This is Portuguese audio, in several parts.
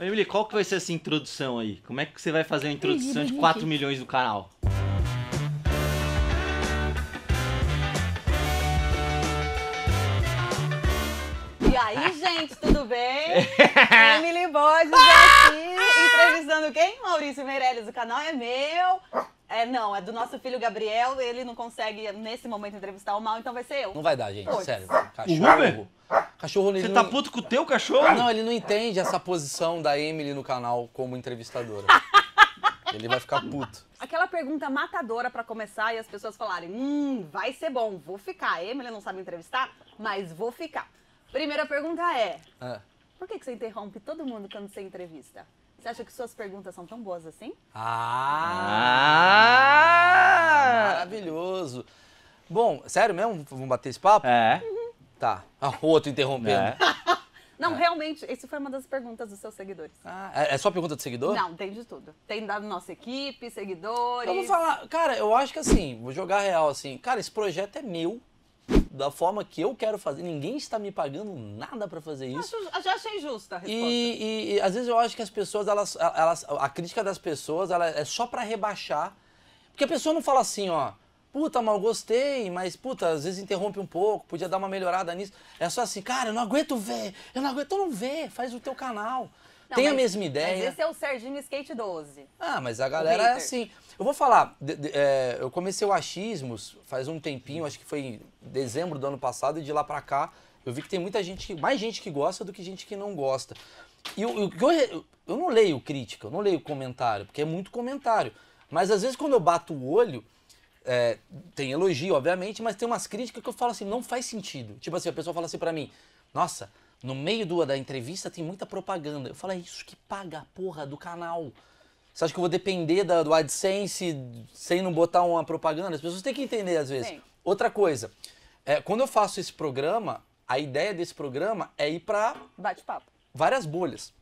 Emily, qual que vai ser essa introdução aí? Como é que você vai fazer uma introdução de 4 milhões no canal? E aí, gente, tudo bem? Emily Borges aqui, entrevistando quem? Maurício Meirelles, o canal é meu. É, não, é do nosso filho Gabriel, ele não consegue, nesse momento, entrevistar o mal, então vai ser eu. Não vai dar, gente, Pois. sério. Cachorro. Cachorro ele Você não tá puto com o teu cachorro? Não, ele não entende essa posição da Emily no canal como entrevistadora. ele vai ficar puto. Aquela pergunta matadora pra começar e as pessoas falarem: hum, vai ser bom, vou ficar. A Emily não sabe entrevistar, mas vou ficar. Primeira pergunta é: É. por que, que você interrompe todo mundo quando você entrevista? Você acha que suas perguntas são tão boas assim? Ah! ah maravilhoso! Bom, sério mesmo? Vamos bater esse papo? É. Tá. Ah, o outro interrompendo. É. Não, é. realmente, isso foi uma das perguntas dos seus seguidores. Ah, é, é só pergunta de seguidor? Não, tem de tudo. Tem da nossa equipe, seguidores. Vamos falar, cara, eu acho que assim, vou jogar real assim. Cara, esse projeto é meu da forma que eu quero fazer. Ninguém está me pagando nada para fazer isso. Eu já achei injusta a resposta. E, e, e, às vezes eu acho que as pessoas, elas, elas, a crítica das pessoas ela é só para rebaixar. Porque a pessoa não fala assim, ó, puta, mal gostei, mas puta, às vezes interrompe um pouco, podia dar uma melhorada nisso. É só assim, cara, eu não aguento ver, eu não aguento não ver, faz o teu canal. Não, tem mas, a mesma ideia. Mas esse é o Serginho Skate 12. Ah, mas a galera é assim. Eu vou falar, de, de, é, eu comecei o Achismos faz um tempinho, acho que foi em dezembro do ano passado, e de lá para cá eu vi que tem muita gente, mais gente que gosta do que gente que não gosta. E eu, eu, eu, eu não leio crítica, eu não leio comentário, porque é muito comentário. Mas às vezes quando eu bato o olho, é, tem elogio, obviamente, mas tem umas críticas que eu falo assim, não faz sentido. Tipo assim, a pessoa fala assim para mim, nossa, no meio do, da entrevista tem muita propaganda. Eu falo, é isso que paga a porra do canal. Você acha que eu vou depender da, do AdSense sem não botar uma propaganda? As pessoas têm que entender às vezes. Sim. Outra coisa, é, quando eu faço esse programa, a ideia desse programa é ir para bate-papo, várias bolhas.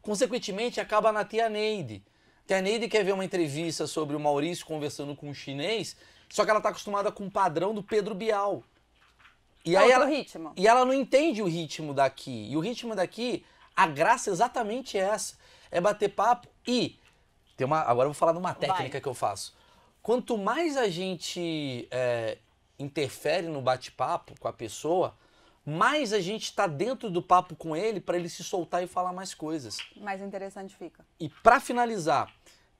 Consequentemente, acaba na Tia Neide. Tia Neide quer ver uma entrevista sobre o Maurício conversando com um chinês, só que ela está acostumada com o padrão do Pedro Bial. E é aí ela, ritmo. E ela não entende o ritmo daqui. E o ritmo daqui, a graça é exatamente essa. É bater papo e tem uma, agora eu vou falar de uma técnica Vai. que eu faço. Quanto mais a gente é, interfere no bate-papo com a pessoa, mais a gente está dentro do papo com ele para ele se soltar e falar mais coisas. Mais interessante fica. E para finalizar,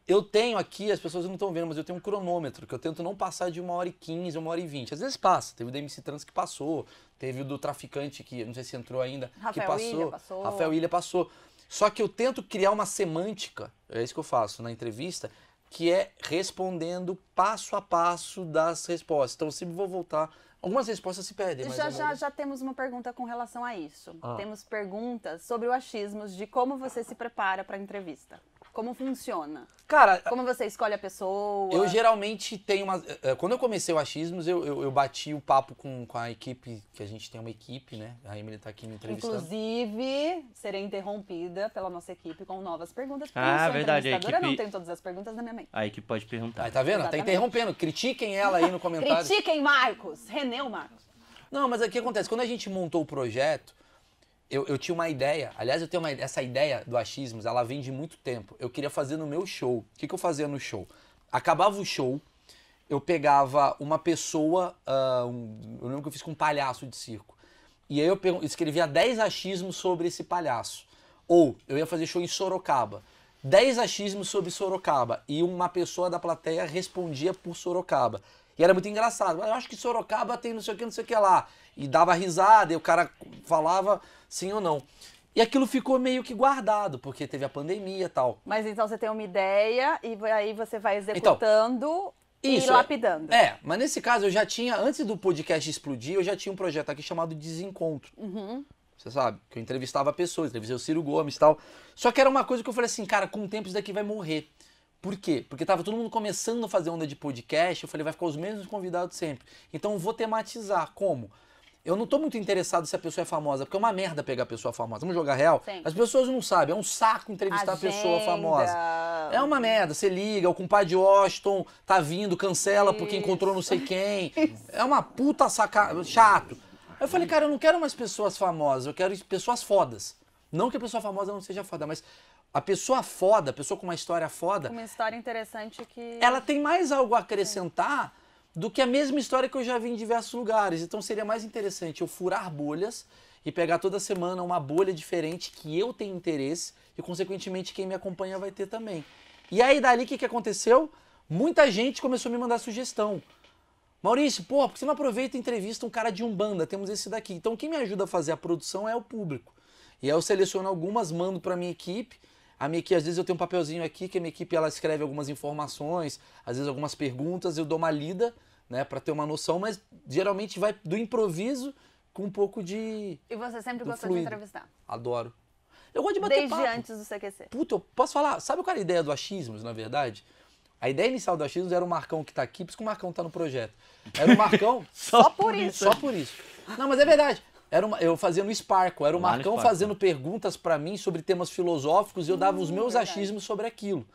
eu tenho aqui, as pessoas não estão vendo, mas eu tenho um cronômetro que eu tento não passar de uma hora e quinze, uma hora e vinte. Às vezes passa. Teve o DMC Trans que passou, teve o do traficante que, não sei se entrou ainda, Rafael que passou. Ilha passou. Rafael Ilha passou. Só que eu tento criar uma semântica, é isso que eu faço na entrevista, que é respondendo passo a passo das respostas. Então, sempre vou voltar. Algumas respostas se perdem. Já, é já, já temos uma pergunta com relação a isso. Ah. Temos perguntas sobre o achismo de como você se prepara para a entrevista. Como funciona? Cara, como você escolhe a pessoa? Eu geralmente tenho uma. Eh, eh, quando eu comecei o Achismos, eu, eu, eu bati o papo com, com a equipe, que a gente tem uma equipe, né? A Emily tá aqui me entrevistando. Inclusive, serei interrompida pela nossa equipe com novas perguntas. Porque ah, eu verdade. A equipe... não tem todas as perguntas da minha mãe. A equipe pode perguntar. Aí, tá vendo? Tá Exatamente. Tá interrompendo. Critiquem ela aí no comentário. Critiquem Marcos! o Marcos. Não, mas o é que acontece? Quando a gente montou o projeto, eu, eu tinha uma ideia, aliás, eu tenho uma, essa ideia do achismos, ela vem de muito tempo. Eu queria fazer no meu show. O que, que eu fazia no show? Acabava o show, eu pegava uma pessoa, uh, um, eu lembro que eu fiz com um palhaço de circo. E aí eu escrevia 10 achismos sobre esse palhaço. Ou eu ia fazer show em Sorocaba. 10 achismos sobre Sorocaba. E uma pessoa da plateia respondia por Sorocaba. E era muito engraçado. eu acho que Sorocaba tem não sei o que, não sei o que lá. E dava risada, e o cara falava sim ou não. E aquilo ficou meio que guardado, porque teve a pandemia e tal. Mas então você tem uma ideia e aí você vai então, executando então, isso, e é, lapidando. É, mas nesse caso eu já tinha, antes do podcast explodir, eu já tinha um projeto aqui chamado Desencontro. Uhum. Você sabe, que eu entrevistava pessoas, entrevistei o Ciro Gomes e tal. Só que era uma coisa que eu falei assim, cara, com o tempo isso daqui vai morrer. Por quê? Porque estava todo mundo começando a fazer onda de podcast, eu falei, vai ficar os mesmos convidados sempre. Então vou tematizar. Como? Eu não estou muito interessado se a pessoa é famosa, porque é uma merda pegar a pessoa famosa. Vamos jogar real? Sim. As pessoas não sabem, é um saco entrevistar Agenda. a pessoa famosa. É uma merda, você liga, o compadre Washington tá vindo, cancela Isso. porque encontrou não sei quem. Isso. É uma puta saca... chato. eu falei, cara, eu não quero mais pessoas famosas, eu quero pessoas fodas. Não que a pessoa famosa não seja foda, mas a pessoa foda, a pessoa com uma história foda. Uma história interessante que. Ela tem mais algo a acrescentar Sim. do que a mesma história que eu já vi em diversos lugares. Então seria mais interessante eu furar bolhas e pegar toda semana uma bolha diferente que eu tenho interesse e, consequentemente, quem me acompanha vai ter também. E aí, dali, o que, que aconteceu? Muita gente começou a me mandar sugestão. Maurício, porra, por que você não aproveita e entrevista um cara de Umbanda? Temos esse daqui. Então, quem me ajuda a fazer a produção é o público. E aí eu seleciono algumas, mando para minha equipe a minha equipe, às vezes eu tenho um papelzinho aqui que a minha equipe ela escreve algumas informações, às vezes algumas perguntas, eu dou uma lida, né, para ter uma noção, mas geralmente vai do improviso com um pouco de E você sempre gostou fluido. de entrevistar? Adoro. Eu gosto de bater Desde papo. antes do CQC. Puta, eu posso falar, sabe qual era a ideia do achismos, na verdade? A ideia inicial do achismos era o Marcão que tá aqui, por isso que o Marcão tá no projeto. Era o Marcão só, só por isso. Só por isso. Não, mas é verdade. Era uma, eu fazia no Sparkle, era o Lá Marcão fazendo perguntas para mim sobre temas filosóficos e eu dava hum, os é meus verdade. achismos sobre aquilo.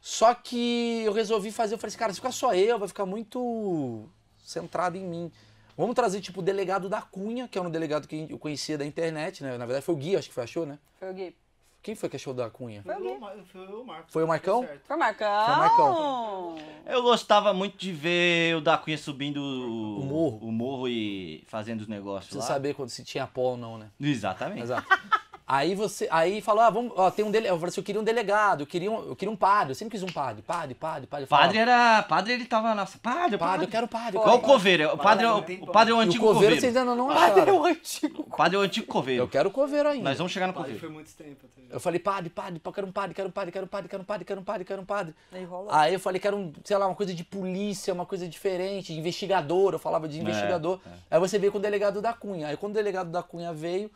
Só que eu resolvi fazer, eu falei assim, cara, se ficar só eu, vai ficar muito centrado em mim. Vamos trazer, tipo, o delegado da Cunha, que é um delegado que eu conhecia da internet, né? Na verdade foi o Gui, acho que foi, achou, né? Foi o Gui. Quem foi que achou da Cunha? Foi, foi o Marcos. Foi o Marcão? Foi o Marcão. Foi o Marcão. Eu gostava muito de ver o da Cunha subindo o, o morro. o morro e fazendo os negócios Você lá. saber quando se tinha pó ou não, né? Exatamente. Exatamente. Aí você, aí falou, ah, vamos, ó, tem um dele, eu falei assim, eu queria um delegado, eu queria um, eu queria um padre, eu sempre quis um padre, padre, padre, padre. Padre era, padre ele tava na, padre, padre, padre, eu quero padre. Qual o coveiro? O padre, é o, padre é, é o antigo o coveiro. vocês ainda não acharam. Padre é o antigo. padre é o antigo coveiro. Eu quero o coveiro ainda. Nós vamos chegar no padre coveiro. foi muito tempo. Eu falei, padre, padre, quero um padre, quero um padre, quero um padre, quero um padre, quero um padre, quero um padre. Aí rola. Aí eu falei, quero um, sei lá, uma coisa de polícia, uma coisa diferente, investigador, eu falava de é, investigador. É, é. Aí você veio com o delegado da Cunha. Aí quando o delegado da Cunha veio,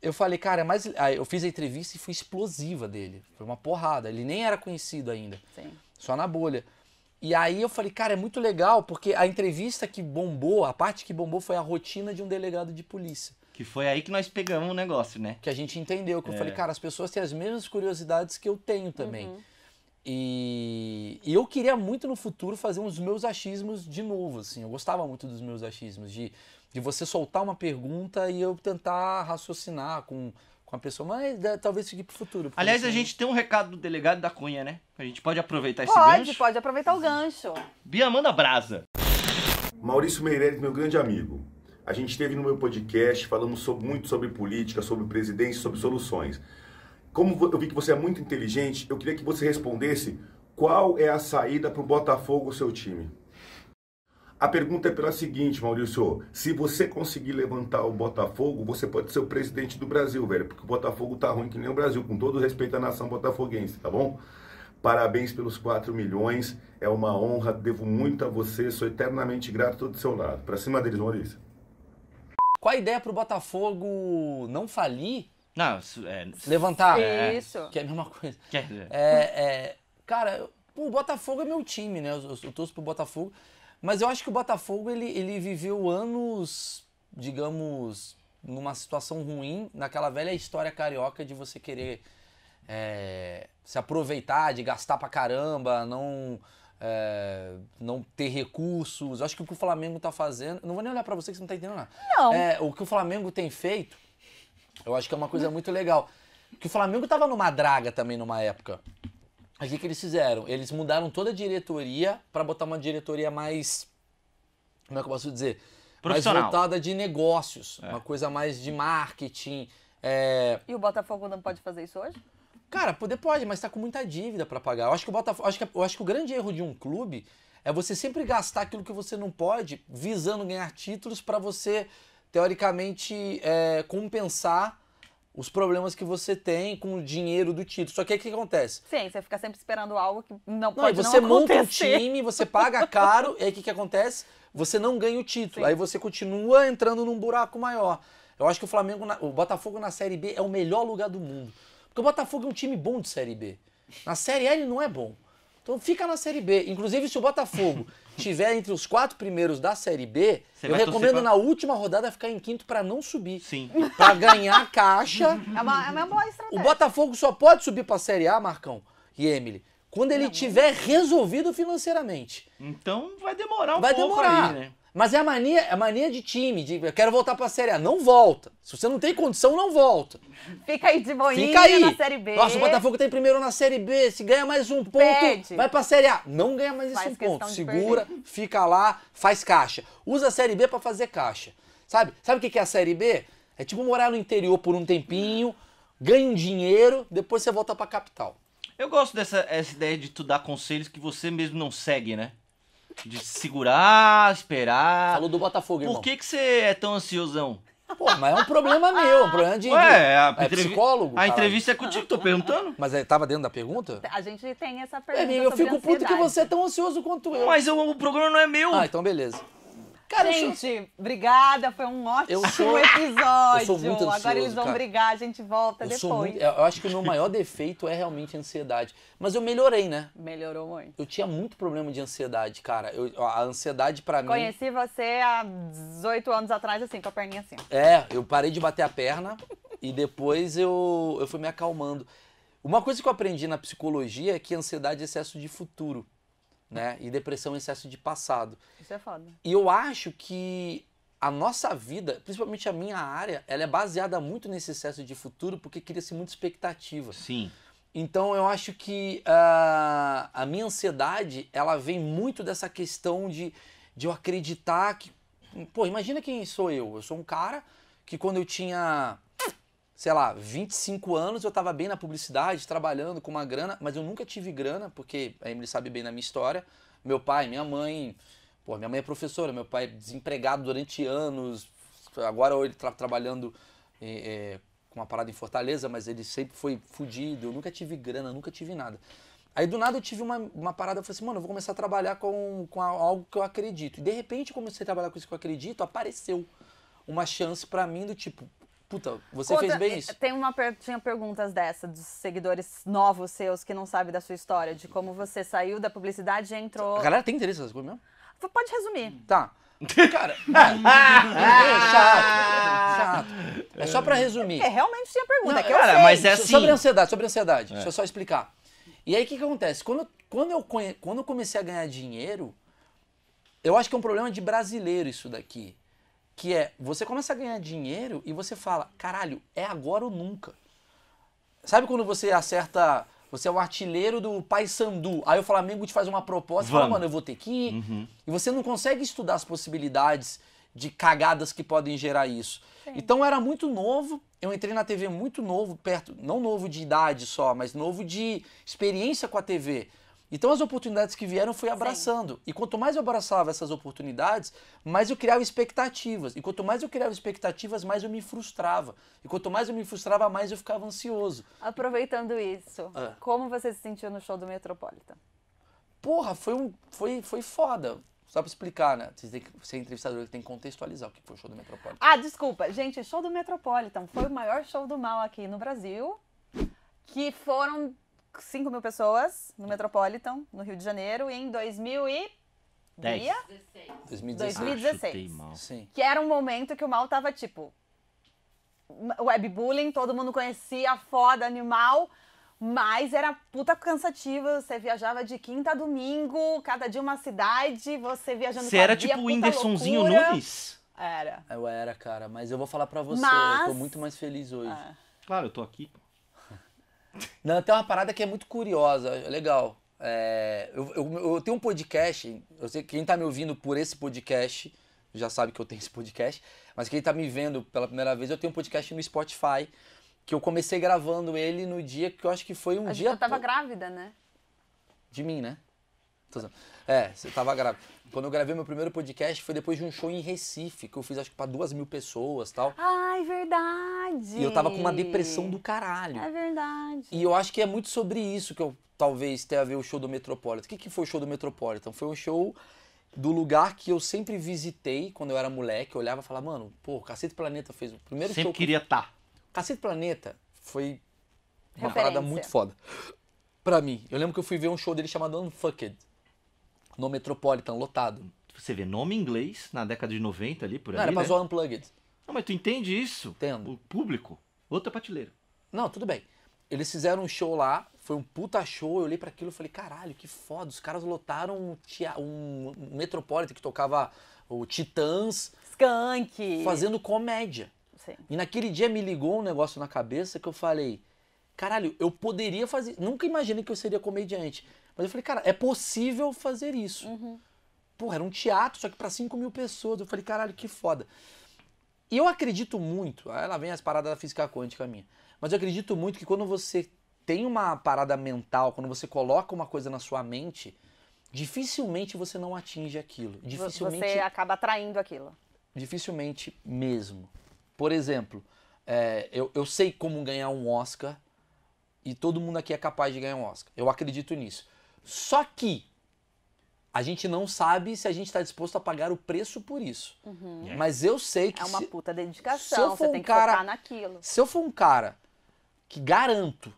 eu falei, cara, é mas aí eu fiz a entrevista e foi explosiva dele. Foi uma porrada. Ele nem era conhecido ainda. Sim. Só na bolha. E aí eu falei, cara, é muito legal, porque a entrevista que bombou, a parte que bombou foi a rotina de um delegado de polícia. Que foi aí que nós pegamos o negócio, né? Que a gente entendeu. Que é. eu falei, cara, as pessoas têm as mesmas curiosidades que eu tenho também. Uhum. E, e, eu queria muito no futuro fazer uns meus achismos de novo, assim. Eu gostava muito dos meus achismos, de de você soltar uma pergunta e eu tentar raciocinar com, com a pessoa, mas é, talvez seguir para o futuro. Aliás, assim... a gente tem um recado do delegado da Cunha, né? A gente pode aproveitar esse pode, gancho? Pode, pode aproveitar o gancho. Bia, manda brasa. Maurício Meirelles, meu grande amigo. A gente esteve no meu podcast, falamos sobre, muito sobre política, sobre presidência, sobre soluções. Como eu vi que você é muito inteligente, eu queria que você respondesse qual é a saída para o Botafogo, seu time. A pergunta é pela seguinte, Maurício: se você conseguir levantar o Botafogo, você pode ser o presidente do Brasil, velho, porque o Botafogo tá ruim que nem o Brasil, com todo respeito à nação botafoguense, tá bom? Parabéns pelos 4 milhões, é uma honra, devo muito a você, sou eternamente grato, todo do seu lado. Pra cima deles, Maurício. Qual a ideia pro Botafogo não falir? Não, é... levantar. É, isso. Que é a mesma coisa. Quer dizer. É, é, cara, pô, o Botafogo é meu time, né? Eu, eu, eu torço pro Botafogo. Mas eu acho que o Botafogo ele, ele viveu anos, digamos, numa situação ruim, naquela velha história carioca de você querer é, se aproveitar, de gastar pra caramba, não. É, não ter recursos. acho que o que o Flamengo tá fazendo. Não vou nem olhar para você que você não tá entendendo nada. Não. É, o que o Flamengo tem feito, eu acho que é uma coisa muito legal. Que o Flamengo tava numa draga também numa época o que, que eles fizeram? Eles mudaram toda a diretoria para botar uma diretoria mais. Como é que eu posso dizer? Mais voltada de negócios, é. uma coisa mais de marketing. É... E o Botafogo não pode fazer isso hoje? Cara, poder pode, mas está com muita dívida para pagar. Eu acho que o Botafogo, acho que, eu acho que o grande erro de um clube é você sempre gastar aquilo que você não pode, visando ganhar títulos para você teoricamente é, compensar os problemas que você tem com o dinheiro do título. Só que aí o que acontece? Sim, você fica sempre esperando algo que não, não pode não você monta um time, você paga caro, e aí o que, que acontece? Você não ganha o título. Sim. Aí você continua entrando num buraco maior. Eu acho que o Flamengo, o Botafogo na Série B é o melhor lugar do mundo. Porque o Botafogo é um time bom de Série B. Na Série A ele não é bom. Então fica na Série B. Inclusive, se o Botafogo tiver entre os quatro primeiros da Série B, eu recomendo na última rodada ficar em quinto para não subir. Sim. Para ganhar caixa. É uma, é uma boa estratégia. O Botafogo só pode subir para a Série A, Marcão e Emily, quando ele não. tiver resolvido financeiramente. Então vai demorar um vai pouco demorar. aí, né? Mas é a mania, é a mania de time, de eu quero voltar pra Série A. Não volta. Se você não tem condição, não volta. Fica aí de boinha Fica aí. na Série B. Nossa, o Botafogo tem tá primeiro na Série B. Se ganha mais um ponto, Perde. vai pra Série A. Não ganha mais faz esse um ponto. Segura, perder. fica lá, faz caixa. Usa a Série B para fazer caixa. Sabe? Sabe o que é a Série B? É tipo morar no interior por um tempinho, ganha um dinheiro, depois você volta pra capital. Eu gosto dessa ideia de tu dar conselhos que você mesmo não segue, né? De segurar, esperar. Falou do Botafogo, irmão. Por que, que você é tão ansiosão? Pô, mas é um problema meu, um problema de. Ué, a é entrevi... psicólogo. A caralho. entrevista é contigo, tô perguntando. Mas é, tava dentro da pergunta? A gente tem essa é, pergunta. É, eu fico puto que você é tão ansioso quanto eu. Mas o programa não é meu. Ah, então beleza. Cara, gente, sou... obrigada. Foi um ótimo sou... episódio. Eu sou muito ansioso, Agora eles vão cara. brigar, a gente volta eu depois. Muito... Eu acho que o meu maior defeito é realmente a ansiedade. Mas eu melhorei, né? Melhorou muito. Eu tinha muito problema de ansiedade, cara. Eu, a ansiedade para mim. Conheci você há 18 anos atrás, assim, com a perninha assim. É, eu parei de bater a perna e depois eu, eu fui me acalmando. Uma coisa que eu aprendi na psicologia é que ansiedade é excesso de futuro né? E depressão é excesso de passado. Isso é foda. E eu acho que a nossa vida, principalmente a minha área, ela é baseada muito nesse excesso de futuro porque cria-se muita expectativa. Sim. Então eu acho que uh, a minha ansiedade, ela vem muito dessa questão de, de eu acreditar que... Pô, imagina quem sou eu. Eu sou um cara que quando eu tinha sei lá, 25 anos, eu estava bem na publicidade, trabalhando com uma grana, mas eu nunca tive grana, porque a Emily sabe bem na minha história. Meu pai, minha mãe, pô, minha mãe é professora, meu pai é desempregado durante anos, agora ele está trabalhando é, é, com uma parada em Fortaleza, mas ele sempre foi fudido, eu nunca tive grana, nunca tive nada. Aí do nada eu tive uma, uma parada, eu falei assim, mano, eu vou começar a trabalhar com, com algo que eu acredito. E de repente, comecei a trabalhar com isso que eu acredito, apareceu uma chance para mim do tipo, Puta, você Conta, fez bem isso? Tem uma tinha perguntas dessa, dos seguidores novos seus que não sabem da sua história, de como você saiu da publicidade e entrou. A galera tem interesse nessas coisas mesmo? Pode resumir. Tá. Cara, é, chato, chato. É só pra resumir. É, realmente tinha pergunta, não, é que eu cara, sei. mas é assim. Sobre ansiedade, sobre ansiedade. É. Deixa eu só explicar. E aí o que, que acontece? Quando, quando, eu, quando eu comecei a ganhar dinheiro, eu acho que é um problema de brasileiro isso daqui que é você começa a ganhar dinheiro e você fala, caralho, é agora ou nunca. Sabe quando você acerta, você é um artilheiro do pai sandu aí o Flamengo te faz uma proposta, Vamos. fala, mano, eu vou ter que ir, uhum. e você não consegue estudar as possibilidades de cagadas que podem gerar isso. Sim. Então era muito novo, eu entrei na TV muito novo, perto, não novo de idade só, mas novo de experiência com a TV. Então as oportunidades que vieram fui abraçando. Sim. E quanto mais eu abraçava essas oportunidades, mais eu criava expectativas. E quanto mais eu criava expectativas, mais eu me frustrava. E quanto mais eu me frustrava, mais eu ficava ansioso. Aproveitando isso, ah. como você se sentiu no show do Metropolitan? Porra, foi um foi foi foda. Só pra explicar, né? Você tem que ser é entrevistador, tem que contextualizar o que foi o show do Metropolitan. Ah, desculpa. Gente, o show do Metropolitan foi o maior show do mal aqui no Brasil. Que foram 5 mil pessoas no Metropolitan, no Rio de Janeiro, em 2000 e... 10. 2016. 2016. Que era um momento que o mal tava tipo. Webbullying, todo mundo conhecia, foda, animal. Mas era puta cansativa, você viajava de quinta a domingo, cada dia uma cidade, você viajando Você era dia, tipo o Whindersonzinho loucura. Nunes? Era. Eu era, cara, mas eu vou falar pra você, mas... eu tô muito mais feliz hoje. É. Claro, eu tô aqui. Não, tem uma parada que é muito curiosa, legal. É, eu, eu, eu, tenho um podcast, eu sei quem tá me ouvindo por esse podcast já sabe que eu tenho esse podcast, mas quem tá me vendo pela primeira vez, eu tenho um podcast no Spotify, que eu comecei gravando ele no dia que eu acho que foi um A dia. Eu tava grávida, né? De mim, né? É, você tava gravando. Quando eu gravei meu primeiro podcast foi depois de um show em Recife, que eu fiz acho que pra duas mil pessoas tal. Ai, verdade! E eu tava com uma depressão do caralho. É verdade. E eu acho que é muito sobre isso que eu talvez tenha a ver o show do Metropolitan. O que, que foi o show do Metropolitan? Foi um show do lugar que eu sempre visitei quando eu era moleque. Eu olhava e falava, mano, pô, Cacete Planeta fez o primeiro sempre show. Sempre queria estar. Tá. Cacete Planeta foi uma Referência. parada muito foda. Pra mim. Eu lembro que eu fui ver um show dele chamado Unfucked no Metropolitan, lotado. Você vê nome inglês na década de 90 ali, por aí. Não, era pra né? zoar Unplugged. Não, mas tu entende isso? Entendo. O público, outra prateleira. Não, tudo bem. Eles fizeram um show lá, foi um puta show, eu olhei para aquilo e falei, caralho, que foda, os caras lotaram um, um, Metropolitan que tocava o Titãs. Skunk. Fazendo comédia. Sim. E naquele dia me ligou um negócio na cabeça que eu falei, caralho, eu poderia fazer. Nunca imaginei que eu seria comediante. Mas eu falei, cara, é possível fazer isso. Uhum. Porra, era um teatro, só que para 5 mil pessoas. Eu falei, caralho, que foda. E eu acredito muito, aí lá vem as paradas da física quântica minha. Mas eu acredito muito que quando você tem uma parada mental, quando você coloca uma coisa na sua mente, dificilmente você não atinge aquilo. Dificilmente. Você acaba atraindo aquilo. Dificilmente mesmo. Por exemplo, é, eu, eu sei como ganhar um Oscar e todo mundo aqui é capaz de ganhar um Oscar. Eu acredito nisso. Só que a gente não sabe se a gente está disposto a pagar o preço por isso. Uhum. Yeah. É. Mas eu sei que. É uma se, puta dedicação, se eu for você um tem que cara, focar naquilo. Se eu for um cara que garanto,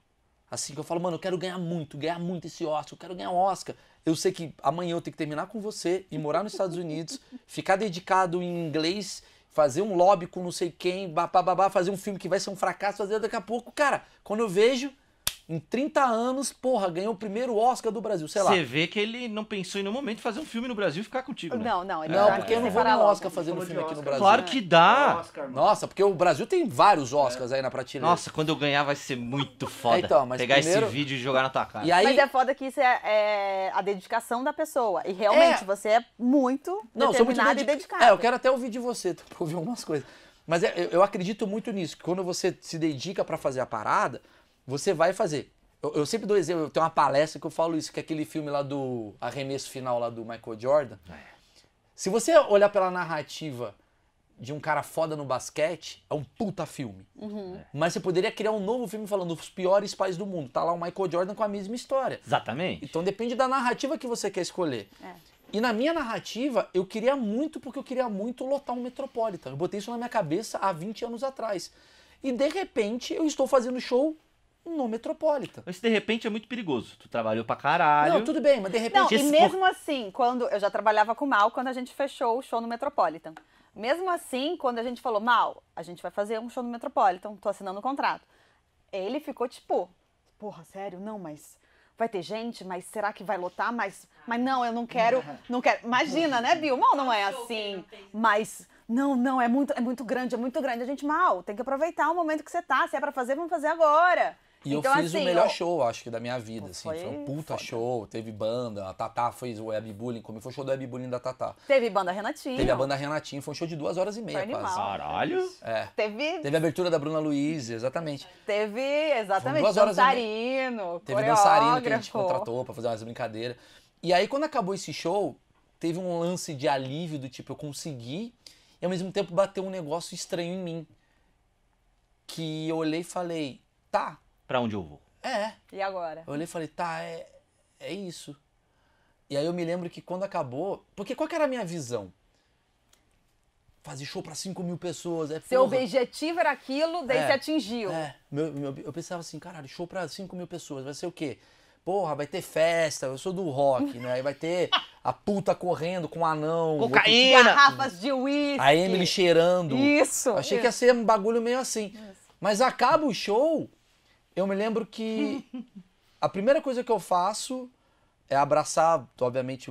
assim, que eu falo, mano, eu quero ganhar muito, ganhar muito esse Oscar, eu quero ganhar Oscar. Eu sei que amanhã eu tenho que terminar com você e morar nos Estados Unidos, ficar dedicado em inglês, fazer um lobby com não sei quem, babá, fazer um filme que vai ser um fracasso, fazer daqui a pouco. Cara, quando eu vejo, em 30 anos, porra, ganhou o primeiro Oscar do Brasil, sei lá. Você vê que ele não pensou em nenhum momento fazer um filme no Brasil e ficar contigo, né? Não, não. Ele não, porque eu não vou no Oscar fazer um filme aqui no Brasil. Claro que é. dá. É Nossa, porque o Brasil tem vários Oscars é. aí na prateleira. Nossa, quando eu ganhar vai ser muito foda. então, mas Pegar primeiro... esse vídeo e jogar na tua cara. E aí... Mas é foda que isso é, é a dedicação da pessoa. E realmente, é... você é muito não, sou muito dedica... e dedicado. É, eu quero até ouvir de você, pra ouvir algumas coisas. Mas é, eu acredito muito nisso, que quando você se dedica para fazer a parada você vai fazer. Eu, eu sempre dou exemplo, eu tenho uma palestra que eu falo isso, que é aquele filme lá do arremesso final lá do Michael Jordan. É. Se você olhar pela narrativa de um cara foda no basquete, é um puta filme. Uhum. É. Mas você poderia criar um novo filme falando os piores pais do mundo. Tá lá o Michael Jordan com a mesma história. Exatamente. Então depende da narrativa que você quer escolher. É. E na minha narrativa, eu queria muito, porque eu queria muito lotar um Metropolitan. Eu botei isso na minha cabeça há 20 anos atrás. E de repente, eu estou fazendo show no Metropolitan. Isso de repente é muito perigoso. Tu trabalhou pra caralho. Não, tudo bem, mas de repente. Não, e mesmo por... assim, quando eu já trabalhava com mal quando a gente fechou o show no Metropolitan. Mesmo assim, quando a gente falou, mal, a gente vai fazer um show no Metropolitan, tô assinando o um contrato. Ele ficou tipo, porra, sério? Não, mas vai ter gente, mas será que vai lotar? Mas, mas não, eu não quero, não quero. Imagina, né, Bill? Mal não é assim. Mas não, não, é muito, é muito grande, é muito grande. A gente mal, tem que aproveitar o momento que você tá. Se é para fazer, vamos fazer agora. E então, eu fiz assim, o melhor eu... show, acho que, da minha vida, assim. Foi, foi um puta foda. show, teve banda, a Tatá fez o webbullying comigo, foi o show do webbullying da Tatá. Teve banda Renatinho. Teve a banda Renatinho, foi um show de duas horas e meia, foi quase. Caralho! É. Teve... Teve a abertura da Bruna Luiz, exatamente. Teve, exatamente, duas dançarino, horas Teve dançarino que a gente contratou pra fazer umas brincadeiras. E aí, quando acabou esse show, teve um lance de alívio do tipo, eu consegui, e ao mesmo tempo bateu um negócio estranho em mim. Que eu olhei e falei, tá, para onde eu vou. É. E agora? Eu olhei e falei, tá, é, é isso. E aí eu me lembro que quando acabou. Porque qual que era a minha visão? Fazer show para 5 mil pessoas. É, Seu porra. objetivo era aquilo, daí é, você atingiu. É. Meu, meu, eu pensava assim, caralho, show pra 5 mil pessoas, vai ser o quê? Porra, vai ter festa, eu sou do rock, né? Aí vai ter a puta correndo com um anão. Cocaína! Outro... Garrafas de uísque. A Emily cheirando. Isso! Achei isso. que ia ser um bagulho meio assim. Isso. Mas acaba o show, eu me lembro que a primeira coisa que eu faço é abraçar, obviamente,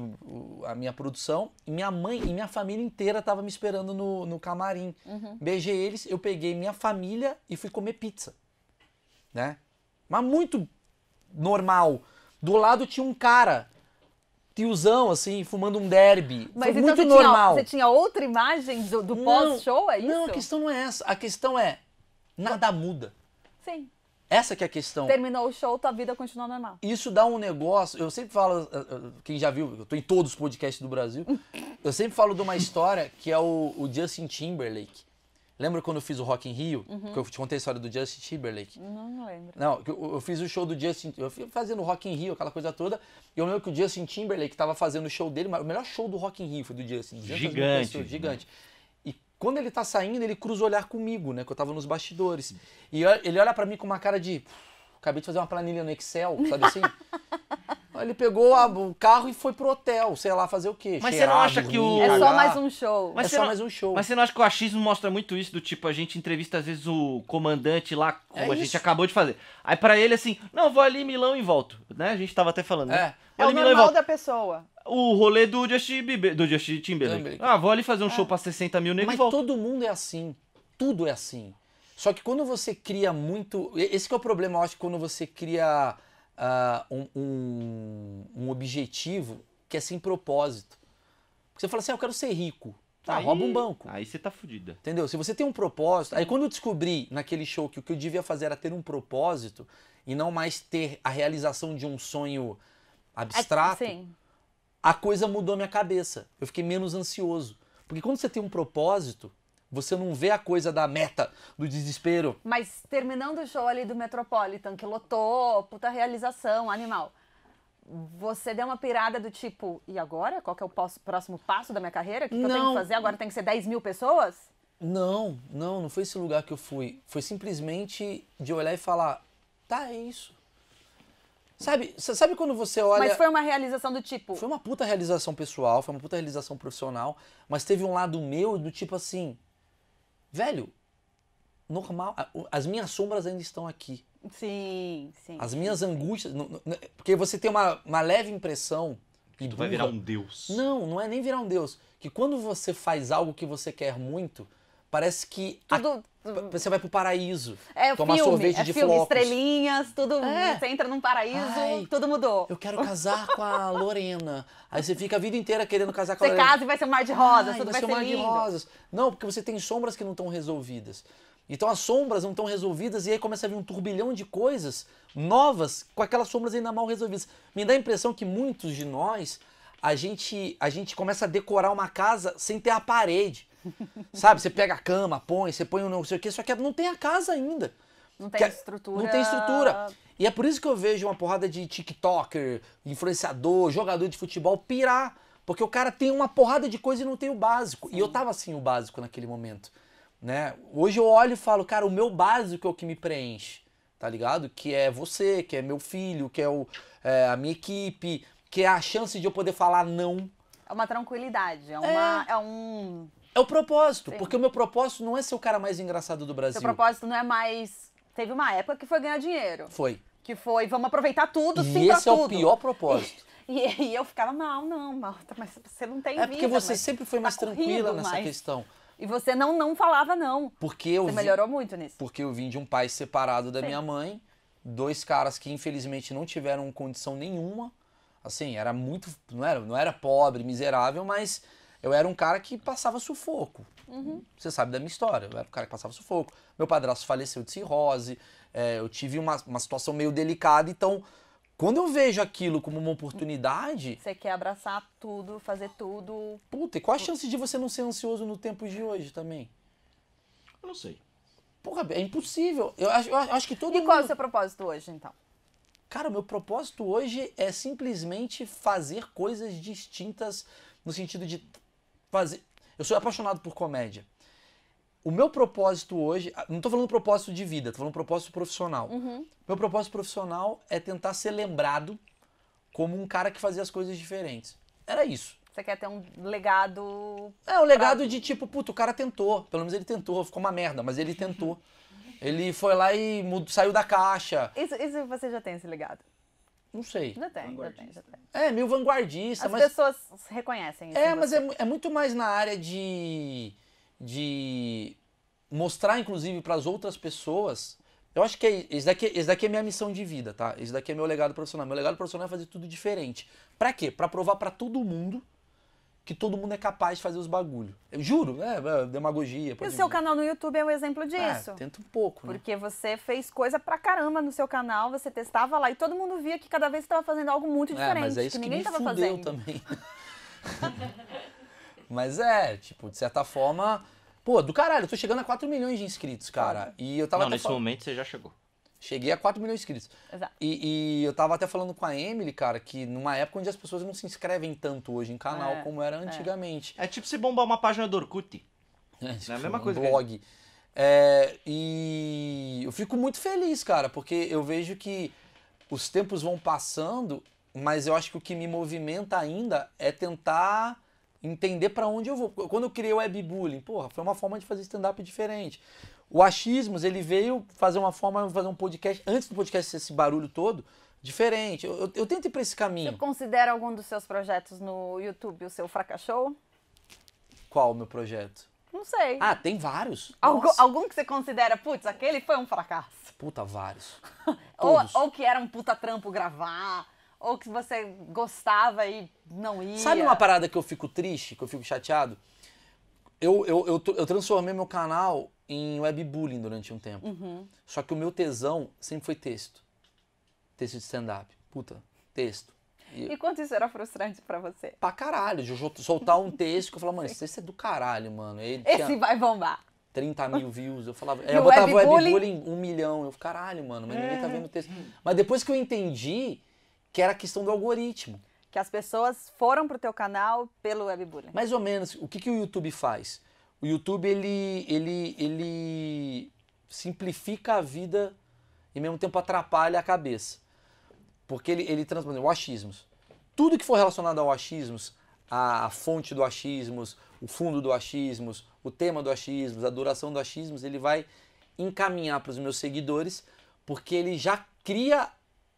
a minha produção. E minha mãe e minha família inteira estavam me esperando no, no camarim. Uhum. Beijei eles, eu peguei minha família e fui comer pizza. Né? Mas muito normal. Do lado tinha um cara, tiozão, assim, fumando um derby. Mas Foi então muito você normal. Tinha, você tinha outra imagem do, do pós-show, é isso? Não, a questão não é essa. A questão é, nada muda. Sim. Essa que é a questão. Terminou o show, tua vida continua normal. Isso dá um negócio. Eu sempre falo, eh, eh, quem já viu, eu tô em todos os podcasts do Brasil. eu sempre falo de uma história que é o, o Justin Timberlake. Lembra quando eu fiz o Rock in Rio? Uhum. Que eu te contei a história do Justin Timberlake? Não, não lembro. Não, eu, eu, fiz o show do Justin... Eu fui fazendo o Rock in Rio, aquela coisa toda. E eu lembro que o Justin Timberlake estava fazendo o show dele. O melhor show do Rock in Rio foi do Justin. Gigante. Pessoas, gigante. Né? Quando ele tá saindo, ele cruza o olhar comigo, né? Que eu tava nos bastidores. E ele olha para mim com uma cara de. Acabei de fazer uma planilha no Excel, sabe assim? ele pegou a, o carro e foi pro hotel, sei lá, fazer o quê? Mas Cheirar, você não acha que o. É só mais um show. Mas é só não... mais um show. Mas você não acha que o achismo mostra muito isso? Do tipo, a gente entrevista às vezes o comandante lá, é como é a gente acabou de fazer. Aí para ele assim, não, vou ali em Milão e volto. Né? A gente tava até falando. É, né? é, é o normal da pessoa o rolê do Justin, Bieber, do Justin Timberlake. Ah, vou ali fazer um é. show pra 60 mil negros Mas e todo mundo é assim. Tudo é assim. Só que quando você cria muito... Esse é o problema, eu acho, quando você cria uh, um, um, um, objetivo que é sem propósito. Porque você fala assim, ah, eu quero ser rico. Tá, aí, rouba um banco. Aí você tá fudida. Entendeu? Se você tem um propósito... Aí quando eu descobri naquele show que o que eu devia fazer era ter um propósito e não mais ter a realização de um sonho abstrato... É, sim a coisa mudou minha cabeça. Eu fiquei menos ansioso. Porque quando você tem um propósito, você não vê a coisa da meta, do desespero. Mas terminando o show ali do Metropolitan, que lotou, puta realização, animal. Você deu uma pirada do tipo, e agora? Qual que é o próximo passo da minha carreira? O que, que eu tenho que fazer? Agora tem que ser 10 mil pessoas? Não, não, não foi esse lugar que eu fui. Foi simplesmente de olhar e falar, tá, é isso. Sabe, sabe quando você olha. Mas foi uma realização do tipo. Foi uma puta realização pessoal, foi uma puta realização profissional, mas teve um lado meu do tipo assim. Velho, normal. As minhas sombras ainda estão aqui. Sim, sim. As minhas sim, angústias. Sim. Né, porque você tem uma, uma leve impressão. Que tu burra. vai virar um deus. Não, não é nem virar um deus. Que quando você faz algo que você quer muito, Parece que tudo... a... você vai pro paraíso. É, tomar filme, sorvete é de filme, flocos. estrelinhas, tudo. É. Você entra num paraíso, Ai, tudo mudou. Eu quero casar com a Lorena. Aí você fica a vida inteira querendo casar com você a Lorena. Você casa e vai ser um mar de rosas, Ai, tudo vai, ser, ser um mar lindo. de rosas. Não, porque você tem sombras que não estão resolvidas. Então as sombras não estão resolvidas e aí começa a vir um turbilhão de coisas novas com aquelas sombras ainda mal resolvidas. Me dá a impressão que muitos de nós a gente a gente começa a decorar uma casa sem ter a parede. Sabe? Você pega a cama, põe, você põe um não sei o quê, só que não tem a casa ainda. Não tem que, é- estrutura. Não tem estrutura. E é por isso que eu vejo uma porrada de TikToker, influenciador, jogador de futebol pirar. Porque o cara tem uma porrada de coisa e não tem o básico. Sim. E eu tava assim, o básico naquele momento. Né? Hoje eu olho e falo, cara, o meu básico é o que me preenche, tá ligado? Que é você, que é meu filho, que é, o, é a minha equipe, que é a chance de eu poder falar não. É uma tranquilidade, é, é. uma, é. é um é o propósito, Sim. porque o meu propósito não é ser o cara mais engraçado do Brasil. Seu propósito não é mais. Teve uma época que foi ganhar dinheiro. Foi. Que foi, vamos aproveitar tudo, e sim, E esse é tudo. o pior propósito. E, e eu ficava, mal, não, tá, Malta, mas você não tem é vida. É porque você sempre foi tá mais tá tranquila nessa mais. questão. E você não, não falava não. Porque eu Você vi... melhorou muito nisso. Porque eu vim de um pai separado da Sim. minha mãe, dois caras que infelizmente não tiveram condição nenhuma. Assim, era muito, não era, não era pobre, miserável, mas eu era um cara que passava sufoco. Uhum. Você sabe da minha história. Eu era um cara que passava sufoco. Meu padrasto faleceu de cirrose. É, eu tive uma, uma situação meio delicada. Então, quando eu vejo aquilo como uma oportunidade. Você quer abraçar tudo, fazer tudo. Puta, e qual a chance de você não ser ansioso no tempo de hoje também? Eu não sei. Porra, é impossível. Eu acho, eu acho que todo e mundo. E qual é o seu propósito hoje, então? Cara, o meu propósito hoje é simplesmente fazer coisas distintas no sentido de fazer. Eu sou apaixonado por comédia. O meu propósito hoje, ah, não estou falando propósito de vida, estou falando propósito profissional. Uhum. Meu propósito profissional é tentar ser lembrado como um cara que fazia as coisas diferentes. Era isso. Você quer ter um legado. É, um legado pra... de tipo, puto, o cara tentou. Pelo menos ele tentou, ficou uma merda, mas ele tentou. ele foi lá e mudou, saiu da caixa. Isso, isso você já tem esse legado? Não sei. Ainda tem, ainda tem, tem. É, meio vanguardista. As mas... pessoas reconhecem isso. É, mas é, é, muito mais na área de, de mostrar, inclusive, para as outras pessoas. Eu acho que é, esse, daqui, esse daqui é minha missão de vida, tá? Esse daqui é meu legado profissional. Meu legado profissional é fazer tudo diferente. Para quê? Para provar para todo mundo que todo mundo é capaz de fazer os bagulho. Eu juro, né? É, é, demagogia. E o seu canal no YouTube é um exemplo ah, disso. É, tenta um pouco, né? Porque você fez coisa pra caramba no seu canal, você testava lá e todo mundo via que cada vez você tava fazendo algo muito diferente. É, mas é isso que, que ninguém que me tava fazendo. também. Né? mas é, tipo, de certa forma. Pô, do caralho, eu tô chegando a 4 milhões de inscritos, cara. E eu tava. Não, nesse falando... momento você já chegou. Cheguei a 4 milhões de inscritos. Exato. E, e, eu tava até falando com a Emily, cara, que numa época onde as pessoas não se inscrevem tanto hoje em canal é, como era é. antigamente. É. é tipo se bombar uma página do Orkut. É, é a mesma tipo, um coisa. blog. É, e eu fico muito feliz, cara, porque eu vejo que os tempos vão passando, mas eu acho que o que me movimenta ainda é tentar entender para onde eu vou. Quando eu criei o webbullying, porra, foi uma forma de fazer stand-up diferente. O achismos, ele veio fazer uma forma, fazer um podcast, antes do podcast ser esse barulho todo, diferente. Eu, eu, eu tento ir para esse caminho. Você considera algum dos seus projetos no YouTube o seu fracassou? Qual o meu projeto? Não sei. Ah, tem vários. Algum, algum que você considera, putz, aquele foi um fracasso? Puta, vários. ou, ou que era um puta trampo gravar, ou que você gostava e não ia. Sabe uma parada que eu fico triste, que eu fico chateado? Eu, eu, eu, eu transformei meu canal em webbullying durante um tempo. Uhum. Só que o meu tesão sempre foi texto. Texto de stand-up. Puta, texto. E, e quanto isso era frustrante para você? Pra caralho, de soltar um texto que eu falava, mano, esse texto é do caralho, mano. Ele esse tinha... vai bombar. 30 mil views. Eu falava. E eu botava webbullying web um milhão. Eu, caralho, mano, mas ninguém tá é. vendo o texto. Mas depois que eu entendi que era questão do algoritmo. Que as pessoas foram pro teu canal pelo webbullying. Mais ou menos. O que, que o YouTube faz? o YouTube ele, ele, ele simplifica a vida e ao mesmo tempo atrapalha a cabeça. Porque ele, ele transmite o achismos. Tudo que for relacionado ao achismos, a fonte do achismos, o fundo do achismos, o tema do achismos, a duração do achismos, ele vai encaminhar para os meus seguidores, porque ele já cria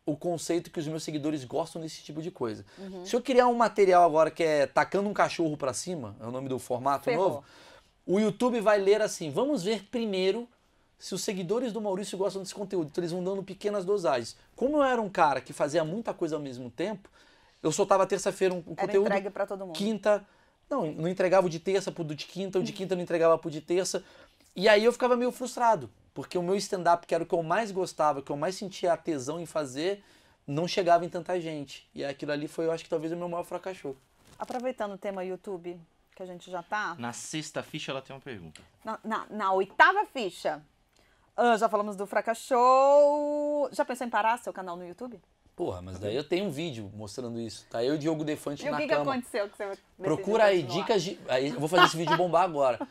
o conceito que os meus seguidores gostam desse tipo de coisa. Uhum. Se eu criar um material agora que é tacando um cachorro para cima, é o nome do formato Ferrou. novo, o YouTube vai ler assim: vamos ver primeiro se os seguidores do Maurício gostam desse conteúdo. Então eles vão dando pequenas dosagens. Como eu era um cara que fazia muita coisa ao mesmo tempo, eu soltava terça-feira um, um era conteúdo. entregue pra todo mundo. Quinta. Não, não entregava o de terça pro de quinta, o de quinta não entregava pro de terça. E aí eu ficava meio frustrado, porque o meu stand-up, que era o que eu mais gostava, que eu mais sentia a tesão em fazer, não chegava em tanta gente. E aquilo ali foi, eu acho que talvez o meu maior fracassou. Aproveitando o tema YouTube, que a gente já tá. Na sexta ficha ela tem uma pergunta. Na, na, na oitava ficha. Uh, já falamos do Fracassou. Já pensou em parar seu canal no YouTube? Porra, mas daí eu tenho um vídeo mostrando isso. Tá eu e o Diogo Defante e na cama. E o que, que aconteceu que você Procura aí, dicas de... Aí eu vou fazer esse vídeo bombar agora.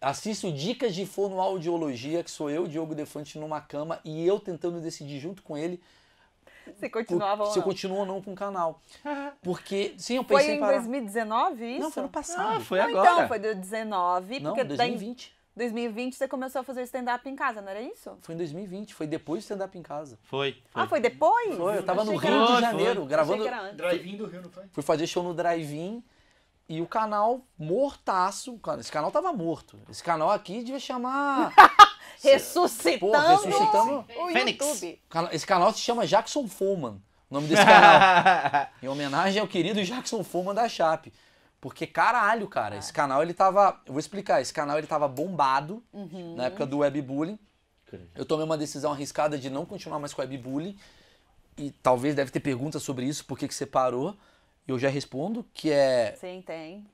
Assisto Dicas de Fonoaudiologia, que sou eu, Diogo Defante, numa cama e eu tentando decidir junto com ele se continuava por, ou não. Se eu ou não com o canal. Porque, sim, eu pensei Foi em para... 2019 isso? Não, foi no passado. Ah, foi ah, não, agora. Então, foi de 19. Não, porque 2020. Daí... 2020 você começou a fazer stand-up em casa, não era isso? Foi em 2020, foi depois do stand-up em casa. Foi, ah, foi, Ah, foi depois? Foi, eu tava no Rio de Janeiro, foi. gravando. Drive-in do Rio, não foi? Fui fazer show no drive-in e o canal mortaço. Cara, esse canal tava morto. Esse canal aqui devia chamar Ressuscitando, ressuscitando o Fênix. YouTube. Esse canal se chama Jackson Fullman, o nome desse canal. em homenagem ao querido Jackson Fullman da Chape. Porque caralho, cara, esse canal ele tava, eu vou explicar, esse canal ele tava bombado uhum. na época do webbullying. Eu tomei uma decisão arriscada de não continuar mais com o webbullying. E talvez deve ter perguntas sobre isso, por que que você parou. Eu já respondo que é Sim, tem.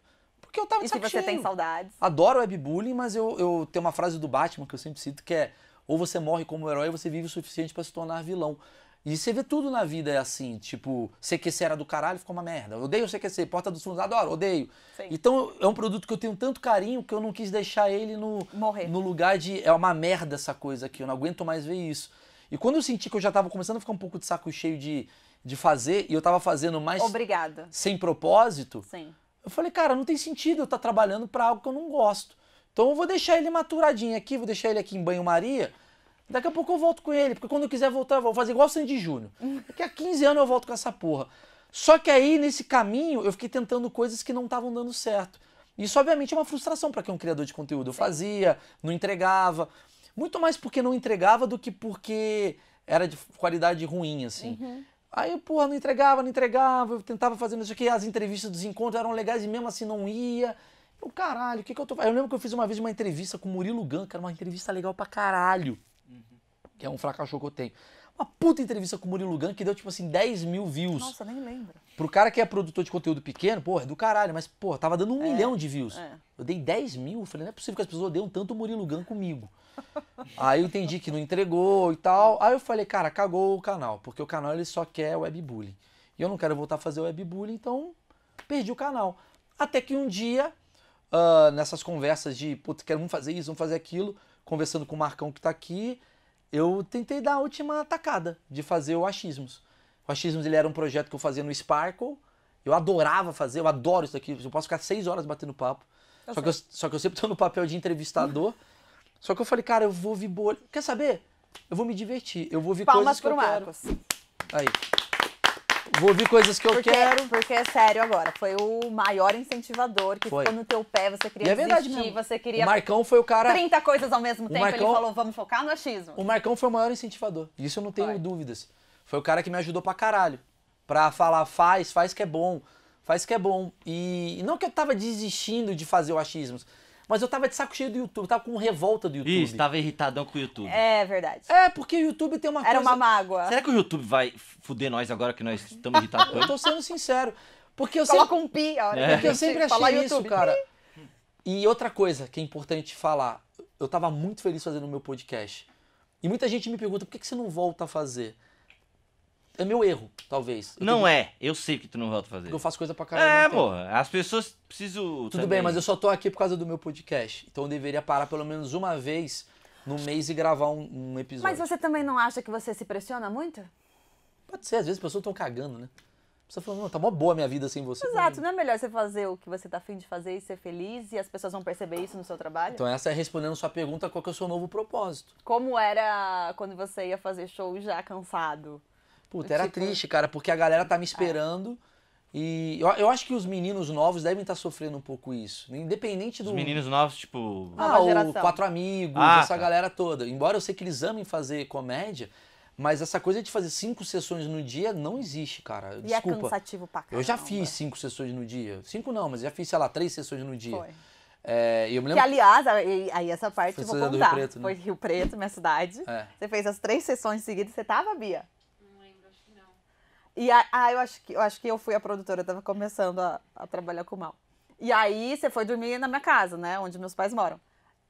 Porque eu tava e de saco se você tem saudades? Adoro webbullying, mas eu, eu tenho uma frase do Batman que eu sempre cito que é ou você morre como herói ou você vive o suficiente para se tornar vilão. E você vê tudo na vida é assim, tipo, CQC era do caralho, ficou uma merda. Eu odeio CQC, Porta dos Fundos, adoro, odeio. Sim. Então é um produto que eu tenho tanto carinho que eu não quis deixar ele no, Morrer. no lugar de é uma merda essa coisa aqui, eu não aguento mais ver isso. E quando eu senti que eu já tava começando a ficar um pouco de saco cheio de, de fazer, e eu tava fazendo mais. Obrigada. Sem propósito. Sim. Eu falei, cara, não tem sentido eu estar tá trabalhando para algo que eu não gosto. Então eu vou deixar ele maturadinho aqui, vou deixar ele aqui em banho-maria. Daqui a pouco eu volto com ele, porque quando eu quiser voltar, eu vou fazer igual o Sandy Júnior. Daqui a 15 anos eu volto com essa porra. Só que aí, nesse caminho, eu fiquei tentando coisas que não estavam dando certo. Isso, obviamente, é uma frustração para quem é um criador de conteúdo. Eu fazia, não entregava. Muito mais porque não entregava do que porque era de qualidade ruim, assim. Uhum. Aí, porra, não entregava, não entregava, eu tentava fazer não sei o que, as entrevistas dos encontros eram legais e mesmo assim não ia. Eu, caralho, o que, que eu tô fazendo? Eu lembro que eu fiz uma vez uma entrevista com o Murilo Gun, que era uma entrevista legal pra caralho. Uhum. Que é um fracasso que eu tenho. Uma puta entrevista com o Murilo Gun que deu, tipo assim, 10 mil views. Nossa, nem lembro. Pro cara que é produtor de conteúdo pequeno, porra, é do caralho, mas, porra, tava dando um é, milhão de views. É. Eu dei 10 mil. Eu falei, não é possível que as pessoas odeiam tanto o Murilo Gun comigo. Aí eu entendi que não entregou e tal. Aí eu falei, cara, cagou o canal, porque o canal ele só quer webbullying. E eu não quero voltar a fazer webbullying, então perdi o canal. Até que um dia, uh, nessas conversas de, putz, quero, fazer isso, vamos fazer aquilo, conversando com o Marcão que tá aqui, eu tentei dar a última atacada de fazer o Achismos. O Achismos ele era um projeto que eu fazia no Sparkle, eu adorava fazer, eu adoro isso daqui, eu posso ficar seis horas batendo papo só, que eu, só, que eu, sempre tô no papel de entrevistador. só que eu falei, cara, eu vou vir bolha. Quer saber? Eu vou me divertir. Eu vou vir Palmas coisas que pro Marcos. Aí. Vou ouvir coisas que eu porque, quero. Porque é sério agora, foi o maior incentivador que foi. ficou no teu pé, você queria e é desistir, você queria. O Marcão foi o cara. 30 coisas ao mesmo o tempo, Marcão... ele falou, vamos focar no achismo. O Marcão foi o maior incentivador, isso eu não tenho foi. dúvidas. Foi o cara que me ajudou pra caralho. Pra falar, faz, faz que é bom faz que é bom. E não que eu tava desistindo de fazer o achismos, mas eu tava de saco cheio do YouTube, tava com revolta do YouTube. Isso, tava irritadão com o YouTube. É verdade. É, porque o YouTube tem uma Era coisa... uma mágoa. Será que o YouTube vai fuder nós agora que nós estamos irritados com ele? Eu tô sendo sincero. Porque eu Coloca sempre... um pi, olha. É. Porque é eu sempre achei isso, YouTube. cara. E outra coisa que é importante falar, eu tava muito feliz fazendo o meu podcast. E muita gente me pergunta, por que, que você não volta a fazer? é meu erro, talvez. Eu não tenho... é, eu sei que tu não volta a fazer. Porque eu faço coisa pra caralho. É, porra, as pessoas precisam. Tudo também. bem, mas eu só tô aqui por causa do meu podcast. Então eu deveria parar pelo menos uma vez no mês e gravar um, um episódio. Mas você também não acha que você se pressiona muito? Pode ser, às vezes as pessoas estão cagando, né? Você falou, não, tá mó boa a minha vida sem você. Exato, não é melhor você fazer o que você tá afim de fazer e ser feliz e as pessoas vão perceber isso no seu trabalho? Então essa é respondendo a sua pergunta, qual que é o seu novo propósito. Como era quando você ia fazer show já cansado? Puta, era tipo... triste, cara, porque a galera tá me é. esperando. É. E eu, eu, acho que os meninos novos devem estar tá sofrendo um pouco isso. Né? Independente do. Os meninos novos, tipo. Ah, ou Quatro Amigos, ah, essa tá. galera toda. Embora eu sei que eles amem fazer comédia, mas essa coisa de fazer cinco sessões no dia não existe, cara. E é Desculpa. E é cansativo pra caramba. Eu já fiz cinco sessões no dia. Cinco não, mas já fiz, sei lá, três sessões no dia. Foi. É, eu me lembro... Que, aliás, aí essa parte eu vou contar. Rio Preto, né? Foi Rio Preto, minha cidade. É. Você fez as três sessões seguidas, você tava, Bia? E aí, ah, eu acho que eu acho que eu fui a produtora, eu tava começando a, a trabalhar com o mal. E aí você foi dormir na minha casa, né? Onde meus pais moram.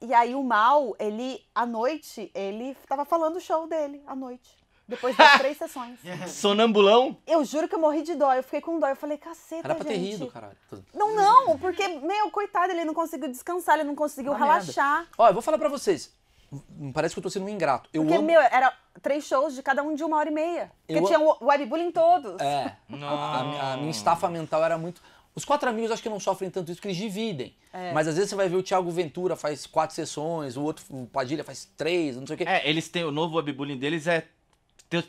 E aí o mal, ele, à noite, ele tava falando o show dele à noite. Depois das três sessões. Sonambulão? Eu juro que eu morri de dó. Eu fiquei com dó. Eu falei, caceta, Era pra gente. ter rido, caralho. Não, não, porque, meu, coitado, ele não conseguiu descansar, ele não conseguiu relaxar. Merda. Ó, eu vou falar pra vocês. Parece que eu tô sendo um ingrato. Eu Porque, amo... meu, era três shows de cada um de uma hora e meia. Porque eu... tinha o webbullying todos. É. a, a, minha estafa mental era muito. Os quatro amigos acho que não sofrem tanto isso, porque eles dividem. É. Mas às vezes você vai ver o Thiago Ventura faz quatro sessões, o outro, o Padilha faz três, não sei o quê. É, eles têm o novo webbullying deles é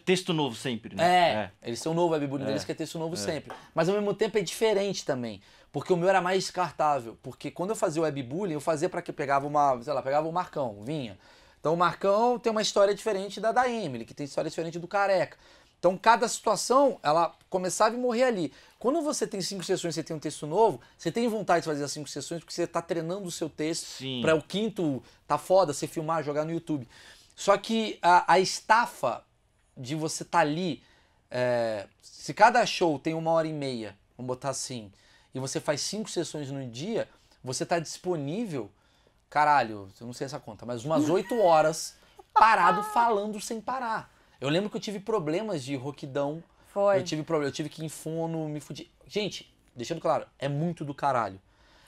texto novo sempre, né? É, é. eles são novo webbullying é. deles que é texto novo é. sempre. Mas ao mesmo tempo é diferente também. Porque o meu era mais descartável. Porque quando eu fazia webbullying, eu fazia para que pegava uma, sei lá, pegava o Marcão, vinha. Então o Marcão tem uma história diferente da da Emily, que tem história diferente do Careca. Então cada situação, ela começava e morria ali. Quando você tem cinco sessões, você tem um texto novo, você tem vontade de fazer as cinco sessões porque você está treinando o seu texto para o quinto, tá foda, você filmar, jogar no YouTube. Só que a, a estafa de você estar tá ali, é, se cada show tem uma hora e meia, vamos botar assim, e você faz cinco sessões no dia, você está disponível, caralho, eu não sei essa conta, mas umas oito horas parado falando sem parar. Eu lembro que eu tive problemas de roquidão. Foi. Eu tive problema, eu tive que ir em fono, me fudi. Gente, deixando claro, é muito do caralho.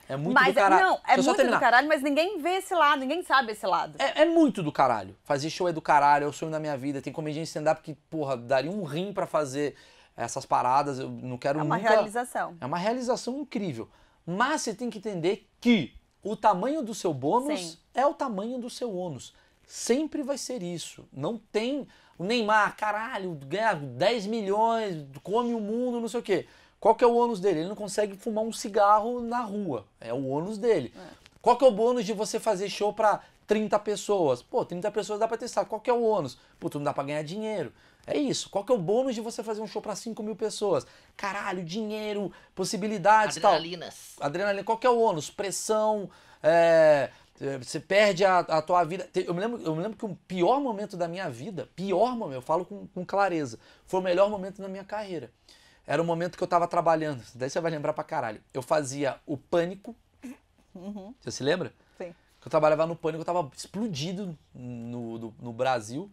É muito mas, do é, caralho. Não, é muito do caralho, mas ninguém vê esse lado, ninguém sabe esse lado. É, é, muito do caralho. Fazer show é do caralho, é o sonho da minha vida. Tem comediante stand-up que, porra, daria um rim para fazer essas paradas, eu não quero nunca... É uma nunca... realização. É uma realização incrível. Mas você tem que entender que o tamanho do seu bônus Sim. é o tamanho do seu ônus. Sempre vai ser isso. Não tem o Neymar, caralho, ganha 10 milhões, come o mundo, não sei o quê. Qual que é o ônus dele? Ele não consegue fumar um cigarro na rua. É o ônus dele. É. Qual que é o bônus de você fazer show para 30 pessoas? Pô, 30 pessoas dá para testar. Qual que é o ônus? Pô, tu não dá para ganhar dinheiro. É isso. Qual que é o bônus de você fazer um show para 5 mil pessoas? Caralho, dinheiro, possibilidades Adrenalinas. tal. Adrenalina. Qual que é o ônus? Pressão, é... é você perde a, a tua vida. Eu me, lembro, eu me lembro que o pior momento da minha vida, pior momento, eu falo com, com clareza, foi o melhor momento da minha carreira. Era o momento que eu tava trabalhando. Daí você vai lembrar pra caralho. Eu fazia o pânico. Uhum. Você se lembra? Sim. Eu trabalhava no pânico, eu tava explodido no, no, no Brasil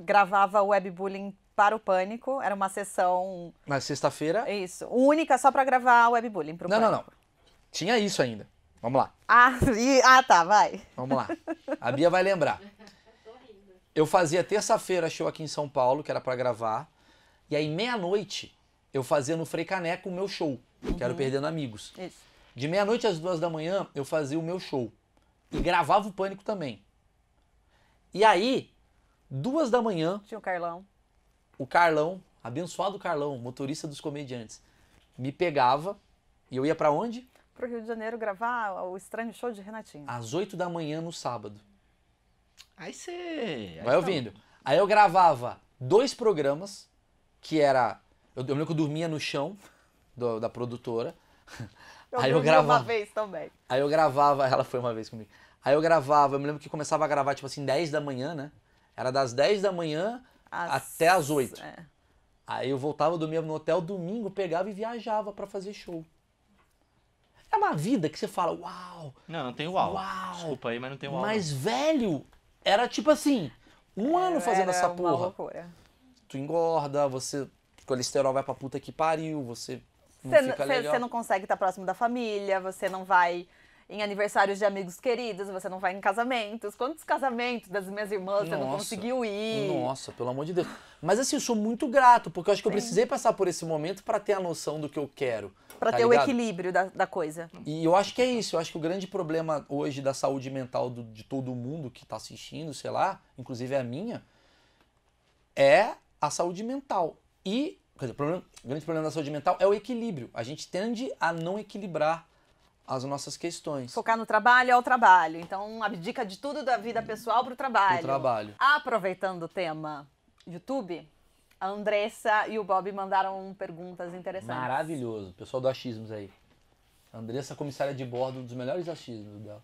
gravava webbullying para o Pânico. Era uma sessão. Na sexta-feira? Isso. Única só para gravar webbullying. para não, Pânico. não, não. Tinha isso ainda. Vamos lá. Ah, e... ah, tá, vai. Vamos lá. A Bia vai lembrar. Eu fazia terça-feira show aqui em São Paulo, que era para gravar. E aí, meia-noite, eu fazia no Frei Caneco o meu show, uhum. que era o uhum. Perdendo Amigos. Isso. De meia-noite às duas da manhã, eu fazia o meu show. E gravava o Pânico também. E aí, Duas da manhã. Tinha o Carlão. O Carlão, abençoado Carlão, motorista dos comediantes, me pegava e eu ia para onde? Pro Rio de Janeiro gravar o Estranho Show de Renatinho. Às oito da manhã no sábado. Aí você. Vai tá... ouvindo. Aí eu gravava dois programas, que era. Eu, eu lembro que eu dormia no chão do, da produtora. Eu aí eu gravava. uma vez também. Aí eu gravava, ela foi uma vez comigo. Aí eu gravava, eu me lembro que começava a gravar tipo assim 10 da manhã, né? Era das 10 da manhã As... até as 8. É. Aí eu voltava, dormia no hotel, domingo pegava e viajava para fazer show. É uma vida que você fala, uau! Não, não tem uau. uau. Desculpa aí, mas não tem uau. Mas, velho, era tipo assim, um é, ano fazendo era essa porra. loucura. Tu engorda, você. O colesterol vai pra puta que pariu, você. Você não, não, consegue estar próximo da família, você não vai em aniversários de amigos queridos, você não vai em casamentos. Quantos casamentos das minhas irmãs você não conseguiu ir? Nossa, pelo amor de Deus. Mas assim, eu sou muito grato, porque eu acho que eu precisei passar por esse momento para ter a noção do que eu quero. Para tá ter ligado? o equilíbrio da, da, coisa. E eu acho que é isso. Eu acho que o grande problema hoje da saúde mental do, de todo mundo que tá assistindo, sei lá, inclusive a minha, é a saúde mental. E, quer dizer, o, problema, o grande problema da saúde mental é o equilíbrio. A gente tende a não equilibrar as nossas questões. Focar no trabalho é o trabalho. Então, abdica de tudo da vida pessoal para o trabalho. trabalho. Aproveitando o tema YouTube, a Andressa e o Bob mandaram perguntas interessantes. Maravilhoso. Pessoal do Achismos aí. Andressa, comissária de bordo, um dos melhores achismos dela.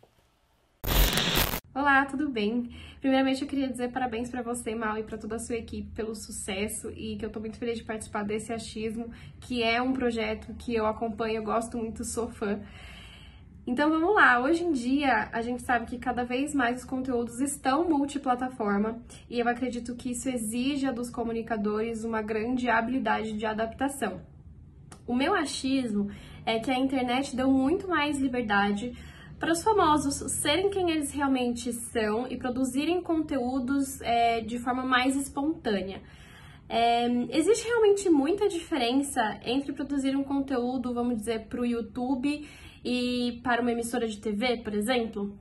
Olá, tudo bem? Primeiramente, eu queria dizer parabéns para você, Mal, e para toda a sua equipe pelo sucesso e que eu estou muito feliz de participar desse achismo, que é um projeto que eu acompanho, eu gosto muito, sou fã. Então vamos lá, hoje em dia a gente sabe que cada vez mais os conteúdos estão multiplataforma e eu acredito que isso exija dos comunicadores uma grande habilidade de adaptação. O meu achismo é que a internet deu muito mais liberdade para os famosos serem quem eles realmente são e produzirem conteúdos é, de forma mais espontânea. É, existe realmente muita diferença entre produzir um conteúdo, vamos dizer, para o YouTube e para uma emissora de TV, por exemplo?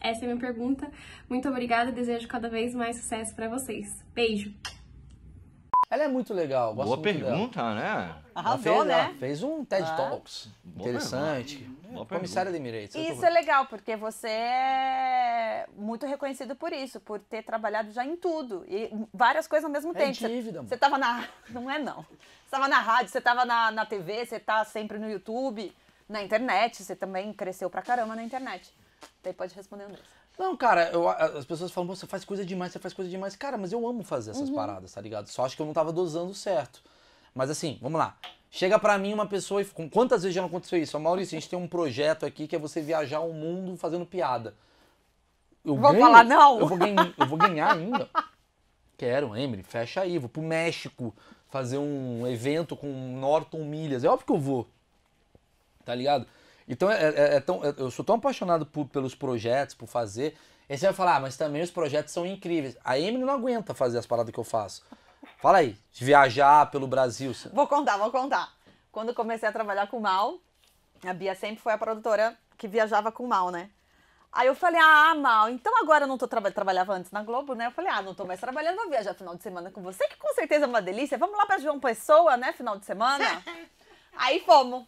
Essa é a minha pergunta. Muito obrigada e desejo cada vez mais sucesso para vocês. Beijo! Ela é muito legal. Boa muito pergunta, dela. né? Arrasou, fez, né? fez um TED ah. Talks interessante. Boa é, Comissária de Emirates. Isso tô... é legal, porque você é muito reconhecido por isso, por ter trabalhado já em tudo. E várias coisas ao mesmo é tempo. Dívida, você tava na. Não é, não. Você estava na rádio, você estava na, na TV, você está sempre no YouTube na internet, você também cresceu pra caramba na internet. Daí pode responder, André. Não, cara, eu, as pessoas falam, você faz coisa demais, você faz coisa demais. Cara, mas eu amo fazer essas uhum. paradas, tá ligado? Só acho que eu não tava dosando certo. Mas assim, vamos lá. Chega para mim uma pessoa e com quantas vezes já não aconteceu isso? Maurício, a gente tem um projeto aqui que é você viajar o mundo fazendo piada. Eu vou ganho, falar não. Eu vou, ganhar, eu vou ganhar ainda. Quero, Emily, fecha aí, vou pro México fazer um evento com Norton Milhas. É óbvio que eu vou. Tá ligado? Então é, é, é tão, é, eu sou tão apaixonado por, pelos projetos, por fazer. E você vai falar, ah, mas também os projetos são incríveis. A Emily não aguenta fazer as paradas que eu faço. Fala aí, viajar pelo Brasil. Vou contar, vou contar. Quando comecei a trabalhar com o Mal, a Bia sempre foi a produtora que viajava com o Mal, né? Aí eu falei, ah, mal, então agora eu não tô trabalhando. Trabalhava antes na Globo, né? Eu falei, ah, não tô mais trabalhando, vou viajar final de semana com você, que com certeza é uma delícia. Vamos lá pra João Pessoa, né? Final de semana. Aí fomos.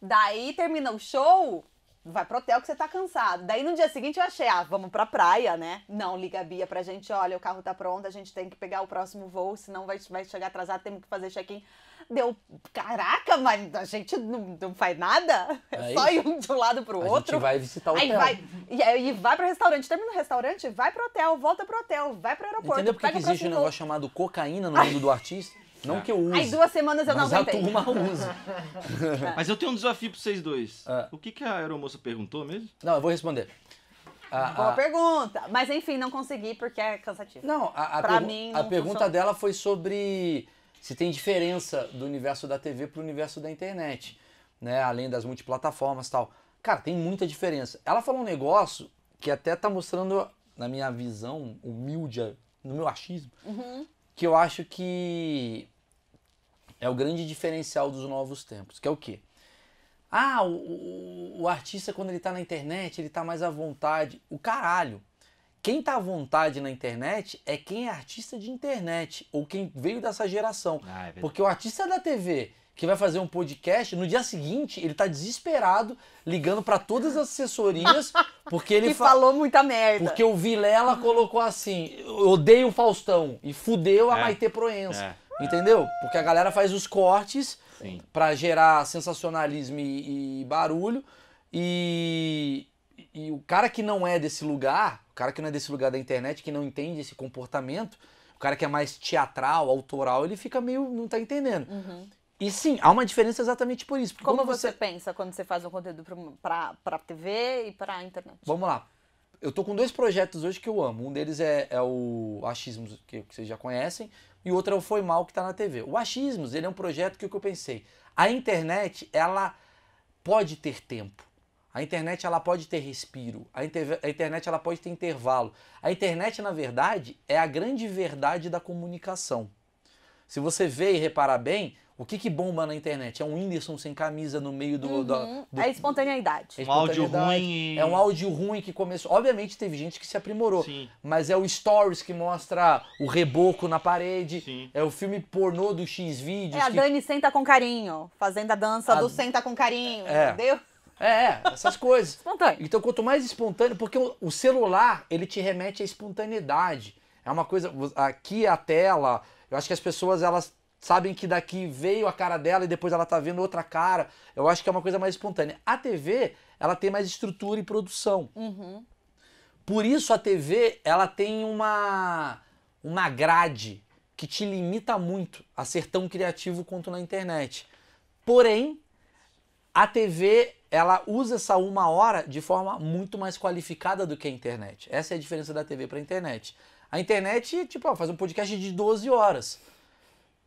Daí termina o show, vai pro hotel que você tá cansado. Daí no dia seguinte eu achei, ah, vamos pra praia, né? Não, liga a Bia pra gente, olha, o carro tá pronto, a gente tem que pegar o próximo voo, senão vai, vai chegar atrasado, temos que fazer check-in. Deu, caraca, mas a gente não, não faz nada? É, é só ir de um lado pro a outro. A gente vai visitar o aí hotel. Vai, e aí vai pro restaurante, termina no restaurante, vai pro hotel, volta pro hotel, vai pro aeroporto. Entendeu porque que existe um negócio chamado cocaína no mundo do artista? Não é. que eu use. Aí duas semanas eu não aguentei. Mas a turma usa. mas eu tenho um desafio para vocês dois. É. O que, que a aeromoça perguntou mesmo? Não, eu vou responder. A, Boa pergunta. Mas enfim, não consegui porque é cansativo. Não, a, a, pergu... mim, não a pergunta dela foi sobre se tem diferença do universo da TV para o universo da internet, né? Além das multiplataformas e tal. Cara, tem muita diferença. Ela falou um negócio que até tá mostrando, na minha visão humilde, no meu achismo, uhum que eu acho que é o grande diferencial dos novos tempos, que é o quê? Ah, o, o, o artista quando ele tá na internet, ele tá mais à vontade. O caralho. Quem tá à vontade na internet é quem é artista de internet ou quem veio dessa geração. Ah, é Porque o artista da TV, que vai fazer um podcast, no dia seguinte ele tá desesperado ligando para todas as assessorias, porque ele fa... falou muita merda. Porque o Vilela colocou assim: odeio o Faustão e fudeu a é. Maite Proença. É. Entendeu? Porque a galera faz os cortes para gerar sensacionalismo e, e barulho. E, e o cara que não é desse lugar, o cara que não é desse lugar da internet, que não entende esse comportamento, o cara que é mais teatral, autoral, ele fica meio. não tá entendendo. Uhum. E sim, há uma diferença exatamente por isso. Como você... você... pensa quando você faz um conteúdo para TV e para internet? Vamos lá. Eu tô com dois projetos hoje que eu amo. Um deles é, é o Achismos, que, que vocês já conhecem, e o outro é o Foi Mal, que tá na TV. O Achismos, ele é um projeto que, que eu pensei. A internet, ela pode ter tempo. A internet ela pode ter respiro, a, inter... a, internet ela pode ter intervalo. A internet, na verdade, é a grande verdade da comunicação. Se você vê e reparar bem, o que, que bomba na internet? É um Whindersson sem camisa no meio do. Uhum. do, do é espontaneidade. É Um áudio ruim. É um áudio ruim que começou. Obviamente teve gente que se aprimorou. Sim. Mas é o Stories que mostra o reboco na parede. Sim. É o filme pornô do X-Vídeos. É a que... Dani Senta com Carinho, fazendo a dança a... do Senta com Carinho, é. entendeu? É, é essas coisas. espontâneo. Então, quanto mais espontâneo, porque o celular, ele te remete à espontaneidade. É uma coisa. Aqui a tela. Eu acho que as pessoas, elas sabem que daqui veio a cara dela e depois ela tá vendo outra cara. Eu acho que é uma coisa mais espontânea. A TV, ela tem mais estrutura e produção. Uhum. Por isso a TV, ela tem uma, uma grade que te limita muito a ser tão criativo quanto na internet. Porém, a TV, ela usa essa uma hora de forma muito mais qualificada do que a internet. Essa é a diferença da TV para a internet. A internet, tipo, ó, faz um podcast de 12 horas.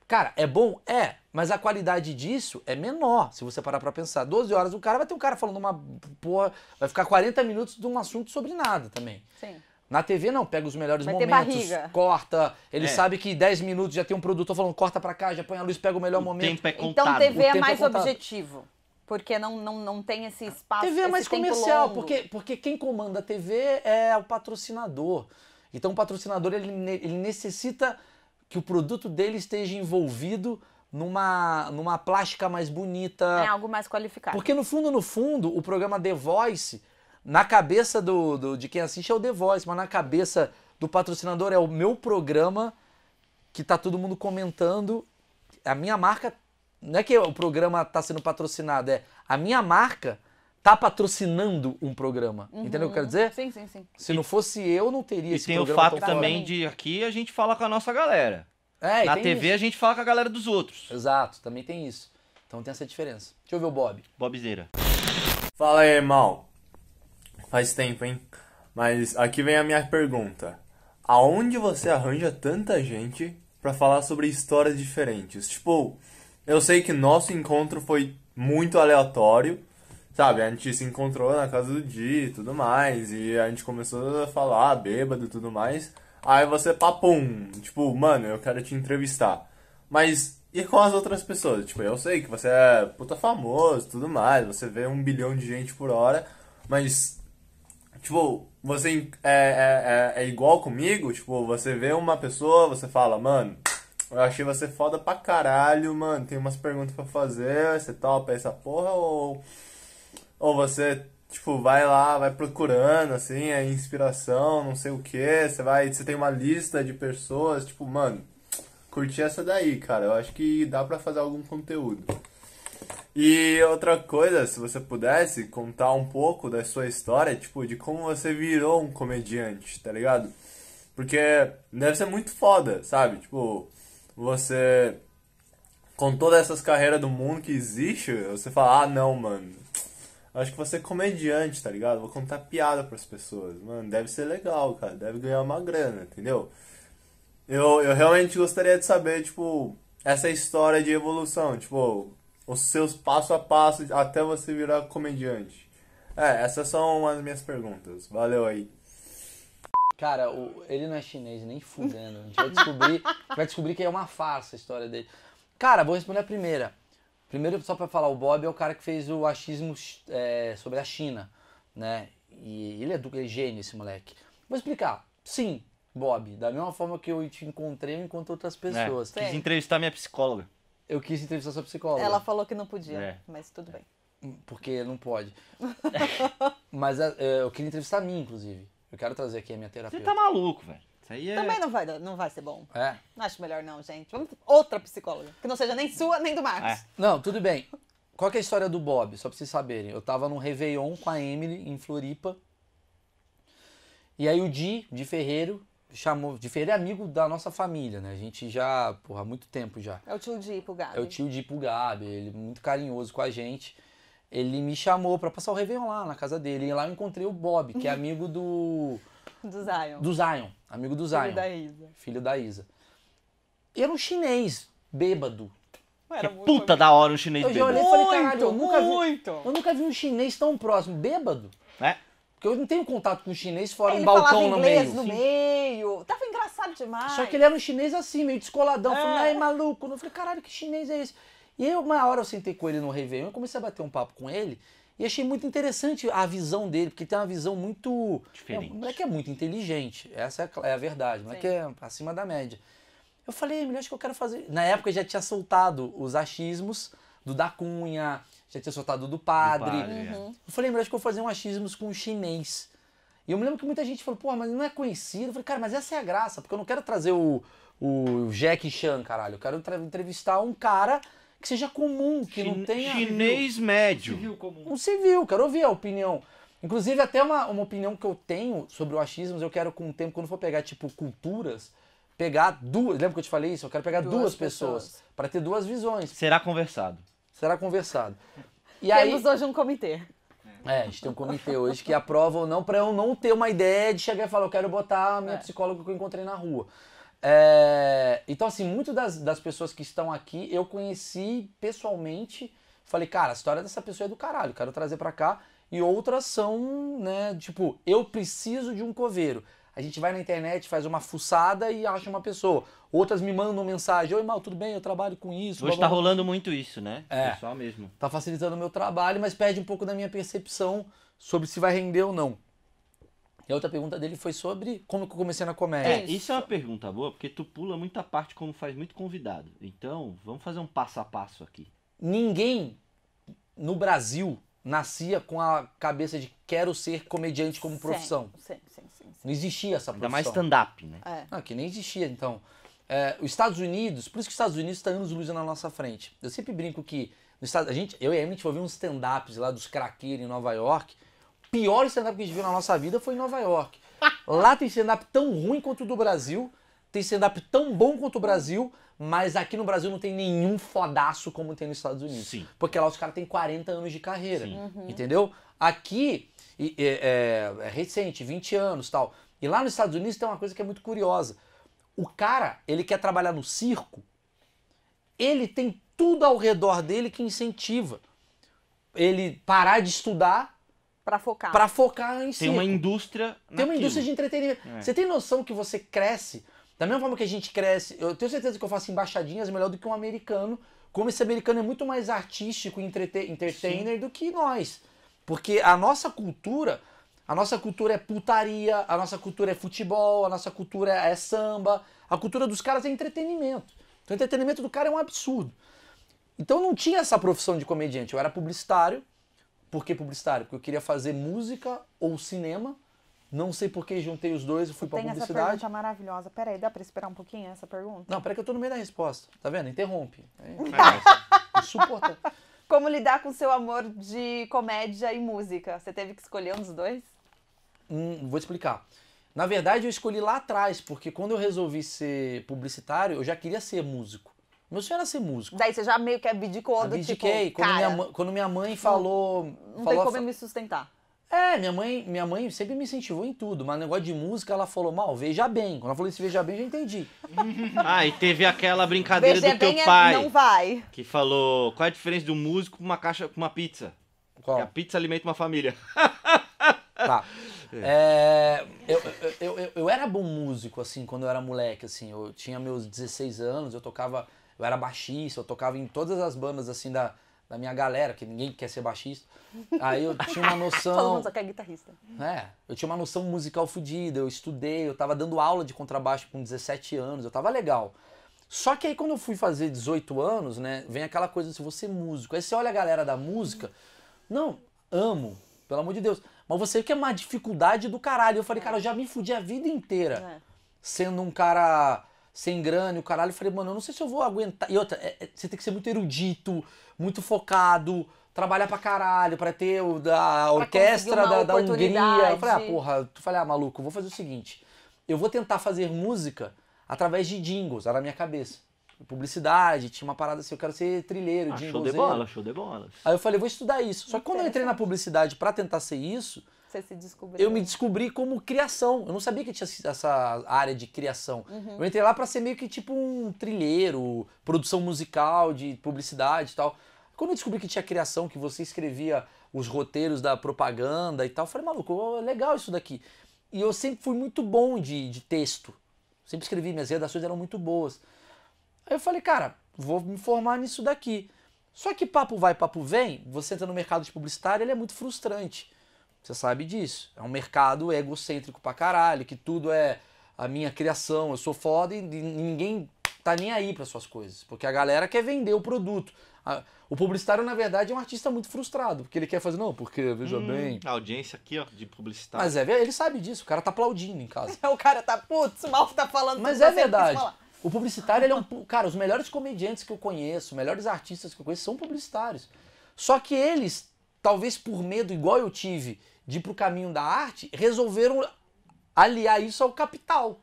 Cara, é bom? É, mas a qualidade disso é menor, se você parar pra pensar. 12 horas, o cara vai ter um cara falando uma porra, vai ficar 40 minutos de um assunto sobre nada também. Sim. Na TV não, pega os melhores vai momentos, corta. Ele é. sabe que 10 minutos já tem um produtor falando, corta pra cá, já põe a luz, pega o melhor o momento. Tempo é então, contado. Então TV é o é mais é objetivo. Porque não, não, não tem esse ah, espaço. A TV é mais comercial, porque, porque quem comanda a TV é o patrocinador. Então o patrocinador ele, ele necessita que o produto dele esteja envolvido numa, numa plástica mais bonita. É algo mais qualificado. Porque no fundo, no fundo, o programa The Voice, na cabeça do, do, de quem assiste é o The Voice, mas na cabeça do patrocinador é o meu programa que tá todo mundo comentando. A minha marca. Não é que o programa está sendo patrocinado, é a minha marca tá patrocinando um programa. Uhum. Entendeu o que eu quero dizer? Sim, sim, sim. Se não fosse eu, não teria e esse programa. E tem o fato também de aqui a gente fala com a nossa galera. É, Na TV isso. a gente fala com a galera dos outros. Exato, também tem isso. Então tem essa diferença. Deixa eu ver o Bob. Bobzeira. Fala aí, irmão. Faz tempo, hein? Mas aqui vem a minha pergunta. Aonde você arranja tanta gente para falar sobre histórias diferentes? Tipo, eu sei que nosso encontro foi muito aleatório, sabe, a gente se encontrou na casa do Di e tudo mais, e a gente começou a falar bêbado e tudo mais. Aí você, papum, tipo, mano, eu quero te entrevistar. Mas e com as outras pessoas? Tipo, eu sei que você é puta famoso tudo mais, você vê um bilhão de gente por hora, mas, tipo, você é, é, é, é igual comigo? Tipo, você vê uma pessoa, você fala, mano. Eu achei você foda pra caralho, mano. Tem umas perguntas pra fazer. Você topa essa porra ou ou você tipo, vai lá, vai procurando, assim, a é inspiração, não sei o que, você vai, você tem uma lista de pessoas, tipo, mano, curti essa daí, cara, eu acho que dá pra fazer algum conteúdo. E outra coisa, se você pudesse contar um pouco da sua história, tipo, de como você virou um comediante, tá ligado? Porque deve ser muito foda, sabe? Tipo, você com todas essas carreiras do mundo que existe, você fala, ah não, mano, eu acho que você é comediante, tá ligado? Vou contar piada pras pessoas. Mano, deve ser legal, cara. Deve ganhar uma grana, entendeu? Eu, eu realmente gostaria de saber, tipo, essa história de evolução. Tipo, os seus passo a passo até você virar comediante. É, essas são as minhas perguntas. Valeu aí. Cara, o, ele não é chinês, nem fudendo. A gente vai descobrir, vai descobrir que é uma farsa a história dele. Cara, vou responder a primeira. Primeiro, só para falar, o Bob é o cara que fez o achismo é, sobre a China, né? E ele é, do, ele é gênio, esse moleque. Vou explicar. Sim, Bob, da mesma forma que eu te encontrei, eu encontro outras é, pessoas. É, quis entrevistar minha psicóloga. Eu quis entrevistar sua psicóloga. Ela falou que não podia, é. mas tudo bem. Porque não pode. mas é, é, eu queria entrevistar a mim, inclusive. Eu quero trazer aqui a minha terapeuta. Você tá maluco, velho. É... Também não vai, não vai ser bom. É. Não acho melhor não, gente. Vamos outra psicóloga, que não seja nem sua, nem do Marcos. É. Não, tudo bem. Qual é a história do Bob? Só pra vocês saberem. Eu tava num Réveillon com a Emily, em Floripa. E aí o Di, de Ferreiro, chamou... De Ferreiro é amigo da nossa família, né? A gente já, porra, há muito tempo já. É o tio Di pro Gabi. É o tio Di pro Gabi. Ele é muito carinhoso com a gente. Ele me chamou pra passar o Réveillon lá, na casa dele. E lá eu encontrei o Bob, que é amigo do... Do Zion. Do Zion, amigo do Zion. Filho da Isa. Filho da Isa. E era um chinês, bêbado. Que puta amigo. da hora um chinês eu bêbado. Eu olhei falei, eu nunca, muito. Vi, eu nunca vi um chinês tão próximo, bêbado. É. Porque eu não tenho contato com o chinês fora ele um balcão no meio. no meio. Tava engraçado demais. Só que ele era um chinês assim, meio descoladão. É. Falei, ai, maluco. Eu falei, caralho, que chinês é esse? E aí, uma hora eu sentei com ele no Réveillon eu comecei a bater um papo com ele. E achei muito interessante a visão dele, porque tem uma visão muito. Diferente. É, o moleque é muito inteligente, essa é a, é verdade. O moleque é Sim. é acima da média. Eu falei, melhor, acho que eu quero fazer. Na época já tinha soltado os achismos do Da Cunha, já tinha soltado do Padre. Do padre é. uhum. Eu falei, melhor, acho que eu vou fazer um achismos com o chinês. E eu me lembro que muita gente falou, porra, mas não é conhecido. Eu falei, cara, mas essa é a graça, porque eu não quero trazer o, o Jack Chan, caralho. Eu quero entrevistar um cara que seja comum, que não tenha. Chinês viu, médio. Um civil comum. Um civil, quero ouvir a opinião. Inclusive, até uma, uma opinião que eu tenho sobre o achismo, eu quero com o tempo, quando for pegar, tipo, culturas, pegar duas. Lembra que eu te falei isso? Eu quero pegar duas, duas pessoas, pessoas. para ter duas visões. Será conversado. Será conversado. E Temos aí, hoje um comitê. É, a gente tem um comitê hoje que aprova ou não, para eu não ter uma ideia de chegar e falar, eu quero botar a minha é. psicóloga que eu encontrei na rua. É, então, assim, muitas das, das pessoas que estão aqui eu conheci pessoalmente. Falei, cara, a história dessa pessoa é do caralho, quero trazer para cá. E outras são, né, tipo, eu preciso de um coveiro. A gente vai na internet, faz uma fuçada e acha uma pessoa. Outras me mandam mensagem: Oi, mal, tudo bem? Eu trabalho com isso. Hoje está rolando muito isso, né? É. Pessoal mesmo. Tá facilitando o meu trabalho, mas perde um pouco da minha percepção sobre se vai render ou não. E a outra pergunta dele foi sobre como que eu comecei na comédia. É, é isso é uma pergunta boa, porque tu pula muita parte como faz muito convidado. Então, vamos fazer um passo a passo aqui. Ninguém no Brasil nascia com a cabeça de quero ser comediante como profissão. Sim, sim, sim, sim. Não existia essa profissão. Ainda mais stand-up, né? É. Não, ah, que nem existia, então. É, os Estados Unidos, por isso que os Estados Unidos está anos luz na nossa frente. Eu sempre brinco que no Estado, a gente, eu e a Emily, a gente foi ver uns stand-ups lá dos craqueiros em Nova York, pior stand-up que a gente viu na nossa vida foi em Nova York. Lá tem stand-up tão ruim quanto o do Brasil, tem stand-up tão bom quanto o Brasil, mas aqui no Brasil não tem nenhum fodaço como tem nos Estados Unidos. Sim. Porque lá os caras têm 40 anos de carreira, uhum. entendeu? Aqui é, é, é recente, 20 anos tal. E lá nos Estados Unidos tem uma coisa que é muito curiosa. O cara, ele quer trabalhar no circo, ele tem tudo ao redor dele que incentiva. Ele parar de estudar Pra focar. Pra focar em si. Tem uma indústria. Naquilo. Tem uma indústria de entretenimento. É. Você tem noção que você cresce. Da mesma forma que a gente cresce, eu tenho certeza que eu faço embaixadinhas melhor do que um americano, como esse americano é muito mais artístico e entertainer Sim. do que nós. Porque a nossa cultura, a nossa cultura é putaria, a nossa cultura é futebol, a nossa cultura é samba, a cultura dos caras é entretenimento. Então o entretenimento do cara é um absurdo. Então não tinha essa profissão de comediante, eu era publicitário, por que publicitário? Porque eu queria fazer música ou cinema. Não sei por que juntei os dois e fui para publicidade. Tem essa pergunta maravilhosa. Peraí, dá para esperar um pouquinho essa pergunta? Não, peraí que eu tô no meio da resposta. Tá vendo? Interrompe. É, é é Suporta. Como lidar com seu amor de comédia e música? Você teve que escolher um dos dois? Hum, vou explicar. Na verdade, eu escolhi lá atrás, porque quando eu resolvi ser publicitário, eu já queria ser músico. Meu sonho era ser músico. Daí você já meio que abdicou Abdiquei. Tipo, quando, cara, minha, quando minha mãe tipo, falou... Não, falou, tem como eu me sustentar. É, minha mãe, minha mãe sempre me incentivou em tudo, mas negócio de música ela falou, mal, veja bem. Quando ela falou isso, veja bem, eu já entendi. ah, e teve aquela brincadeira veja do teu é pai. É, não vai. Que falou, qual é a diferença do músico com uma caixa, com uma pizza? Qual? Que a pizza alimenta uma família. tá. É, é eu, eu, eu, eu, era bom músico, assim, quando eu era moleque, assim. Eu tinha meus 16 anos, eu tocava eu era baixista, eu tocava em todas as bandas assim da, da minha galera, que ninguém quer ser baixista. Aí eu tinha uma noção. Todo mundo só quer guitarrista. É, eu tinha uma noção musical fodida, eu estudei, eu tava dando aula de contrabaixo com 17 anos, eu tava legal. Só que aí quando eu fui fazer 18 anos, né, vem aquela coisa de assim, você é músico. Aí você olha a galera da música, não, amo, pelo amor de Deus. Mas você que é uma dificuldade do caralho. Eu falei, cara, eu já me fudi a vida inteira. É. Sendo um cara sem grana e o caralho. Eu falei, mano, eu não sei se eu vou aguentar. E outra, é, é, você tem que ser muito erudito, muito focado, trabalhar pra caralho, pra ter o da pra orquestra da, da Hungria. Eu falei, ah, porra, tu falei, ah, maluco, vou fazer o seguinte: eu vou tentar fazer música através de jingles, era na minha cabeça. Publicidade, tinha uma parada assim, eu quero ser trilheiro, ah, Show de bola, show de bola. Aí eu falei, vou estudar isso. Só que quando eu entrei na publicidade para tentar ser isso, você se descobriu? Eu me descobri como criação. Eu não sabia que tinha essa área de criação. Uhum. Eu entrei lá para ser meio que tipo um trilheiro, produção musical, de publicidade e tal. Quando eu descobri que tinha criação, que você escrevia os roteiros da propaganda e tal, eu falei, maluco, legal isso daqui. E eu sempre fui muito bom de, de texto. Sempre escrevi, minhas redações eram muito boas. Aí eu falei, cara, vou me formar nisso daqui. Só que papo vai, papo vem, você entra no mercado de publicitário, ele é muito frustrante. Você sabe disso. É um mercado egocêntrico pra caralho, que tudo é a minha criação, eu sou foda e ninguém tá nem aí para suas coisas, porque a galera quer vender o produto. O publicitário, na verdade, é um artista muito frustrado, porque ele quer fazer, não, porque, veja hum, bem. A audiência aqui, ó, de publicitário. Mas é, ele sabe disso, o cara tá aplaudindo em casa. o cara tá, putz, o Malfo tá falando Mas é verdade. O publicitário, ele é um. Cara, os melhores comediantes que eu conheço, os melhores artistas que eu conheço são publicitários. Só que eles, talvez por medo, igual eu tive, de ir para o caminho da arte, resolveram aliar isso ao capital.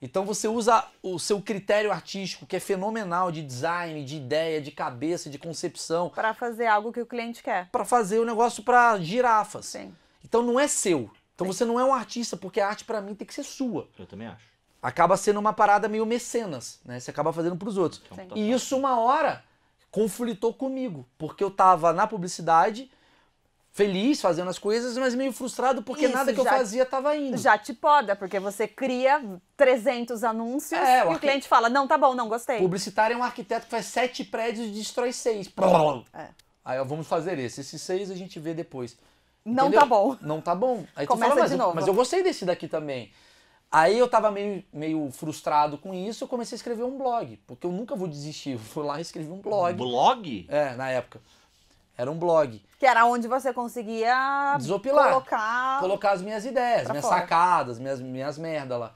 Então você usa o seu critério artístico, que é fenomenal de design, de ideia, de cabeça, de concepção. Para fazer algo que o cliente quer. Para fazer o um negócio para girafas. Sim. Então não é seu. Então Sim. você não é um artista, porque a arte para mim tem que ser sua. Eu também acho. Acaba sendo uma parada meio mecenas, né? Você acaba fazendo para os outros. Então, Sim. E isso uma hora conflitou comigo, porque eu tava na publicidade feliz fazendo as coisas, mas meio frustrado porque Isso, nada que eu fazia estava indo. Já te poda, porque você cria 300 anúncios é, e o, cliente fala: não, tá bom, não gostei. Publicitário é um arquiteto que faz sete prédios e destrói seis. É. Aí ó, vamos fazer esse. Esses seis a gente vê depois. Entendeu? Não tá bom. Não tá bom. Aí Começa tu fala, mas, de novo. mas eu gostei desse daqui também. Aí eu tava meio, meio frustrado com isso, eu comecei a escrever um blog, porque eu nunca vou desistir. Eu fui lá e escrevi um blog. Um blog? É, na época. Era um blog. Que era onde você conseguia Desopilar, colocar... colocar as minhas ideias, minhas fora. sacadas, minhas, minhas merda lá.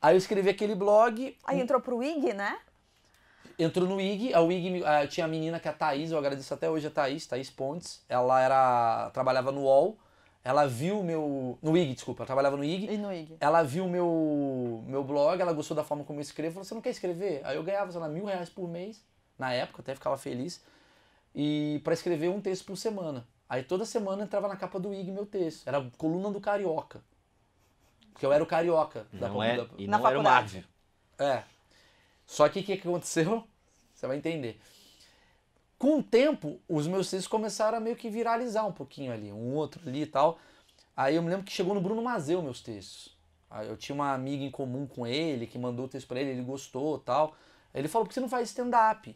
Aí eu escrevi aquele blog. Aí entrou pro IG, né? Entrou no IG, a IG a, eh, tinha a menina que é a Thaís, eu agradeço até hoje a Thaís, Thaís Pontes. Ela era. trabalhava no UOL. Ela viu meu. No IG, desculpa, ela trabalhava no IG. E no IG. Ela viu meu, meu blog, ela gostou da forma como eu escrevo, falou: você não quer escrever? Aí eu ganhava, sei lá, mil reais por mês, na época, até ficava feliz e para escrever um texto por semana. Aí toda semana entrava na capa do IG meu texto. Era coluna do Carioca. Porque eu era o Carioca. Não da coluna, é, E não era o Marvel. É. Só que o que, que aconteceu? Você vai entender. Com o tempo, os meus textos começaram a meio que viralizar um pouquinho ali, um outro ali e tal. Aí eu me lembro que chegou no Bruno Mazeu meus textos. Aí eu tinha uma amiga em comum com ele, que mandou o texto pra ele, ele gostou tal. Aí ele falou, por que você não faz stand-up?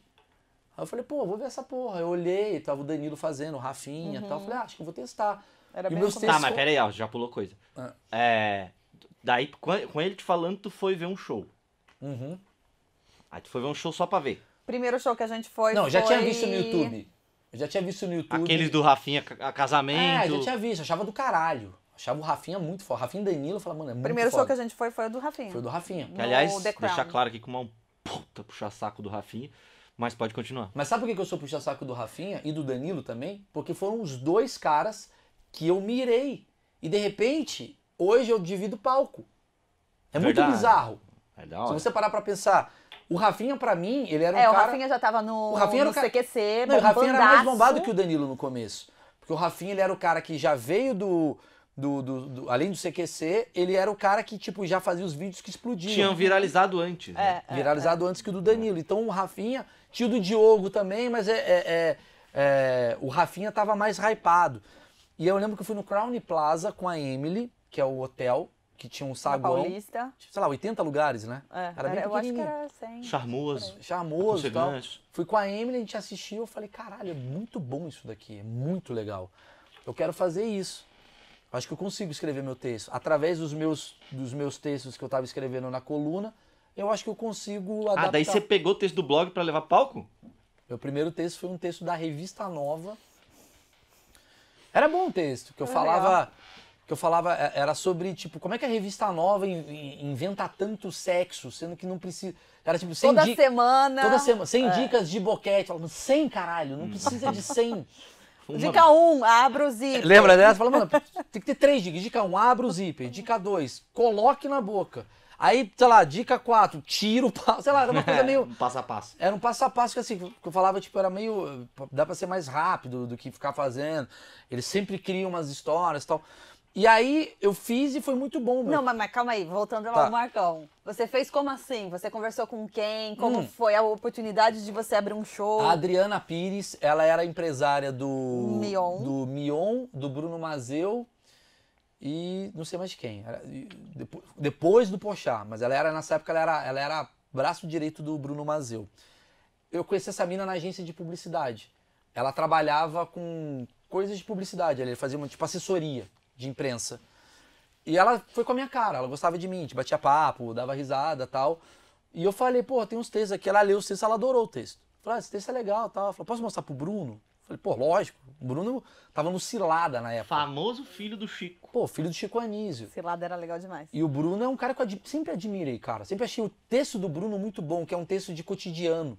Aí eu falei, pô, vou ver essa porra. Eu olhei, tava o Danilo fazendo, o Rafinha uhum. tal. Eu falei, ah, acho que eu vou testar. Era e bem meus textos... Tá, mas peraí, ó, já pulou coisa. Ah. É, daí, com ele te falando, tu foi ver um show. Uhum. Aí tu foi ver um show só pra ver. Primeiro show que a gente foi. Não, foi... já tinha visto no YouTube. já tinha visto no YouTube. Aqueles do Rafinha Casamento. É, já tinha visto, achava do caralho. Achava o Rafinha muito foda. Rafinha Danilo, falava, mano, é muito Primeiro foda. show que a gente foi foi o do Rafinha. Foi o do Rafinha. Que, aliás, deixar claro aqui com uma puta puxa saco do Rafinha. Mas pode continuar. Mas sabe por que eu sou puxa-saco do Rafinha e do Danilo também? Porque foram os dois caras que eu mirei. E de repente, hoje eu divido palco. É Verdade. muito bizarro. É da hora. Se você parar pra pensar, o Rafinha, pra mim, ele era um é, cara... É, o Rafinha já tava no, o Rafinha no, CQC, Não, o Rafinha era mais bombado que o Danilo no começo. Porque o Rafinha, ele era o cara que já veio do, do, do, do, além do CQC, ele era o cara que, tipo, já fazia os vídeos que explodiam. Tinham viralizado antes. Né? É, é, é. viralizado é. antes que o do Danilo. Então o Rafinha tio do Diogo também, mas é, é, o Rafinha tava mais hypado. E eu lembro que eu fui no Crown Plaza com a Emily, que é o hotel, que tinha um saguão. Paulista. Tipo, sei lá, 80 lugares, né? É, era bem eu acho que era 100. Charmoso. Charmoso tal. Fui com a Emily, a gente assistiu, eu falei, caralho, é muito bom isso daqui, é muito legal. Eu quero fazer isso acho que eu consigo escrever meu texto. Através dos meus, dos meus textos que eu estava escrevendo na coluna, eu acho que eu consigo adaptar. Ah, daí você pegou o texto do blog para levar palco? Meu primeiro texto foi um texto da Revista Nova. Era bom o texto, que eu é falava... Legal. Que eu falava é, era sobre, tipo, como é que a revista nova inventa tanto sexo, sendo que não precisa. Era tipo, sem Toda semana. Toda semana. Sem é. dicas de boquete. Falando, 100, caralho, não precisa de 100. Uma... Dica 1, um, abra o zíper. Lembra dessa? Fala, mano, tem que ter três dicas. Dica 1, um, abra o zíper. Dica 2, coloque na boca. Aí, sei lá, dica 4, tira o tiro, sei lá, era uma coisa é, meio. um passo a passo. Era um passo a passo que assim, que eu falava, tipo, era meio. dá pra ser mais rápido do que ficar fazendo. Ele sempre cria umas histórias e tal. E aí eu fiz e foi muito bom. Meu. Não, mas, mas calma aí, voltando lá tá. ao Marcão. Você fez como assim? Você conversou com quem? Como hum. foi a oportunidade de você abrir um show? A Adriana Pires, ela era empresária do Mion, do, Mion, do Bruno Mazeu e não sei mais de quem. Depois do Pochá, mas ela era nessa época ela era, ela era braço direito do Bruno Mazeu. Eu conheci essa mina na agência de publicidade. Ela trabalhava com coisas de publicidade, ela fazia uma tipo assessoria de imprensa. E ela foi com a minha cara, ela gostava de mim, te batia papo, dava risada tal. E eu falei, pô, tem uns textos aqui. Ela leu os textos, ela adorou o texto. Eu falei, ah, esse texto é legal tal. Ela falou, posso mostrar pro Bruno? falei, pô, lógico. O Bruno tava no Cilada na época. Famoso filho do Chico. Pô, filho do Chico Anísio. Cilada era legal demais. E o Bruno é um cara que eu sempre admirei, cara. Sempre achei o texto do Bruno muito bom, que é um texto de cotidiano.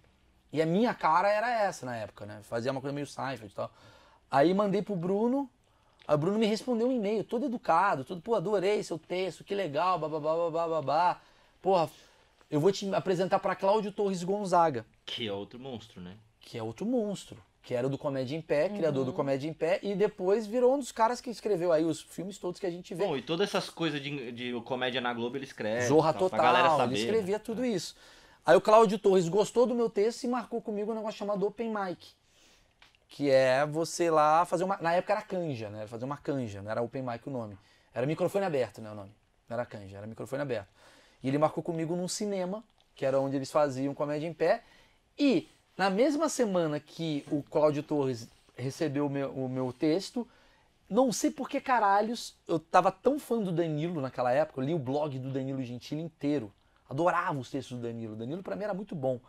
E a minha cara era essa na época, né? Fazia uma coisa meio Seinfeld e tal. Aí mandei pro Bruno, Aí o Bruno me respondeu um e-mail, todo educado, todo, pô, adorei seu texto, que legal, bababá, babá, babá. Porra, eu vou te apresentar para Cláudio Torres Gonzaga. Que é outro monstro, né? Que é outro monstro. Que era do Comédia em Pé, uhum. criador do Comédia em Pé, e depois virou um dos caras que escreveu aí os filmes todos que a gente vê. Bom, e todas essas coisas de, de comédia na Globo ele escreve. Zorra a Total, saber, ele né? escrevia né? tudo é. isso. Aí o Cláudio Torres gostou do meu texto e marcou comigo um negócio chamado Open Mic que é você lá fazer uma. Na época era canja, né? Era fazer uma canja, não era open mic o nome. Era microfone aberto, né? O nome. Não era canja, era microfone aberto. E ele marcou comigo num cinema, que era onde eles faziam comédia em pé. E na mesma semana que o Cláudio Torres recebeu o meu, o meu texto, não sei por que caralhos, eu tava tão fã do Danilo naquela época, eu li o blog do Danilo Gentili inteiro. Adorava os textos do Danilo. O Danilo para mim era muito bom.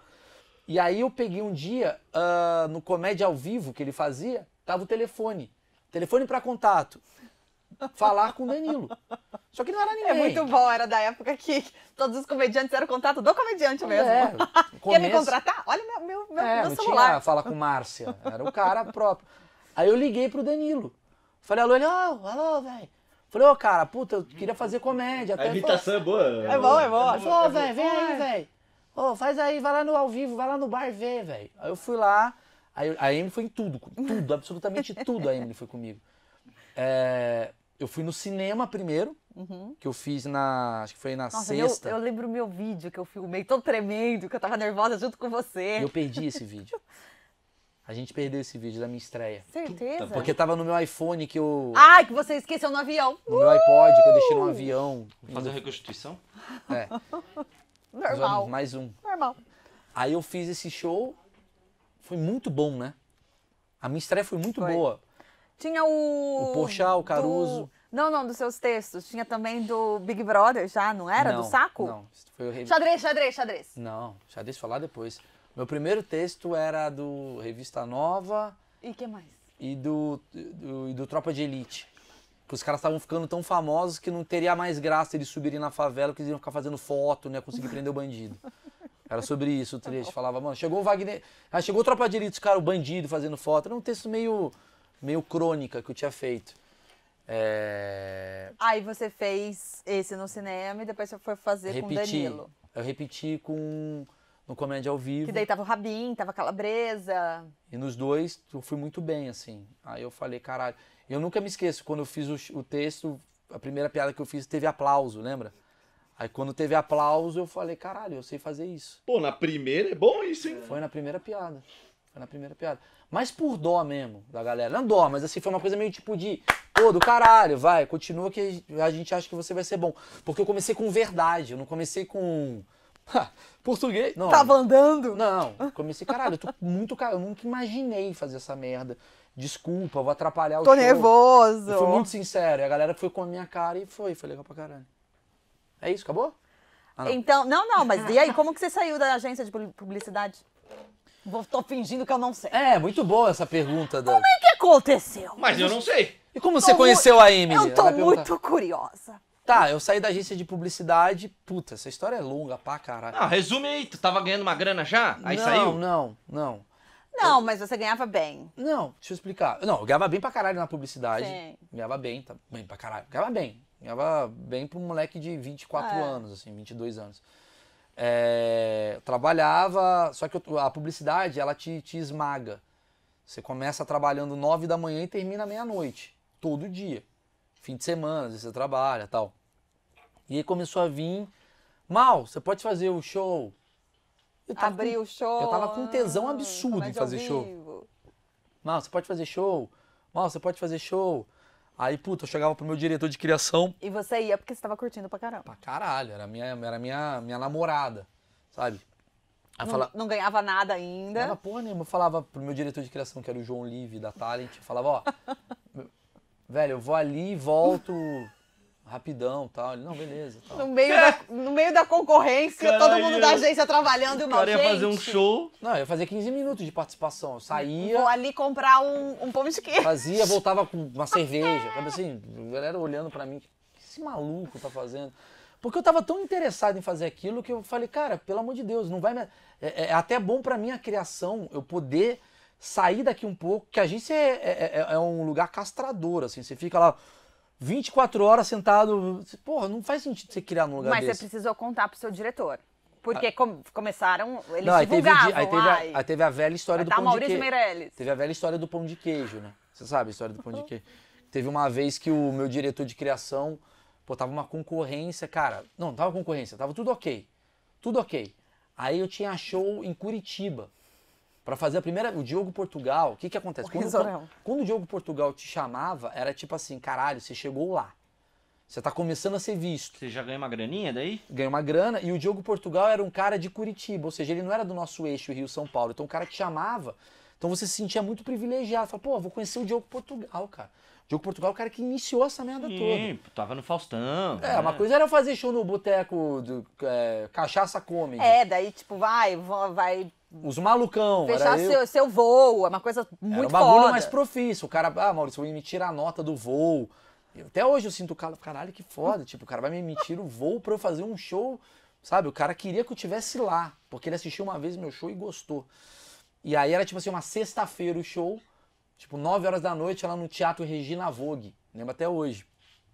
E aí eu peguei um dia, uh, no comédia ao vivo que ele fazia, tava o telefone. Telefone para contato. Falar com o Danilo. Só que não era ninguém. É muito bom, era da época que todos os comediantes eram contato do comediante mesmo. É, Quer me contratar? Olha meu, meu, é, meu não celular. Tinha, falar com Márcia, era o cara próprio. Aí eu liguei pro Danilo. Falei, alô, ele, oh, alô, velho. Falei, ô, oh, cara, puta, eu queria fazer comédia. A imitação é boa. É bom, é bom. Ele falou, é velho, vem aí, velho. Ô, oh, faz aí, vai lá no ao vivo, vai lá no bar ver, velho. Aí eu fui lá, aí a Emily foi em tudo, tudo, absolutamente tudo a Emily foi comigo. É, eu fui no cinema primeiro, uhum. que eu fiz na. Acho que foi na Nossa, sexta. Meu, eu lembro o meu vídeo que eu filmei tão tremendo, que eu tava nervosa junto com você. E eu perdi esse vídeo. A gente perdeu esse vídeo da minha estreia. Certeza. Porque tava no meu iPhone que eu. Ah, que você esqueceu no avião. No uh! meu iPod que eu deixei no uh! avião. Fazer a reconstituição? É. Normal. Mais um. Normal. Aí eu fiz esse show, foi muito bom, né? A minha estreia foi muito foi. boa. Tinha o. O Pochá, o Caruso. Do... Não, não, dos seus textos. Tinha também do Big Brother já, não era? Não, do saco? Não, foi o Xadrez, xadrez, xadrez. Não, xadrez falar depois. Meu primeiro texto era do Revista Nova. E que mais? E do, do, do, do Tropa de Elite os caras estavam ficando tão famosos que não teria mais graça eles subirem na favela, porque eles iam ficar fazendo foto, né, conseguir prender o bandido. Era sobre isso o tá trecho. Falava, mano, chegou o Wagner. Aí ah, chegou o Tropa de Elite, cara, o bandido fazendo foto. Era um texto meio, meio crônica que eu tinha feito. É... Aí você fez esse no cinema e depois você foi fazer repeti. com o Danilo. Eu repeti com no Comédia ao Vivo. Que daí tava o Rabin, tava a Calabresa. E nos dois eu fui muito bem, assim. Aí eu falei, caralho. Eu nunca me esqueço, quando eu fiz o, o texto, a primeira piada que eu fiz teve aplauso, lembra? Aí quando teve aplauso, eu falei, caralho, eu sei fazer isso. Pô, na primeira é bom isso, hein? Foi na primeira piada. Foi na primeira piada. Mas por dó mesmo da galera. Não dó, mas assim, foi uma coisa meio tipo de. Pô, do caralho, vai, continua que a gente acha que você vai ser bom. Porque eu comecei com verdade, eu não comecei com. Português? Não. Tava andando? Não. Comecei, caralho, eu tô muito. Eu nunca imaginei fazer essa merda. Desculpa, vou atrapalhar o Tô show. nervoso. Eu fui muito sincero. E a galera foi com a minha cara e foi. Foi legal pra caralho. É isso, acabou? Ah, não. Então, não, não, mas e aí, como que você saiu da agência de publicidade? Vou, tô fingindo que eu não sei. É, muito boa essa pergunta. Da... Como é que aconteceu? Mas eu não sei. E como tô você conheceu muito... a Emily? Eu tô muito curiosa. Tá, eu saí da agência de publicidade. Puta, essa história é longa pra caralho. Não, resume aí. Tu tava ganhando uma grana já? Aí não, saiu? Não, não, não. Eu... mas você ganhava bem. Não, deixa eu explicar. Não, eu ganhava bem pra caralho na publicidade. Sim. Ganhava bem, tá bem pra caralho. Ganhava bem. Ganhava bem pra um moleque de 24 é. anos, assim, 22 anos. É, trabalhava, só que a publicidade, ela te, te esmaga. Você começa trabalhando 9 da manhã e termina meia-noite. Todo dia. Fim de semana, às vezes você trabalha tal. E aí começou a vir, Mal, você pode fazer o show? Abriu o show. Eu tava com tesão ah, absurdo em fazer show. Mal, você pode fazer show? Mal, você pode fazer show? Aí, puta, eu chegava pro meu diretor de criação. E você ia porque você tava curtindo pra caramba. Pra caralho, era minha, era minha, minha namorada, sabe? Não, fala... não, ganhava nada ainda. Não, era porra nenhuma. Eu falava pro meu diretor de criação, que era o João Live da Talent, eu falava, ó, velho, eu vou ali e volto rapidão tal. Ele, não, beleza. Tal. No, meio da, no meio da concorrência, todo mundo da agência trabalhando e uma cara ia fazer um show. Não, ia fazer 15 minutos de participação. Eu saía. Vou ali comprar um, um pão de queijo. Fazia, voltava com uma cerveja. Sabe assim, a galera olhando para mim, o que esse maluco tá fazendo? Porque eu tava tão interessado em fazer aquilo que eu falei, cara, pelo amor de Deus, não vai me... é, é, é até bom para minha criação eu poder sair daqui um pouco, que a agência é, é, é, é um lugar castrador, assim, você fica lá 24 horas sentado. Porra, não faz sentido você criar num lugar Mas desse. você precisou contar pro seu diretor. Porque com, começaram. Eles não, aí teve, Aí teve, a, aí teve a velha história do tá pão Maurício de queijo. Meirelles. Teve a velha história do pão de queijo, né? Você sabe a história do pão de queijo. teve uma vez que o meu diretor de criação. Pô, tava uma concorrência, cara. Não, não tava concorrência, tava tudo ok. Tudo ok. Aí eu tinha show em Curitiba para fazer a primeira. O Diogo Portugal, o que que acontece? Quando, quando, quando, o Diogo Portugal te chamava, era tipo assim: caralho, você chegou lá. Você tá começando a ser visto. Você já ganha uma graninha daí? Ganha uma grana. E o Diogo Portugal era um cara de Curitiba, ou seja, ele não era do nosso eixo Rio-São Paulo. Então o cara te chamava. Então você se sentia muito privilegiado. Fala, pô, vou conhecer o Diogo Portugal, cara. Diogo Portugal é o cara que iniciou essa merda Sim, toda. tava no Faustão. É, né? uma coisa era fazer show no boteco, do, é, cachaça come. É, daí tipo, vai, vai os malucão. Fechar seu, eu. seu voo, é uma coisa muito era um bagulho foda. mais profício. O cara, ah, Maurício, me tirar a nota do voo. Eu, até hoje eu sinto, caralho, que foda. tipo, o cara vai me emitir o voo pra eu fazer um show, sabe? O cara queria que eu tivesse lá, porque ele assistiu uma vez meu show e gostou. E aí era tipo assim, uma sexta-feira o show, tipo, 9 horas da noite, lá no Teatro Regina Vogue. Lembro até hoje.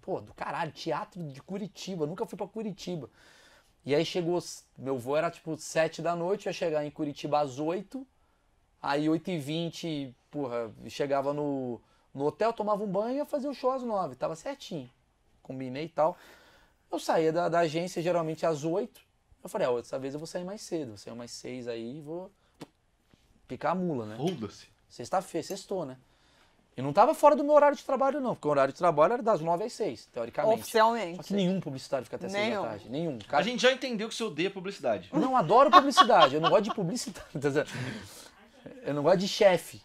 Pô, do caralho, teatro de Curitiba. Nunca fui para Curitiba. E aí chegou, meu voo era tipo 7 da noite, ia chegar em Curitiba às 8, aí 8 e 20, porra, chegava no, no hotel, tomava um banho e ia fazer o show às 9, tava certinho, combinei e tal. Eu saía da, da agência geralmente às 8, eu falei, ah, dessa vez eu vou sair mais cedo, vou sair umas 6 aí e vou picar a mula, né? Foda-se. Sexta-feira, sextou, né? E não estava fora do meu horário de trabalho, não, porque o horário de trabalho era das 9 às 6, teoricamente. Oficialmente. Só que nenhum publicitário fica até 6 nenhum. da tarde. Nenhum. Cara... A gente já entendeu que você odeia publicidade. Não, adoro publicidade. eu não gosto de publicidade. Tá eu não gosto de chefe.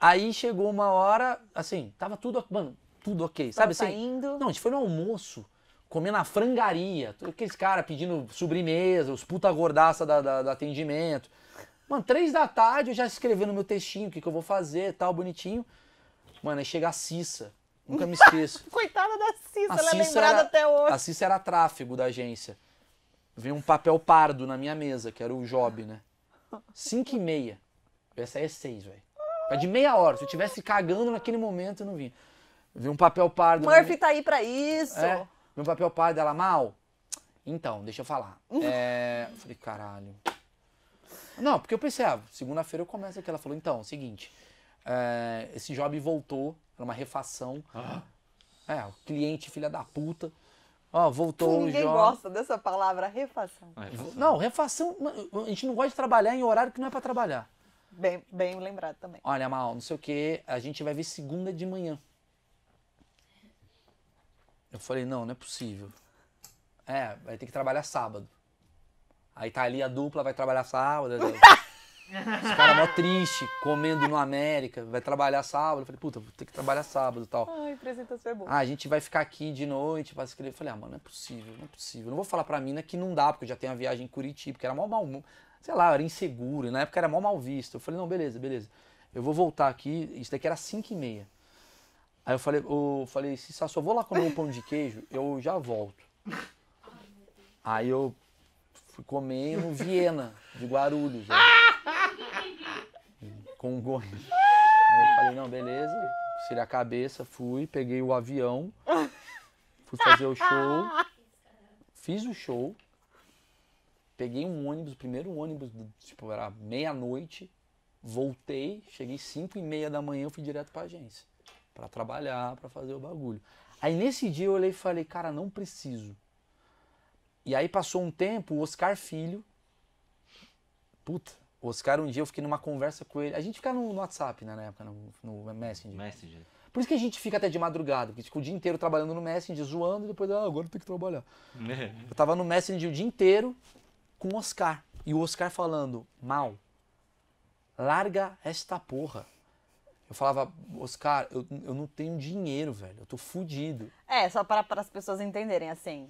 Aí chegou uma hora, assim, tava tudo, mano, tudo ok. Sabe assim? Não, a gente foi no almoço, comendo na frangaria. Aqueles caras pedindo sobremesa, os puta gordaça do atendimento. Mano, três da tarde eu já escrevendo meu textinho, o que, que eu vou fazer tal, bonitinho. Mano, aí chega a Cissa. Nunca me esqueço. Coitada da Cissa, ela é Cissa é lembrada era, até hoje. A Cissa era tráfego da agência. Veio um papel pardo na minha mesa, que era o Job, né? Cinco e meia. Eu ia sair às é seis, velho. Tá de meia hora. Se eu tivesse cagando naquele momento, eu não vinha. Veio um papel pardo. Murphy tá aí pra isso. É, veio um papel pardo. Ela, mal. Então, deixa eu falar. É... Eu falei, caralho. Não, porque eu pensei, ah, segunda-feira eu começo aqui. Ela falou, então, é o seguinte, é, esse job voltou é uma refação. Ah. É, o cliente filha da puta. Ó, voltou Ninguém o job. gosta dessa palavra, refação. Ah, refação. Não, refação, a gente não gosta de trabalhar em horário que não é para trabalhar. Bem, bem lembrado também. Olha, Mal, não sei o que, a gente vai ver segunda de manhã. Eu falei, não, não é possível. É, vai ter que trabalhar sábado. Aí tá ali a dupla, vai trabalhar sábado. Os caras mó triste, comendo no América, vai trabalhar sábado. Eu falei, puta, vou ter que trabalhar sábado e tal. Ai, apresentação é boa. Ah, a gente vai ficar aqui de noite pra escrever. Eu falei, ah, mano, não é possível, não é possível. não vou falar pra mina que não dá, porque eu já tenho a viagem em Curitiba, que era mó mal, sei lá, era inseguro. Na época era mó mal visto. Eu falei, não, beleza, beleza. Eu vou voltar aqui, isso daqui era 5 e meia. Aí eu falei, eu falei, se só vou lá comer um pão de queijo, eu já volto. Aí eu Fui comer no Viena, de Guarulhos. Né? Com um goi. Aí eu falei, não, beleza. Tirei a cabeça, fui, peguei o avião, fui fazer o show. Fiz o show. Peguei um ônibus, o primeiro ônibus, tipo, era meia-noite. Voltei, cheguei cinco e meia da manhã, eu fui direto pra agência. para trabalhar, para fazer o bagulho. Aí nesse dia eu olhei e falei, cara, não preciso. E aí passou um tempo, o Oscar Filho. Puta, o Oscar, um dia eu fiquei numa conversa com ele. A gente ficava no, no WhatsApp né, na época, no, no Messenger. Messenger. Por isso que a gente fica até de madrugada, porque fica tipo, o dia inteiro trabalhando no Messenger, zoando, e depois, ah, agora tem que trabalhar. É. eu tava no Messenger o dia inteiro com o Oscar. E o Oscar falando, mal, larga esta porra. Eu falava, Oscar, eu, eu não tenho dinheiro, velho, eu tô fudido. É, só para as pessoas entenderem, assim.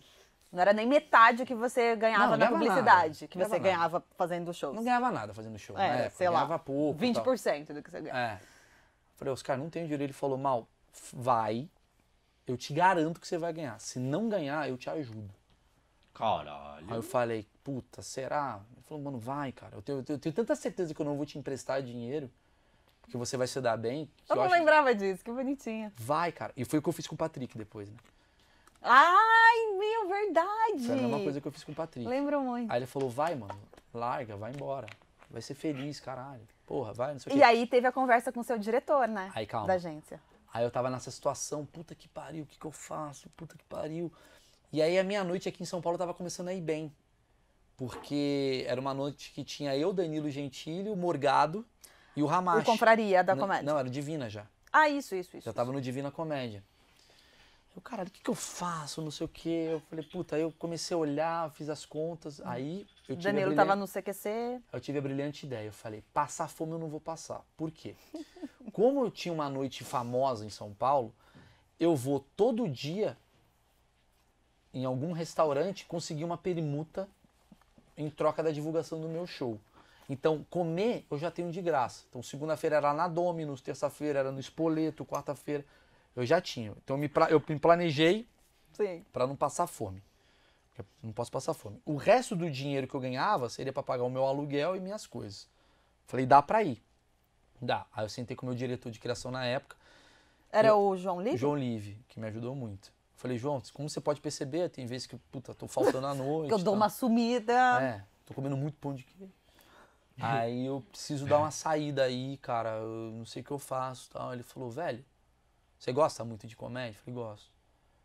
Não era nem metade que você ganhava não, não na publicidade, nada, que você nada. ganhava fazendo shows. Não ganhava nada fazendo show, é, né? Sei ganhava pouco. 20% tal. do que você ganha. É. Falei, Oscar, não tem dinheiro. Ele falou, mal, vai. Eu te garanto que você vai ganhar. Se não ganhar, eu te ajudo. Caralho. Aí eu falei, puta, será? Ele falou, mano, vai, cara. Eu tenho, eu tenho, tanta certeza que eu não vou te emprestar dinheiro, porque você vai se dar bem. Eu, não lembrava disso, que bonitinha. Vai, cara. E foi o que eu fiz com o Patrick depois, né? Ai, meu, verdade. Isso uma a mesma coisa que eu fiz com o Patrick. Lembro muito. Aí ele falou, vai, mano, larga, vai embora. Vai ser feliz, caralho. Porra, vai, não sei o quê. E aí teve a conversa com o seu diretor, né? Aí, calma. Da agência. Aí eu tava nessa situação, puta que pariu, o que que eu faço? Puta que pariu. E aí a minha noite aqui em São Paulo tava começando a ir bem. Porque era uma noite que tinha eu, Danilo Gentili, o Morgado e o Ramacho. O compraria da Comédia. Não, era o Divina já. Ah, isso, isso, isso. Já tava isso. no Divina Comédia. Eu, caralho, o que, que eu faço? Não sei o quê. Eu falei, puta, aí eu comecei a olhar, fiz as contas. Aí eu tive. Danilo tava no CQC. Eu tive a brilhante ideia. Eu falei, passar fome eu não vou passar. Por quê? Como eu tinha uma noite famosa em São Paulo, eu vou todo dia em algum restaurante conseguir uma permuta em troca da divulgação do meu show. Então, comer eu já tenho de graça. Então, segunda-feira era na Dominus, terça-feira era no Espoleto, quarta-feira. Eu já tinha. Então eu me, eu me planejei para não passar fome. Eu não posso passar fome. O resto do dinheiro que eu ganhava seria para pagar o meu aluguel e minhas coisas. Falei, dá para ir. Dá. Aí eu sentei com o meu diretor de criação na época. Era eu, o João Live? João Live, que me ajudou muito. falei, João, como você pode perceber, tem vezes que, puta, tô faltando à noite. que eu dou tá. uma sumida. É, tô comendo muito pão de queijo. aí eu preciso dar uma saída aí, cara, eu não sei o que eu faço tal. Ele falou, velho, você gosta muito de comédia? Eu falei, gosto.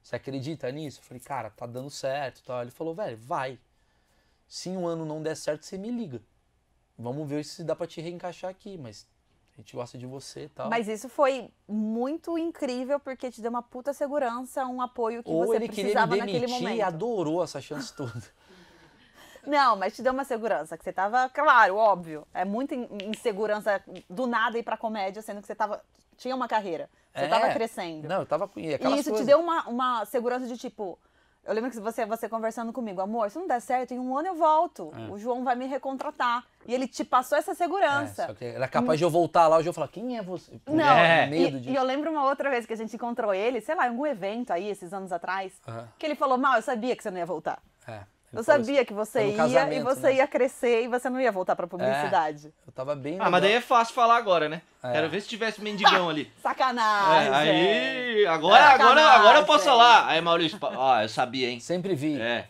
Você acredita nisso? Eu falei, cara, tá dando certo. Tá? Ele falou, velho, vai. Se um ano não der certo, você me liga. Vamos ver se dá pra te reencaixar aqui, mas a gente gosta de você e tal. Mas isso foi muito incrível, porque te deu uma puta segurança, um apoio que Ou você precisava naquele momento. Ou ele queria me demitir e adorou essa chance toda. Não, mas te deu uma segurança, que você tava, claro, óbvio. É muita insegurança do nada ir pra comédia, sendo que você tava tinha uma carreira. Você estava é. crescendo. Não, eu tava E, e isso coisas... te deu uma, uma segurança de tipo. Eu lembro que você, você conversando comigo, amor, se não der certo, em um ano eu volto. É. O João vai me recontratar. E ele te passou essa segurança. É, só que era capaz de eu voltar lá, o eu falar, quem é você? não, é. medo e, disso. e eu lembro uma outra vez que a gente encontrou ele, sei lá, em algum evento aí, esses anos atrás, que ele falou, mal, eu sabia que você não ia voltar. É eu sabia que você ia e você né? ia crescer e você não ia voltar pra publicidade. É, eu tava bem. Ah, legal. mas daí é fácil falar agora, né? É. Quero ver se tivesse mendigão ali. Sacanagem! É, aí. É, agora, Sacanagem. agora, agora eu posso falar. Aí, Maurício, ó, eu sabia, hein? Sempre vi. É.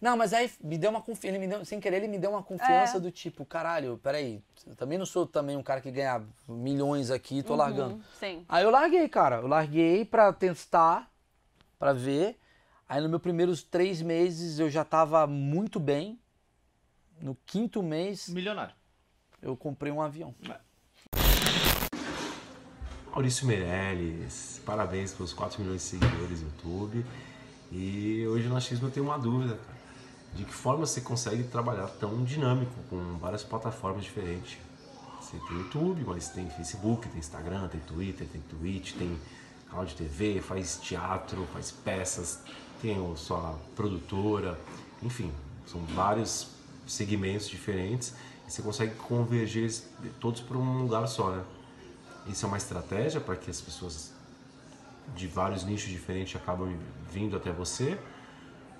Não, mas aí me deu uma confiança, ele me deu, sem querer, ele me deu uma confiança é. do tipo, caralho, peraí, eu também não sou também um cara que ganha milhões aqui e tô uhum, largando. Sim. Aí eu larguei, cara. Eu larguei pra testar, pra ver. Aí, nos meus primeiros três meses, eu já estava muito bem. No quinto mês. Milionário. Eu comprei um avião. É. Maurício Meirelles, parabéns pelos 4 milhões de seguidores no YouTube. E hoje no Achismo eu tenho uma dúvida, cara. De que forma você consegue trabalhar tão dinâmico com várias plataformas diferentes? Você tem YouTube, mas tem Facebook, tem Instagram, tem Twitter, tem Twitch, tem Canal de TV, faz teatro, faz peças, tem sua produtora, enfim, são vários segmentos diferentes e você consegue convergir todos para um lugar só, né? Isso é uma estratégia para que as pessoas de vários nichos diferentes acabam vindo até você,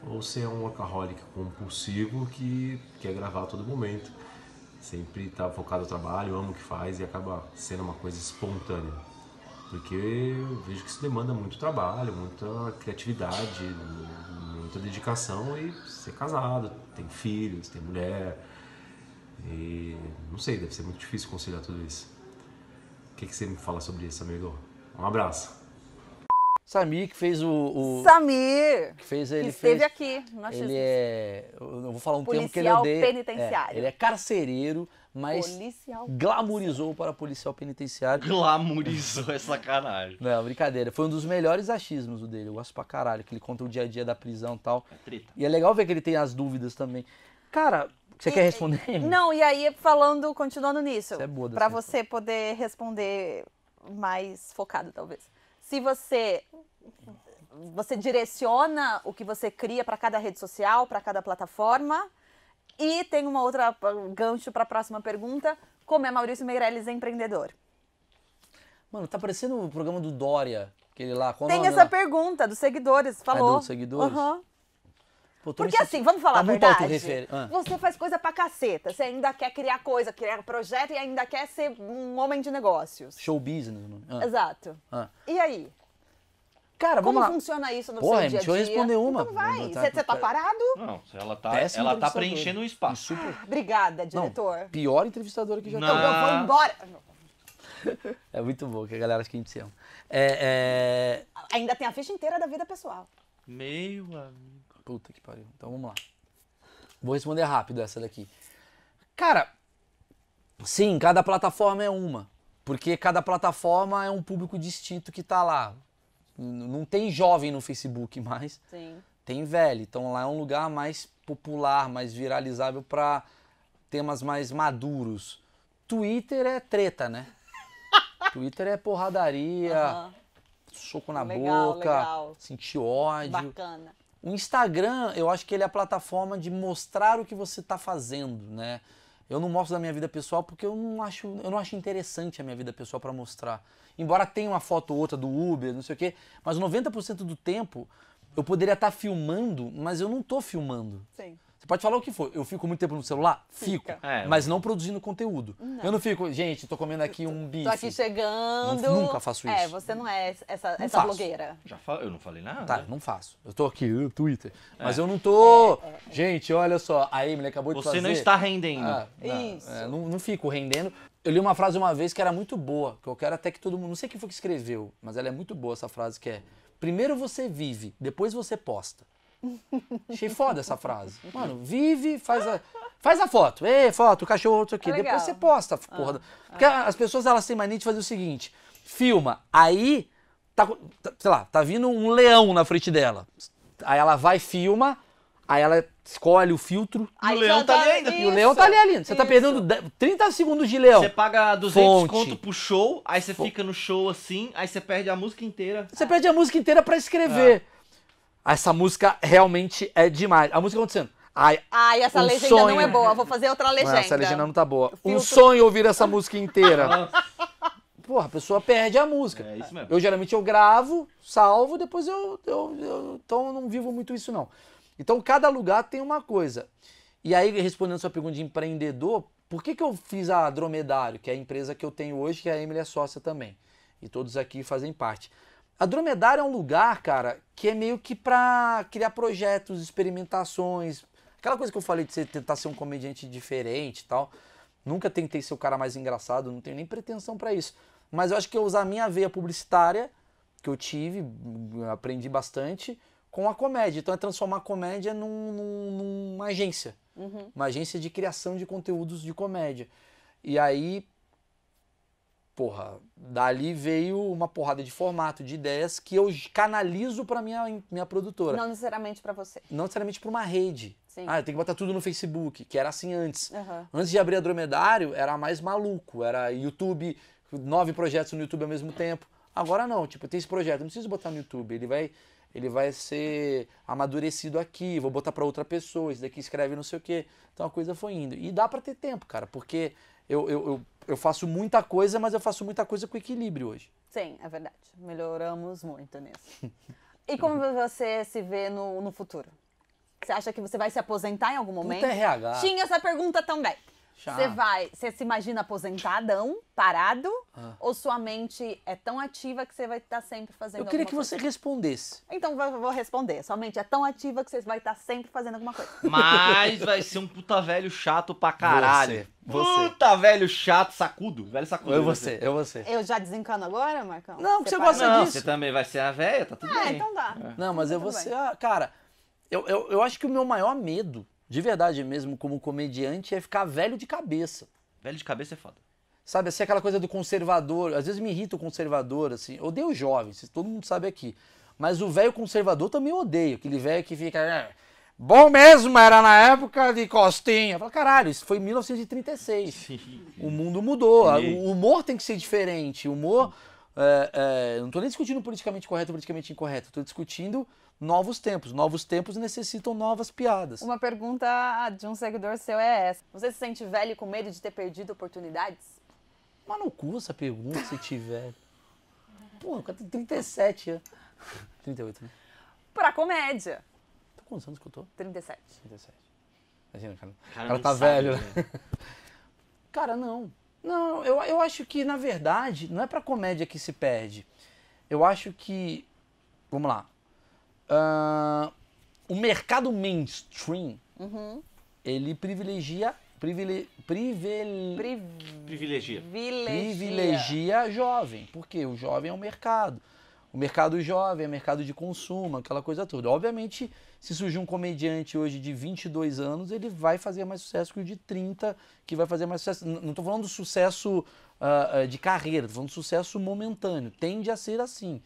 ou você é um workaholic compulsivo que quer gravar a todo momento, sempre está focado no trabalho, ama o que faz e acaba sendo uma coisa espontânea porque eu vejo que isso demanda muito trabalho, muita criatividade, muita dedicação e ser casado, tem filhos, tem mulher. E não sei, deve ser muito difícil conciliar tudo isso. O que, que você me fala sobre isso, amigo? Um abraço. Samir que fez o, o Samir que fez ele que esteve fez, aqui ele é eu vou falar um termo que ele odeia é, ele é carcereiro mas policial. glamorizou para policial penitenciário. Glamorizou é sacanagem. Não, brincadeira. Foi um dos melhores achismos o dele. Eu gosto pra caralho, que ele conta o dia a dia da prisão e tal. É treta. E é legal ver que ele tem as dúvidas também. Cara, você e, quer responder? não, e aí falando, continuando nisso, Isso é boa para você poder responder mais focado talvez. Se você você direciona o que você cria para cada rede social, para cada plataforma, e tem uma outra gancho para a próxima pergunta. Como é Maurício Meirelles empreendedor? Mano, tá parecendo o programa do Dória, aquele lá. Qual tem essa pergunta dos seguidores, ah, falou. É dos seguidores? Uhum. Pô, Porque assim, sentindo... vamos falar tá a verdade. Ah. Você faz coisa pra caceta. Você ainda quer criar coisa, criar projeto e ainda quer ser um homem de negócios. Show business, né? Ah. Exato. Ah. E aí? Cara, Como funciona isso no Porra, seu dia a dia? Deixa eu responder então uma. Então vai. Você tá, tá parado? Não, ela tá, ela tá preenchendo um espaço. Super... Ah, obrigada, diretor. Não, pior entrevistadora que já Não, então eu vou ah. embora. É muito bom, que a galera acha que a gente se ama. É, é... Ainda tem a ficha inteira da vida pessoal. Meu amigo. Puta que pariu. Então vamos lá. Vou responder rápido essa daqui. Cara, sim, cada plataforma é uma. Porque cada plataforma é um público distinto que tá lá. Não tem jovem no Facebook mais. Sim. Tem velho. Então lá é um lugar mais popular, mais viralizável para temas mais maduros. Twitter é treta, né? Twitter é porradaria, uhum. soco na legal, boca, legal. sentir ódio. Bacana. O Instagram, eu acho que ele é a plataforma de mostrar o que você está fazendo, né? Eu não mostro da minha vida pessoal porque eu não acho, eu não acho interessante a minha vida pessoal para mostrar. Embora tenha uma foto ou outra do Uber, não sei o quê, mas 90% do tempo eu poderia estar tá filmando, mas eu não estou filmando. Sim. Você pode falar o que for. Eu fico muito tempo no celular? Fico. É, mas não produzindo conteúdo. Não. Eu não fico, gente, tô comendo aqui um bife. Tô aqui chegando. Não, nunca faço é, isso. É, você não é essa, não essa blogueira. Já eu não falei nada. Tá, não faço. Eu tô aqui no Twitter. É. Mas eu não tô. É, é, gente, olha só. A Emily acabou de você fazer. Você não está rendendo. Ah, não, isso. não, não fico rendendo, eu li uma frase uma vez que era muito boa, que eu quero até que todo mundo. Não sei quem foi que escreveu, mas ela é muito boa essa frase que é: primeiro você vive, depois você posta. Achei foda essa frase. Mano, vive, faz a, faz a foto. Ei, foto, cachorro, isso aqui. É depois você posta, ah, porra. Ah, Porque ah. as pessoas elas têm mania de fazer o seguinte: filma, aí tá, tá, sei lá, tá vindo um leão na frente dela. Aí ela vai, filma, Aí ela escolhe o filtro. E o leão tá ali ainda. Isso, e o leão tá ali ainda. Você tá isso. tá perdendo 30 segundos de leão. Você paga 200 conto pro show, aí você fica no show assim, aí você perde a música inteira. Você perde a música inteira para escrever. É. Essa música realmente é demais. A música acontecendo. Ai, Ai essa um legenda sonho... não é boa, vou fazer outra legenda. Não, essa legenda não tá boa. Filtro. Um sonho ouvir essa música inteira. Porra, a pessoa perde a música. É isso mesmo. Eu geralmente eu gravo, salvo, depois eu, eu, eu então eu não vivo muito isso não. Então cada lugar tem uma coisa. E aí, respondendo a sua pergunta de empreendedor, por que, que eu fiz a Dromedário, que é a empresa que eu tenho hoje, que é a Emily é sócia também. E todos aqui fazem parte. A Dromedário é um lugar, cara, que é meio que para criar projetos, experimentações. Aquela coisa que eu falei de você tentar ser um comediante diferente e tal. Nunca tentei ser o cara mais engraçado, não tenho nem pretensão para isso. Mas eu acho que eu usar a minha veia publicitária, que eu tive, aprendi bastante, com a comédia. Então é transformar a comédia num, num, numa agência. Uhum. Uma agência de criação de conteúdos de comédia. E aí, porra, dali veio uma porrada de formato, de ideias que eu canalizo para minha, minha produtora. Não necessariamente para você. Não necessariamente para uma rede. Sim. Ah, eu tenho que botar tudo no Facebook, que era assim antes. Uhum. Antes de abrir a Dromedário, era mais maluco. Era YouTube, nove projetos no YouTube ao mesmo tempo. Agora não, tipo, tem esse projeto, não preciso botar no YouTube. Ele vai ele vai ser amadurecido aqui, vou botar para outra pessoa, isso daqui escreve não sei o quê. Então a coisa foi indo. E dá para ter tempo, cara, porque eu, eu, eu, eu, faço muita coisa, mas eu faço muita coisa com equilíbrio hoje. Sim, é verdade. Melhoramos muito nisso. e como você se vê no, no futuro? Você acha que você vai se aposentar em algum momento? Puta RH. Tinha essa pergunta também. Você vai, você se imagina aposentadão, parado, ah. ou sua mente é tão ativa que você vai estar tá sempre fazendo Eu queria que coisa? você respondesse. Então vou, vou responder. Sua mente é tão ativa que você vai estar tá sempre fazendo alguma coisa. Mas vai ser um puta velho chato pra caralho. Você. você. Puta velho chato, sacudo. Velho sacudo. Eu você, eu você. Eu já desencano agora, Marcão? Não, porque você, você gosta não, disso. Você também vai ser a velha, tá tudo ah, bem. É, então dá. É. Não, mas tá eu vou ser a. Cara, eu, eu, eu acho que o meu maior medo de verdade mesmo, como comediante, é ficar velho de cabeça. Velho de cabeça é foda. Sabe, assim, aquela coisa do conservador. Às vezes me irrita o conservador, assim. Odeio jovem, todo mundo sabe aqui. Mas o velho conservador também odeio. Aquele velho que fica. É, bom mesmo, era na época de Costinha. Fala, caralho, isso foi em 1936. Sim. O mundo mudou. Sim. O humor tem que ser diferente. O humor. É, é, não estou nem discutindo politicamente correto ou politicamente incorreto. Estou discutindo novos tempos. Novos tempos necessitam novas piadas. Uma pergunta de um seguidor seu é essa: Você se sente velho com medo de ter perdido oportunidades? Mas no essa pergunta, se tiver. Pô, eu cara tem 37 anos. 38, né? Pra comédia. Tô tá quantos anos que eu tô? 37. 37. Imagina, cara. O cara, tá velho, né? né? cara, não. Não, eu, eu acho que, na verdade, não é pra comédia que se perde. Eu acho que. Vamos lá uh, o mercado mainstream, uhum. ele privilegia Privile, privile, privilegia. privilegia jovem, porque o jovem é o mercado. O mercado jovem é mercado de consumo, aquela coisa toda. Obviamente, se surgir um comediante hoje de 22 anos, ele vai fazer mais sucesso que o de 30, que vai fazer mais sucesso. Não estou falando do sucesso uh, de carreira, estou falando do sucesso momentâneo. Tende a ser assim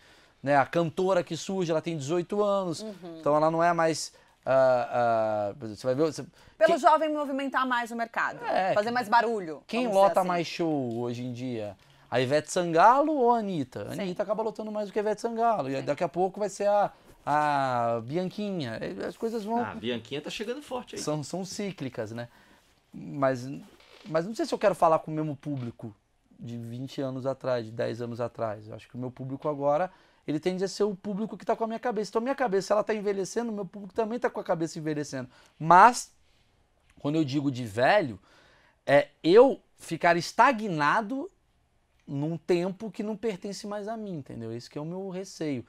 né? A cantora que surge, ela tem 18 anos, uhum. então ela não é mais. Uh, uh, você vai ver. Você, Pelo jovem movimentar mais o mercado, é, fazer mais barulho. Quem lota assim. mais show hoje em dia? A Ivete Sangalo ou a Anitta? A Anitta acaba lotando mais do que a Ivete Sangalo. Sim. E daqui a pouco vai ser a, a Bianquinha. As coisas vão. Ah, a Bianquinha tá chegando forte aí. São, são cíclicas, né? Mas, mas não sei se eu quero falar com o mesmo público de 20 anos atrás, de 10 anos atrás. Eu acho que o meu público agora ele tende a ser o público que está com a minha cabeça. Então, a minha cabeça ela está envelhecendo, meu público também está com a cabeça envelhecendo. Mas, quando eu digo de velho, é eu ficar estagnado num tempo que não pertence mais a mim, entendeu? Esse que é o meu receio.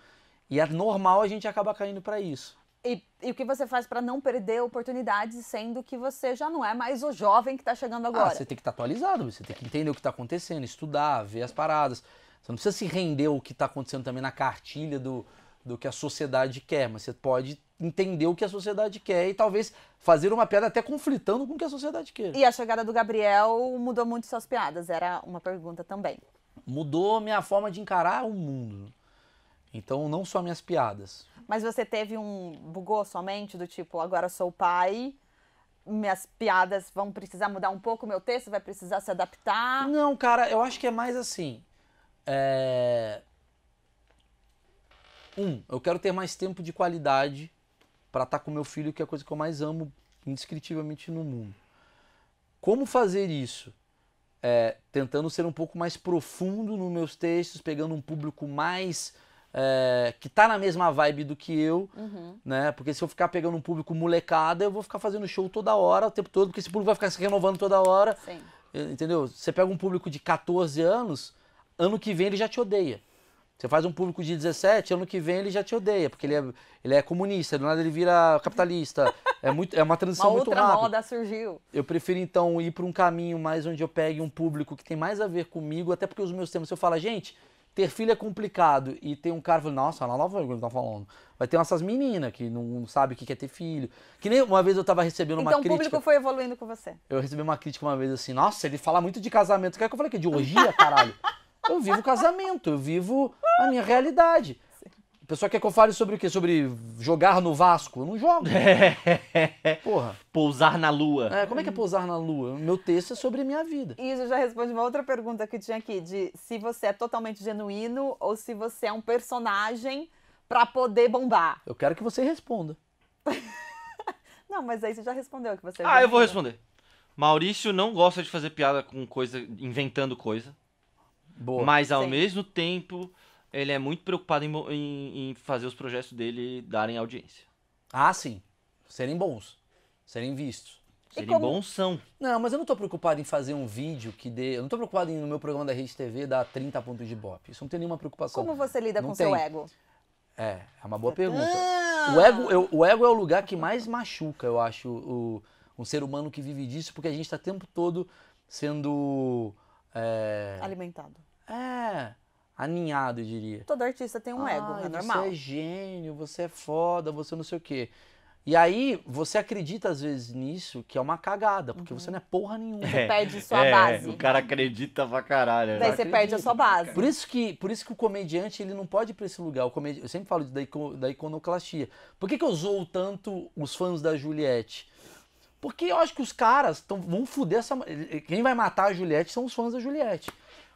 E é normal a gente acabar caindo para isso. E, e, o que você faz para não perder oportunidades, sendo que você já não é mais o jovem que está chegando ah, agora? Ah, você tem que estar tá atualizado, você tem que entender o que está acontecendo, estudar, ver as paradas. Você não precisa se render o que está acontecendo também na cartilha do, do que a sociedade quer, mas você pode entender o que a sociedade quer e talvez fazer uma piada até conflitando com o que a sociedade quer. E a chegada do Gabriel mudou muito suas piadas? Era uma pergunta também. Mudou minha forma de encarar o mundo. Então, não só minhas piadas. Mas você teve um. bugou somente do tipo, agora sou pai, minhas piadas vão precisar mudar um pouco, meu texto vai precisar se adaptar? Não, cara, eu acho que é mais assim. É... Um, eu quero ter mais tempo de qualidade para estar tá com meu filho, que é a coisa que eu mais amo indescritivelmente no mundo. Como fazer isso? É, tentando ser um pouco mais profundo nos meus textos, pegando um público mais é, que tá na mesma vibe do que eu, uhum. né? Porque se eu ficar pegando um público molecada, eu vou ficar fazendo show toda hora, o tempo todo, porque esse público vai ficar se renovando toda hora. Sim. Entendeu? Você pega um público de 14 anos, ano que vem ele já te odeia. Você faz um público de 17, ano que vem ele já te odeia, porque ele é, ele é comunista, do nada ele vira capitalista. É, muito, é uma transição uma muito rápida. outra moda surgiu. Eu prefiro, então, ir para um caminho mais onde eu pegue um público que tem mais a ver comigo, até porque os meus temas, se eu falar, gente, ter filho é complicado, e tem um cara falando, nossa, lá não nova o que tá falando. Vai ter essas meninas que não sabe o que é ter filho. Que nem uma vez eu tava recebendo uma crítica. Então o público foi evoluindo com você. Eu recebi uma crítica uma vez assim, nossa, ele fala muito de casamento. Quer que eu falei que de orgia, caralho? Eu vivo o casamento, eu vivo a minha realidade. O pessoal quer que eu fale sobre o quê? Sobre jogar no Vasco? Eu não jogo. Porra. Pousar na lua. É, como é que é pousar na lua? Meu texto é sobre a minha vida. E isso já responde uma outra pergunta que tinha aqui, de se você é totalmente genuíno ou se você é um personagem para poder bombar. Eu quero que você responda. não, mas aí você já respondeu o que você... É ah, eu vou responder. Maurício não gosta de fazer piada com coisa, inventando coisa. Boa. Mas ao Sim. mesmo tempo, ele é muito preocupado em, em, em, fazer os projetos dele darem audiência. Ah, sim. Serem bons. Serem vistos. serem como... bons são. Não, mas eu não tô preocupado em fazer um vídeo que dê. Eu não tô preocupado em no meu programa da Rede TV dar 30 pontos de bop. Isso não tem nenhuma preocupação. Como você lida não com tem. seu ego? É, é uma boa ah! pergunta. Ah! O, ego, eu, o ego é o lugar que mais machuca, eu acho, o, um ser humano que vive disso, porque a gente tá o tempo todo sendo. É... Alimentado é, aninhado, eu diria. Todo artista tem um ah, ego, é normal. Você é gênio, você é foda, você não sei o quê. E aí, você acredita às vezes nisso, que é uma cagada, porque uhum. você não é porra nenhuma. É. Você é, perde sua é, base. O cara acredita pra caralho. Né? Daí você perde a sua base. Por isso que, por isso que o comediante, ele não pode ir pra esse lugar. O comedi... Eu sempre falo da, icon... da iconoclastia. Por que, que eu zoo tanto os fãs da Juliette? Porque eu acho que os caras tão... vão foder essa. Quem vai matar a Juliette são os fãs da Juliette.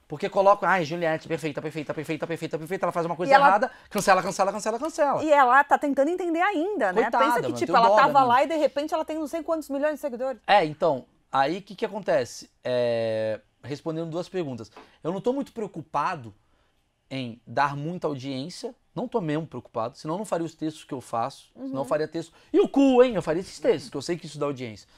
Porque coloca, ai, ah, Juliette, perfeita, perfeita, perfeita, perfeita, perfeita, ela faz uma coisa ela... errada, cancela, cancela, cancela, cancela. E ela tá tentando entender ainda, né? Coitada, Pensa que, tipo, ela tava lá e de repente ela tem não sei quantos milhões de seguidores. É, então, aí o que que acontece? É... Respondendo duas perguntas. Eu não tô muito preocupado em dar muita audiência, não tô mesmo preocupado, senão eu não faria os textos que eu faço, uhum. senão eu uhum. faria texto. E o cu, hein? Eu faria esses textos, que eu sei que isso dá audiência.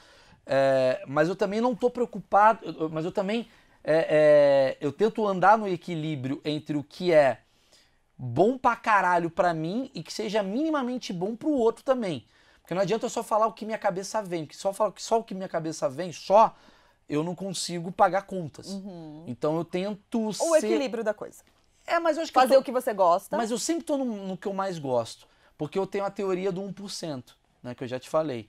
É... Mas eu também não tô preocupado, mas eu também é, é, eu tento andar no equilíbrio entre o que é bom pra caralho pra mim e que seja minimamente bom pro outro também. Porque não adianta eu só falar o que minha cabeça vem, que só falar que só o que minha cabeça vem, só eu não consigo pagar contas. Uhum. Então eu tento o ser... O equilíbrio da coisa. É, mas eu acho que fazer tô... o que você gosta. Mas eu sempre tô no, no, que eu mais gosto, porque eu tenho a teoria do 1%, né, que eu já te falei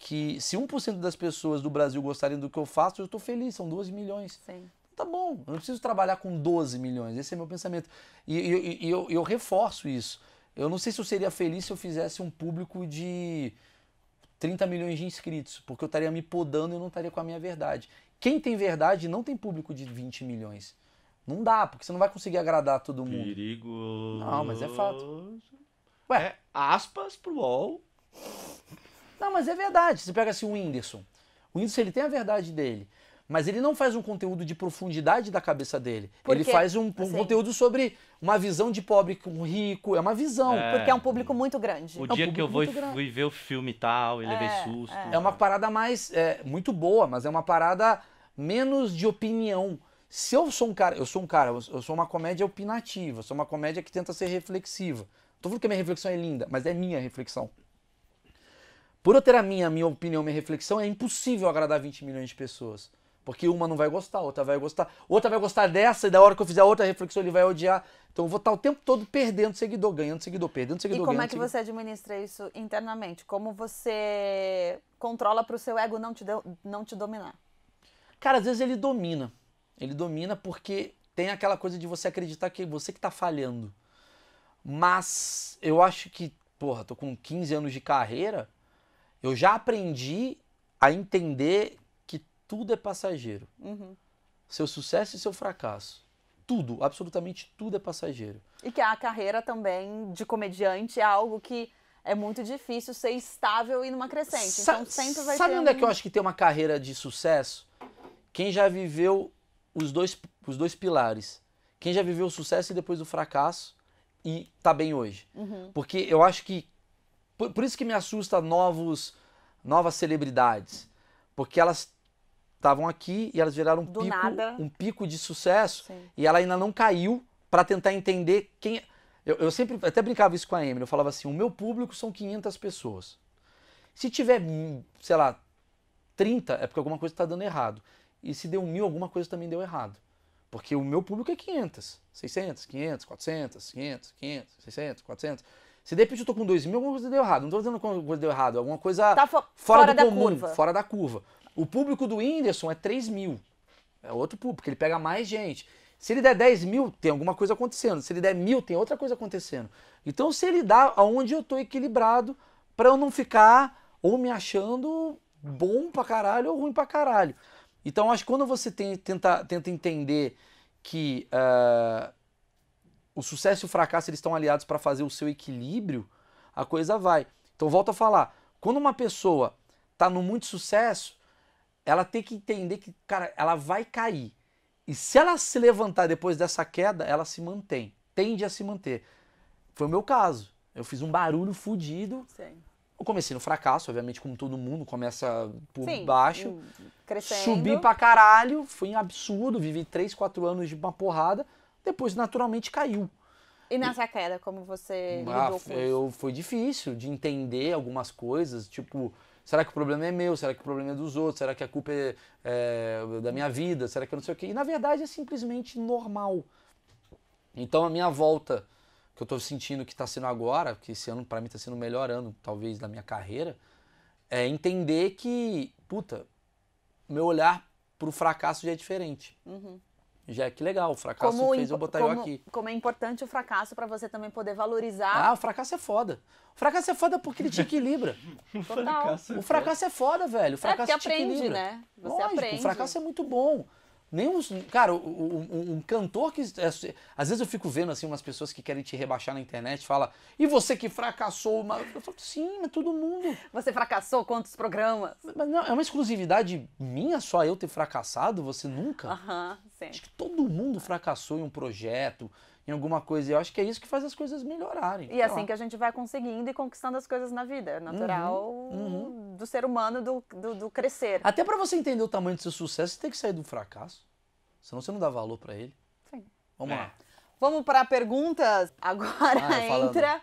que se 1% das pessoas do Brasil gostarem do que eu faço, eu estou feliz, são 12 milhões. Sim. Então tá bom, eu não preciso trabalhar com 12 milhões, esse é meu pensamento. E, e, e eu, eu reforço isso. Eu não sei se eu seria feliz se eu fizesse um público de 30 milhões de inscritos, porque eu estaria me podando e eu não estaria com a minha verdade. Quem tem verdade não tem público de 20 milhões. Não dá, porque você não vai conseguir agradar todo mundo. perigo Não, mas é fato. É Ué, aspas pro UOL. Não, mas é verdade. Você pega assim o Whindersson. O Whindersson ele tem a verdade dele. Mas ele não faz um conteúdo de profundidade da cabeça dele. Porque, ele faz um, um assim, conteúdo sobre uma visão de pobre com rico. É uma visão. É, porque é um público muito grande. O é um dia que eu vou, fui ver o filme tal, ele é, é, susto. É. uma parada mais. É, muito boa, mas é uma parada menos de opinião. Se eu sou um cara. Eu sou um cara. Eu sou uma comédia opinativa. Eu sou uma comédia que tenta ser reflexiva. Tô falando que a minha reflexão é linda, mas é minha reflexão. Por eu ter a minha, a minha opinião, minha reflexão, é impossível agradar 20 milhões de pessoas. Porque uma não vai gostar, outra vai gostar, outra vai gostar dessa, e da hora que eu fizer outra reflexão, ele vai odiar. Então eu vou estar o tempo todo perdendo seguidor, ganhando seguidor, perdendo seguidor. E como é que seguidor. você administra isso internamente? Como você controla para o seu ego não te, não te dominar? Cara, às vezes ele domina. Ele domina porque tem aquela coisa de você acreditar que você que está falhando. Mas eu acho que, porra, tô com 15 anos de carreira, eu já aprendi a entender que tudo é passageiro. Uhum. Seu sucesso e seu fracasso. Tudo, absolutamente tudo é passageiro. E que a carreira também de comediante é algo que é muito difícil ser estável e numa crescente. Sa então sempre vai Sabe ter onde um... é que eu acho que tem uma carreira de sucesso? Quem já viveu os dois, os dois pilares. Quem já viveu o sucesso e depois o fracasso e tá bem hoje. Uhum. Porque eu acho que por, por isso que me assusta novos, novas celebridades. Porque elas estavam aqui e elas viraram um, Do pico, nada. um pico de sucesso Sim. e ela ainda não caiu para tentar entender quem. É. Eu, eu sempre até brincava isso com a Emily. Eu falava assim: o meu público são 500 pessoas. Se tiver, sei lá, 30, é porque alguma coisa está dando errado. E se deu mil, alguma coisa também deu errado. Porque o meu público é 500, 600, 500, 400, 500, 500, 600, 400. Se de repente eu tô com 2 mil, alguma coisa deu errado. Não tô dizendo que alguma coisa deu errado, alguma coisa tá fo fora, fora, do comum, curva. fora da curva. O público do Whindersson é 3 mil. É outro público, ele pega mais gente. Se ele der 10 mil, tem alguma coisa acontecendo. Se ele der mil, tem outra coisa acontecendo. Então, se ele dá aonde eu tô equilibrado, para eu não ficar ou me achando bom pra caralho ou ruim pra caralho. Então, acho que quando você tem, tenta, tenta entender que uh, o sucesso e o fracasso eles estão aliados para fazer o seu equilíbrio, a coisa vai. Então volto a falar, quando uma pessoa está no muito sucesso, ela tem que entender que, cara, ela vai cair. E se ela se levantar depois dessa queda, ela se mantém, tende a se manter. Foi o meu caso. Eu fiz um barulho fudido. Eu comecei no fracasso, obviamente, como todo mundo, começa por Sim, baixo. Hum, crescendo. Subi pra caralho, fui um absurdo, vivi 3, 4 anos de uma porrada depois naturalmente caiu. E nessa queda, como você ah, eu, Foi difícil de entender algumas coisas, tipo, será que o problema é meu? Será que o problema é dos outros? Será que a culpa é, é da minha vida? Será que eu não sei o quê? E na verdade é simplesmente normal. Então a minha volta, que eu estou sentindo que está sendo agora, que esse ano para mim está sendo o melhor ano, talvez, da minha carreira, é entender que, puta, meu olhar pro fracasso já é diferente. Uhum já é que legal, o fracasso como fez eu botar como, eu aqui. Como é importante o fracasso para você também poder valorizar. Ah, o fracasso é foda. O fracasso é foda porque ele te equilibra. o, fracasso é o fracasso é foda, velho. O é fracasso é, te aprende, equilibra. né? Você Lógico, aprende. O fracasso é muito bom. Nem uns, cara, um, um, um, cantor que. É, às vezes eu fico vendo assim umas pessoas que querem te rebaixar na internet fala, e você que fracassou? eu falo, sim, mas todo mundo. Você fracassou quantos programas? Mas não, é uma exclusividade minha só eu ter fracassado, você nunca? Aham, uhum, sim. Acho que todo mundo fracassou em um projeto, em alguma coisa. E eu acho que é isso que faz as coisas melhorarem. E é assim que a gente vai conseguindo e conquistando as coisas na vida. É natural uhum, uhum. do ser humano, do, do, do crescer. Até para você entender o tamanho do seu sucesso, você tem que sair do fracasso. Senão você não dá valor para ele. Sim. Vamos é. lá. Vamos para perguntas. Agora ah, entra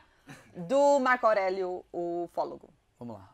do Marco Aurélio, o fólogo. Vamos lá.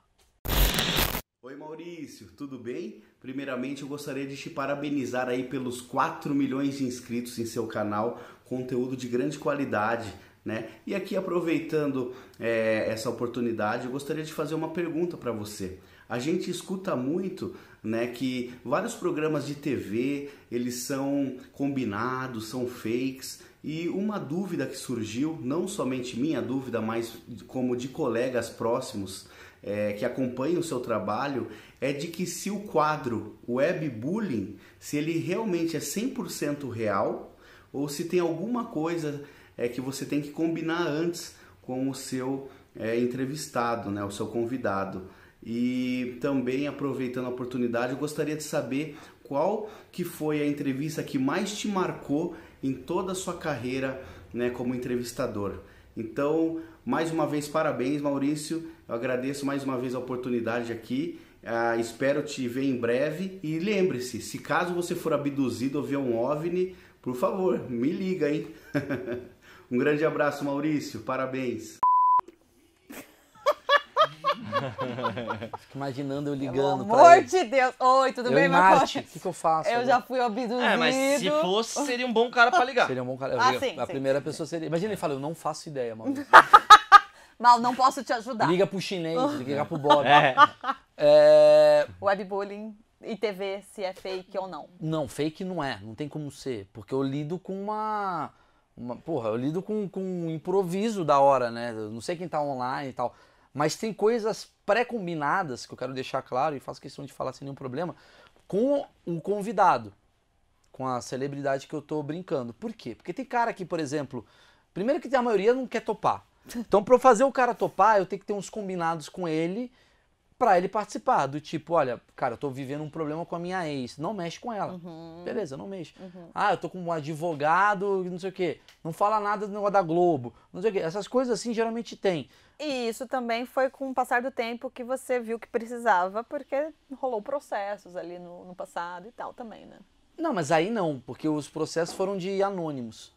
Oi Maurício, tudo bem? Primeiramente eu gostaria de te parabenizar aí pelos 4 milhões de inscritos em seu canal conteúdo de grande qualidade. Né? E aqui, aproveitando é, essa oportunidade, eu gostaria de fazer uma pergunta para você. A gente escuta muito né, que vários programas de TV eles são combinados, são fakes, e uma dúvida que surgiu, não somente minha dúvida, mas como de colegas próximos é, que acompanham o seu trabalho, é de que se o quadro web bullying, se ele realmente é 100% real ou se tem alguma coisa é, que você tem que combinar antes com o seu é, entrevistado, né, o seu convidado. E também aproveitando a oportunidade, eu gostaria de saber qual que foi a entrevista que mais te marcou em toda a sua carreira, né, como entrevistador. Então, mais uma vez parabéns, Maurício. Eu agradeço mais uma vez a oportunidade aqui. Ah, espero te ver em breve e lembre-se, se caso você for abduzido ou ver um OVNI, por favor, me liga, hein? um grande abraço, Maurício. Parabéns. Fico imaginando eu ligando Pelo pra amor ele. de Deus. Oi, tudo eu bem, meu O que, que eu faço? Eu já fui abduzido. É, mas se fosse, seria um bom cara pra ligar. Seria um bom cara. Ah, eu, sim, a sim, primeira sim. pessoa seria... Imagina ele fala, eu não faço ideia, mano. Mal, não posso te ajudar. Liga pro chinês, liga pro Bob. É. é... Webbullying e TV se é fake ou não. Não, fake não é, não tem como ser, porque eu lido com uma, uma porra, eu lido com, com um improviso da hora, né? Eu não sei quem tá online e tal, mas tem coisas pré-combinadas que eu quero deixar claro e faço questão de falar sem nenhum problema com o convidado, com a celebridade que eu tô brincando. Por quê? Porque tem cara que, por exemplo, primeiro que a maioria não quer topar. Então, para eu fazer o cara topar, eu tenho que ter uns combinados com ele para ele participar, do tipo, olha, cara, eu tô vivendo um problema com a minha ex, não mexe com ela. Uhum. Beleza, não mexe. Uhum. Ah, eu tô com um advogado, não sei o quê. Não fala nada do negócio da Globo, não sei o quê. Essas coisas assim geralmente tem. E isso também foi com o passar do tempo que você viu que precisava, porque rolou processos ali no, no passado e tal também, né? Não, mas aí não, porque os processos foram de anônimos.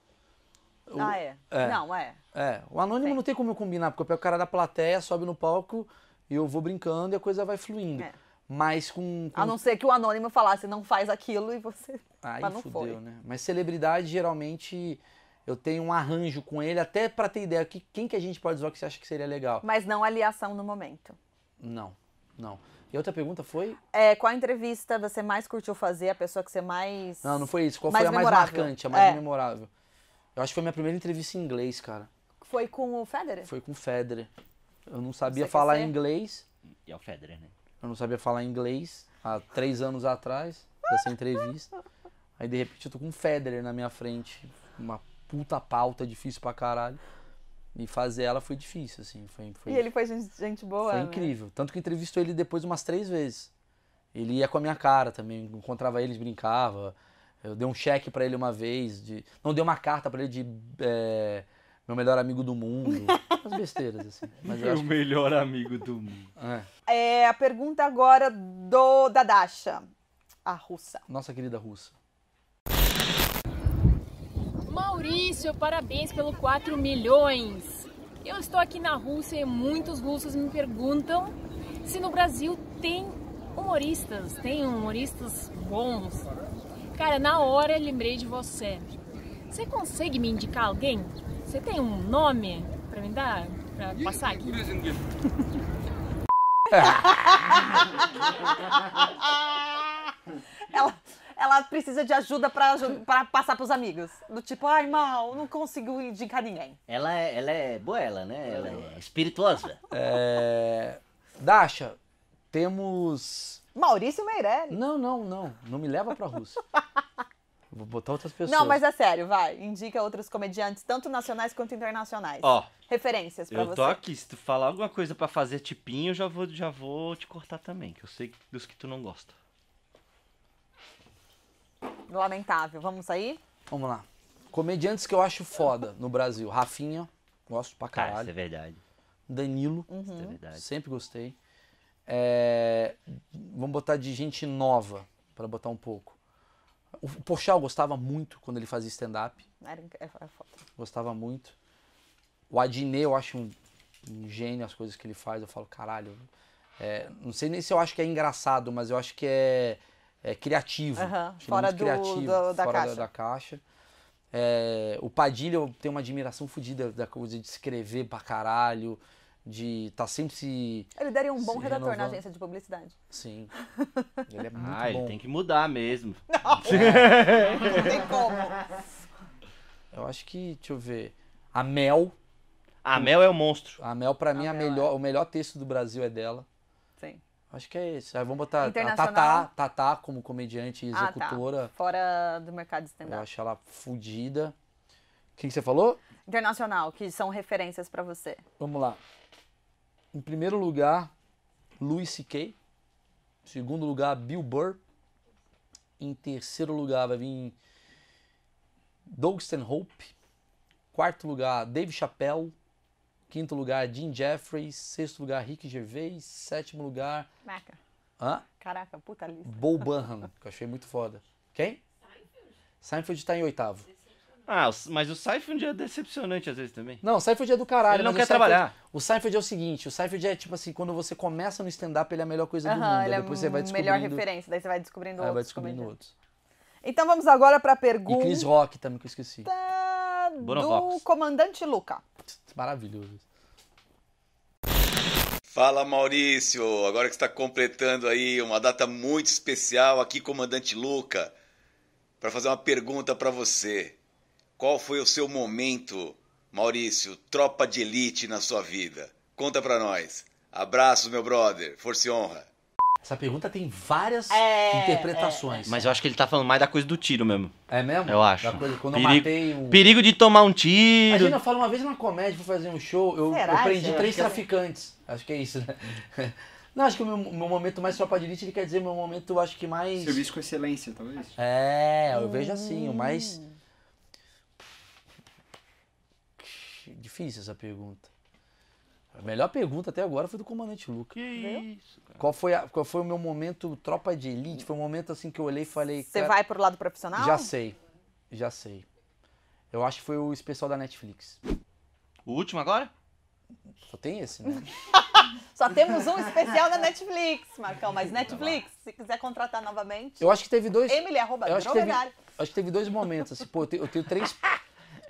O, ah, é. é. Não, é. É. O anônimo Sim. não tem como eu combinar, porque eu pego o cara da plateia, sobe no palco, e eu vou brincando e a coisa vai fluindo. É. Mas com, com, A não ser que o anônimo falasse, não faz aquilo e você. Aí Mas não fudeu, foi. né? Mas celebridade, geralmente, eu tenho um arranjo com ele, até para ter ideia, que, quem que a gente pode usar que você acha que seria legal. Mas não aliação no momento. Não, não. E outra pergunta foi? É, qual entrevista você mais curtiu fazer, a pessoa que você mais. Não, não foi isso. Qual mais foi a memorável? mais marcante, a mais é. memorável? Eu acho que foi minha primeira entrevista em inglês, cara. Foi com o Federer? Foi com o Federer. Eu não sabia falar inglês. E é o Federer, né? Eu não sabia falar inglês há três anos atrás, dessa entrevista. Aí de repente eu tô com um Federer na minha frente. Uma puta pauta difícil pra caralho. E fazer ela foi difícil, assim. Foi, foi e ele foi gente, boa. Foi né? incrível. Né? Tanto que entrevistou ele depois umas três vezes. Ele ia com a minha cara também. Encontrava ele brincava. Eu dei um cheque para ele uma vez. De... Não, dei uma carta para ele de. É meu melhor amigo do mundo. Umas besteiras, assim. Mas meu acho... melhor amigo do mundo. É. é. a pergunta agora do da Dasha, a russa. Nossa querida russa. Maurício, parabéns pelo 4 milhões. Eu estou aqui na Rússia e muitos russos me perguntam se no Brasil tem humoristas, tem humoristas bons. Cara, na hora lembrei de você. Você consegue me indicar alguém? Você tem um nome pra me dar? Pra passar aqui? ela, ela precisa de ajuda pra, pra passar pros amigos. Do tipo, ai, mal, não consigo indicar ninguém. Ela é, ela é boela, né? Ela é espirituosa. É... Dasha, temos. Maurício Meirelles. Não, não, não. Não me leva pra Rússia. Vou botar outras pessoas. Não, mas é sério, vai. Indica outros comediantes, tanto nacionais quanto internacionais. Ó. Referências pra eu você. Eu tô aqui. Se tu falar alguma coisa para fazer tipinho, eu já vou, já vou te cortar também, que eu sei dos que tu não gosta. Lamentável. Vamos sair? Vamos lá. Comediantes que eu acho foda no Brasil. Rafinha, gosto pra caralho. Cara, isso é verdade. Danilo, uhum. é verdade. sempre gostei. É... Vamos botar de gente nova, para botar um pouco. O Porchat gostava muito quando ele fazia stand-up. Gostava muito. O Adnet, eu acho um, um, gênio as coisas que ele faz. Eu falo, caralho. É, não sei nem se eu acho que é engraçado, mas eu acho que é, é criativo. Uhum, fora do, criativo, do, da, fora caixa. da, da caixa. É, o Padilha, eu tenho uma admiração fodida da coisa de escrever pra caralho de estar tá sempre se. Ele daria um bom redator renovando. na agência de publicidade. Sim. Ele é muito ah, bom. ele tem que mudar mesmo. Não! Não tem como. Eu acho que, deixa eu ver. A Mel. A Mel é o monstro. A Mel, pra a mim, é Mel a melhor, é. o melhor texto do Brasil é dela. Sim. Acho que é esse Aí vamos botar a Tatá, Tatá como comediante e executora. Ah, tá. Fora do mercado de stand-up. Eu acho ela fodida. O que, você falou? Internacional, que são referências para você. Vamos lá. Em primeiro lugar, Louis C.K. Em segundo lugar, Bill Burr. Em terceiro lugar, vai vir Doug Stanhope. Quarto lugar, Dave Chappelle. Quinto lugar, Jim Jeffries. Sexto lugar, Rick Gervais. Sétimo lugar... Maca. Hã? Caraca, puta lista. Bo Burnham, que eu achei muito foda. Quem? Seinfeld. Seinfeld tá em oitavo. Ah, mas o Seinfeld é decepcionante às vezes também. Não, o Seinfeld é do caralho. Ele não quer o trabalhar. O Seinfeld é o seguinte, o Seinfeld é tipo assim, quando você começa no stand-up, ele é a melhor coisa uh -huh, do mundo. Ele é depois você vai descobrindo... melhor referência, daí você vai descobrindo ah, outros. Aí vai descobrindo outros. Então vamos agora pra pergunta... E Chris Rock também, que eu esqueci. Da... Tá, do Comandante Luca. Maravilhoso. Fala Maurício, agora que está completando aí uma data muito especial aqui, Comandante Luca, para fazer uma pergunta para você. Qual foi o seu momento, Maurício, tropa de elite na sua vida? Conta pra nós. Abraço, meu brother. Força e honra. Essa pergunta tem várias é, interpretações. É, é. Mas eu acho que ele tá falando mais da coisa do tiro mesmo. É mesmo? Eu acho. Coisa, quando perigo, eu matei perigo de tomar um tiro. A gente fala uma vez na comédia, vou fazer um show, eu, eu prendi três acho traficantes. Que... Acho que é isso, né? Não, acho que o meu, meu momento mais tropa de elite, ele quer dizer meu momento, acho que mais... Serviço com excelência, talvez. É, eu hum. vejo assim, o mais difícil essa pergunta. A melhor pergunta até agora foi do comandante Luca. Que isso, cara. Qual foi, a, qual foi o meu momento tropa de elite? Foi um momento assim que eu olhei e falei. Você vai pro lado profissional? Já sei. Já sei. Eu acho que foi o especial da Netflix. O último agora? Só tem esse, né? Só temos um especial da Netflix, Marcão. Mas Netflix, se quiser contratar novamente. Eu acho que teve dois. Emily, arroba, eu acho que, teve, acho que teve dois momentos. Assim, pô, eu tenho, eu tenho três.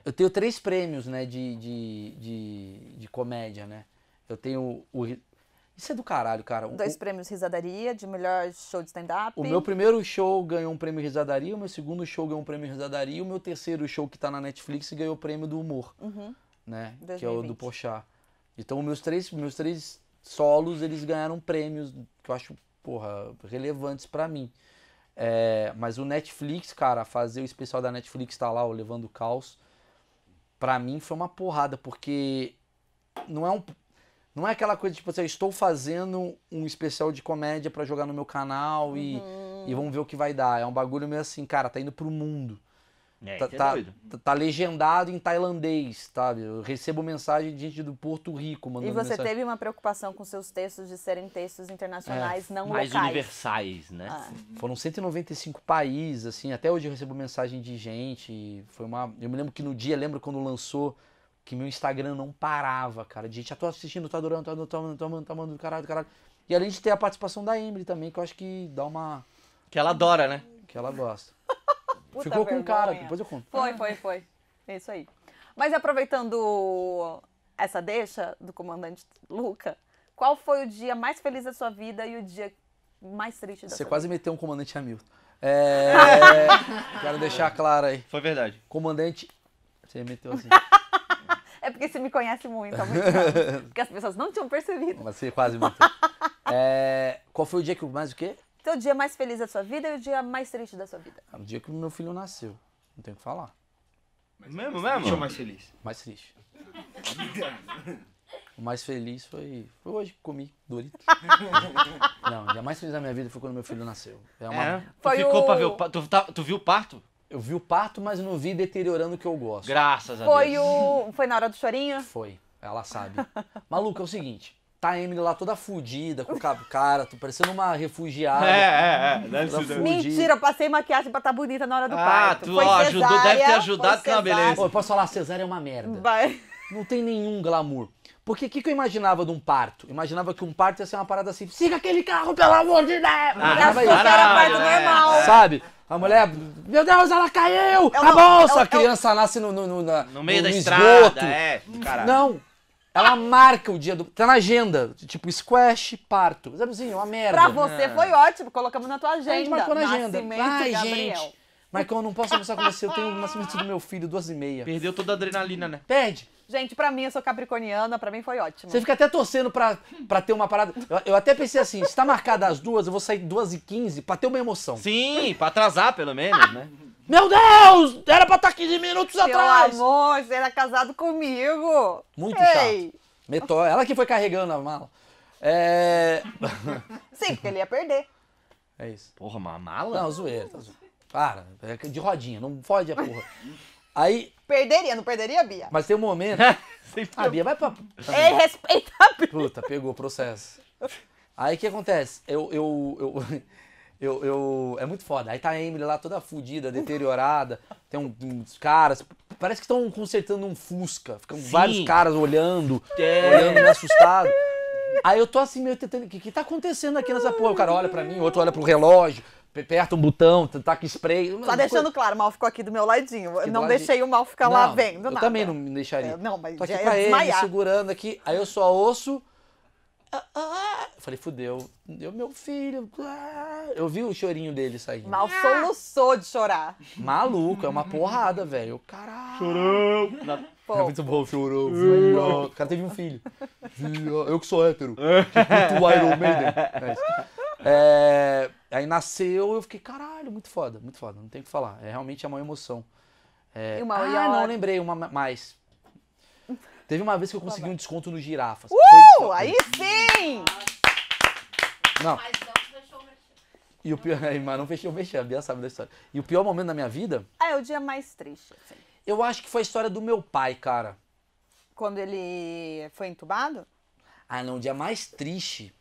Eu tenho três prêmios, né, de, de, de, de comédia, né? Eu tenho o, isso é do caralho, cara. Dois o, prêmios Risadaria, de melhor show de stand-up. O meu primeiro show ganhou um prêmio Risadaria, o meu segundo show ganhou um prêmio Risadaria, o meu terceiro show que tá na Netflix ganhou o prêmio do humor, uhum. né? 2020. Que é o do Pochá. Então, meus três, meus três solos, eles ganharam prêmios que eu acho, porra, relevantes para mim. É, mas o Netflix, cara, fazer o especial da Netflix tá lá, o Levando o Caos, para mim foi uma porrada, porque não é um não é aquela coisa tipo assim, estou fazendo um especial de comédia para jogar no meu canal e, uhum. e vamos ver o que vai dar. É um bagulho meio assim, cara, tá indo pro mundo. É, tá, é tá, tá, tá, legendado em tailandês, sabe? Eu recebo mensagem de gente do Porto Rico mandando E você mensagem. teve uma preocupação com seus textos de serem textos internacionais, é, não mais locais. universais, né? Ah. Foram 195 países, assim, até hoje eu recebo mensagem de gente, foi uma, eu me lembro que no dia, lembro quando lançou que meu Instagram não parava, cara, de gente, já ah, tô assistindo, tô adorando, tô adorando, tô amando, tô amando, tô amando, caralho, caralho. E além de ter a participação da Emily também, que eu acho que dá uma que ela adora, né? Que ela gosta. Puta Ficou vergonha. com cara, depois eu conto. Foi, foi, foi. É isso aí. Mas aproveitando essa deixa do comandante Luca, qual foi o dia mais feliz da sua vida e o dia mais triste da Você sua vida? Você quase meteu um comandante Hamilton. É... Quero deixar claro aí. Foi verdade. Comandante. Você meteu assim. é porque você me conhece muito, há muito Porque as pessoas não tinham percebido. Mas você quase meteu. É... Qual foi o dia que mais o quê? Então, o dia mais feliz da sua vida e o dia mais triste da sua vida? É o dia que meu filho nasceu. Não tem o que falar. Mas mesmo, mesmo? Ou mais feliz? Mais triste. o mais feliz foi, foi hoje que comi Doritos. não, o dia mais feliz da minha vida foi quando meu filho nasceu. É uma... é? Tu ficou o... pra ver o parto? Tu, tá, tu viu o parto? Eu vi o parto, mas não vi deteriorando o que eu gosto. Graças a foi Deus. Foi o... Foi na hora do chorinho? Foi. Ela sabe. Maluca, é o seguinte. Tá a Emily lá toda fudida, com o cara, tô parecendo uma refugiada. É, é, é. Deve ser, Mentira, eu passei maquiagem pra estar tá bonita na hora do ah, parto. Ah, tu ó, ajudou, deve ter ajudado com é a beleza. eu posso falar, cesárea é uma merda. Vai. Não tem nenhum glamour. Porque o que, que, eu imaginava de um parto? Imaginava que um parto ia ser uma parada assim. Siga aquele carro, pelo amor de Deus! Ah, não, ah, era parto normal. É. Sabe? A mulher, meu Deus, ela caiu! É é a bolsa! a criança nasce no, no, no, na, no meio no da esgoto. estrada, é. Caralho. Não, ela marca o dia do. Tá na agenda. Tipo, squash, parto. Sabe assim, uma merda. Pra você é. foi ótimo, colocamos na tua agenda. A gente marcou na agenda. Ai, Gabriel. gente. Marcão, eu não posso começar com você, eu tenho o nascimento do meu filho, duas e meia. Perdeu toda a adrenalina, né? Perde. Gente, pra mim, eu sou capricorniana, pra mim foi ótimo. Você fica até torcendo pra, pra ter uma parada. Eu, eu até pensei assim, se tá marcada às duas, eu vou sair duas e quinze pra ter uma emoção. Sim, pra atrasar pelo menos, né? Meu Deus! Era pra tá estar 15 minutos Seu atrás! Meu amor, você era casado comigo! Muito Ei. chato. Metó, ela que foi carregando a mala. É. Sim, porque ele ia perder. É isso. Porra, uma mala? Não, zoeira. Tá zoeira. Para, é de rodinha, não fode a porra. Aí. Perderia, não perderia, Bia? Mas tem um momento. a Bia vai pra. É respeita a Bia. Puta, pegou o processo. Aí o que acontece? Eu, eu, eu, eu, eu, é muito foda. Aí tá a Emily lá toda fodida, deteriorada. Tem um, uns caras. Parece que estão consertando um Fusca. Ficam Sim. vários caras olhando, é. olhando, me assustado. Aí eu tô assim meio tentando. O que, que tá acontecendo aqui nessa porra? O cara olha pra mim, o outro olha pro relógio aperta um botão, tá com spray. Só deixando coisa... claro, o mal ficou aqui do meu ladinho. Aqui não deixei o mal ficar não, lá vendo, eu nada. Eu também não me deixaria. É, não, mas Tô aqui já pra ele, segurando aqui. Aí eu só ouço ah, ah. falei, fudeu. Deu meu filho. Ah. Eu vi o chorinho dele saindo. Mal soluçou de chorar. Maluco, é uma porrada, velho. Caralho. Chorou. Na... É muito bom, chorou. É. O cara teve um filho. Eu que sou hétero. É. Tipo Iron Maiden. É, é, aí nasceu, eu fiquei, caralho, muito foda, muito foda. Não tem o que falar. É realmente é uma emoção. É, ah, não, lembrei uma mais. Teve uma vez que eu consegui um desconto no girafas. Uh! Foi... Aí sim! Não. Mas não E o pior, mas não fechou o mexer, a Bia sabe da história. E o pior momento da minha vida. Ah, é o dia mais triste, assim. Eu acho que foi a história do meu pai, cara. Quando ele foi entubado? Ah, não, o dia mais triste.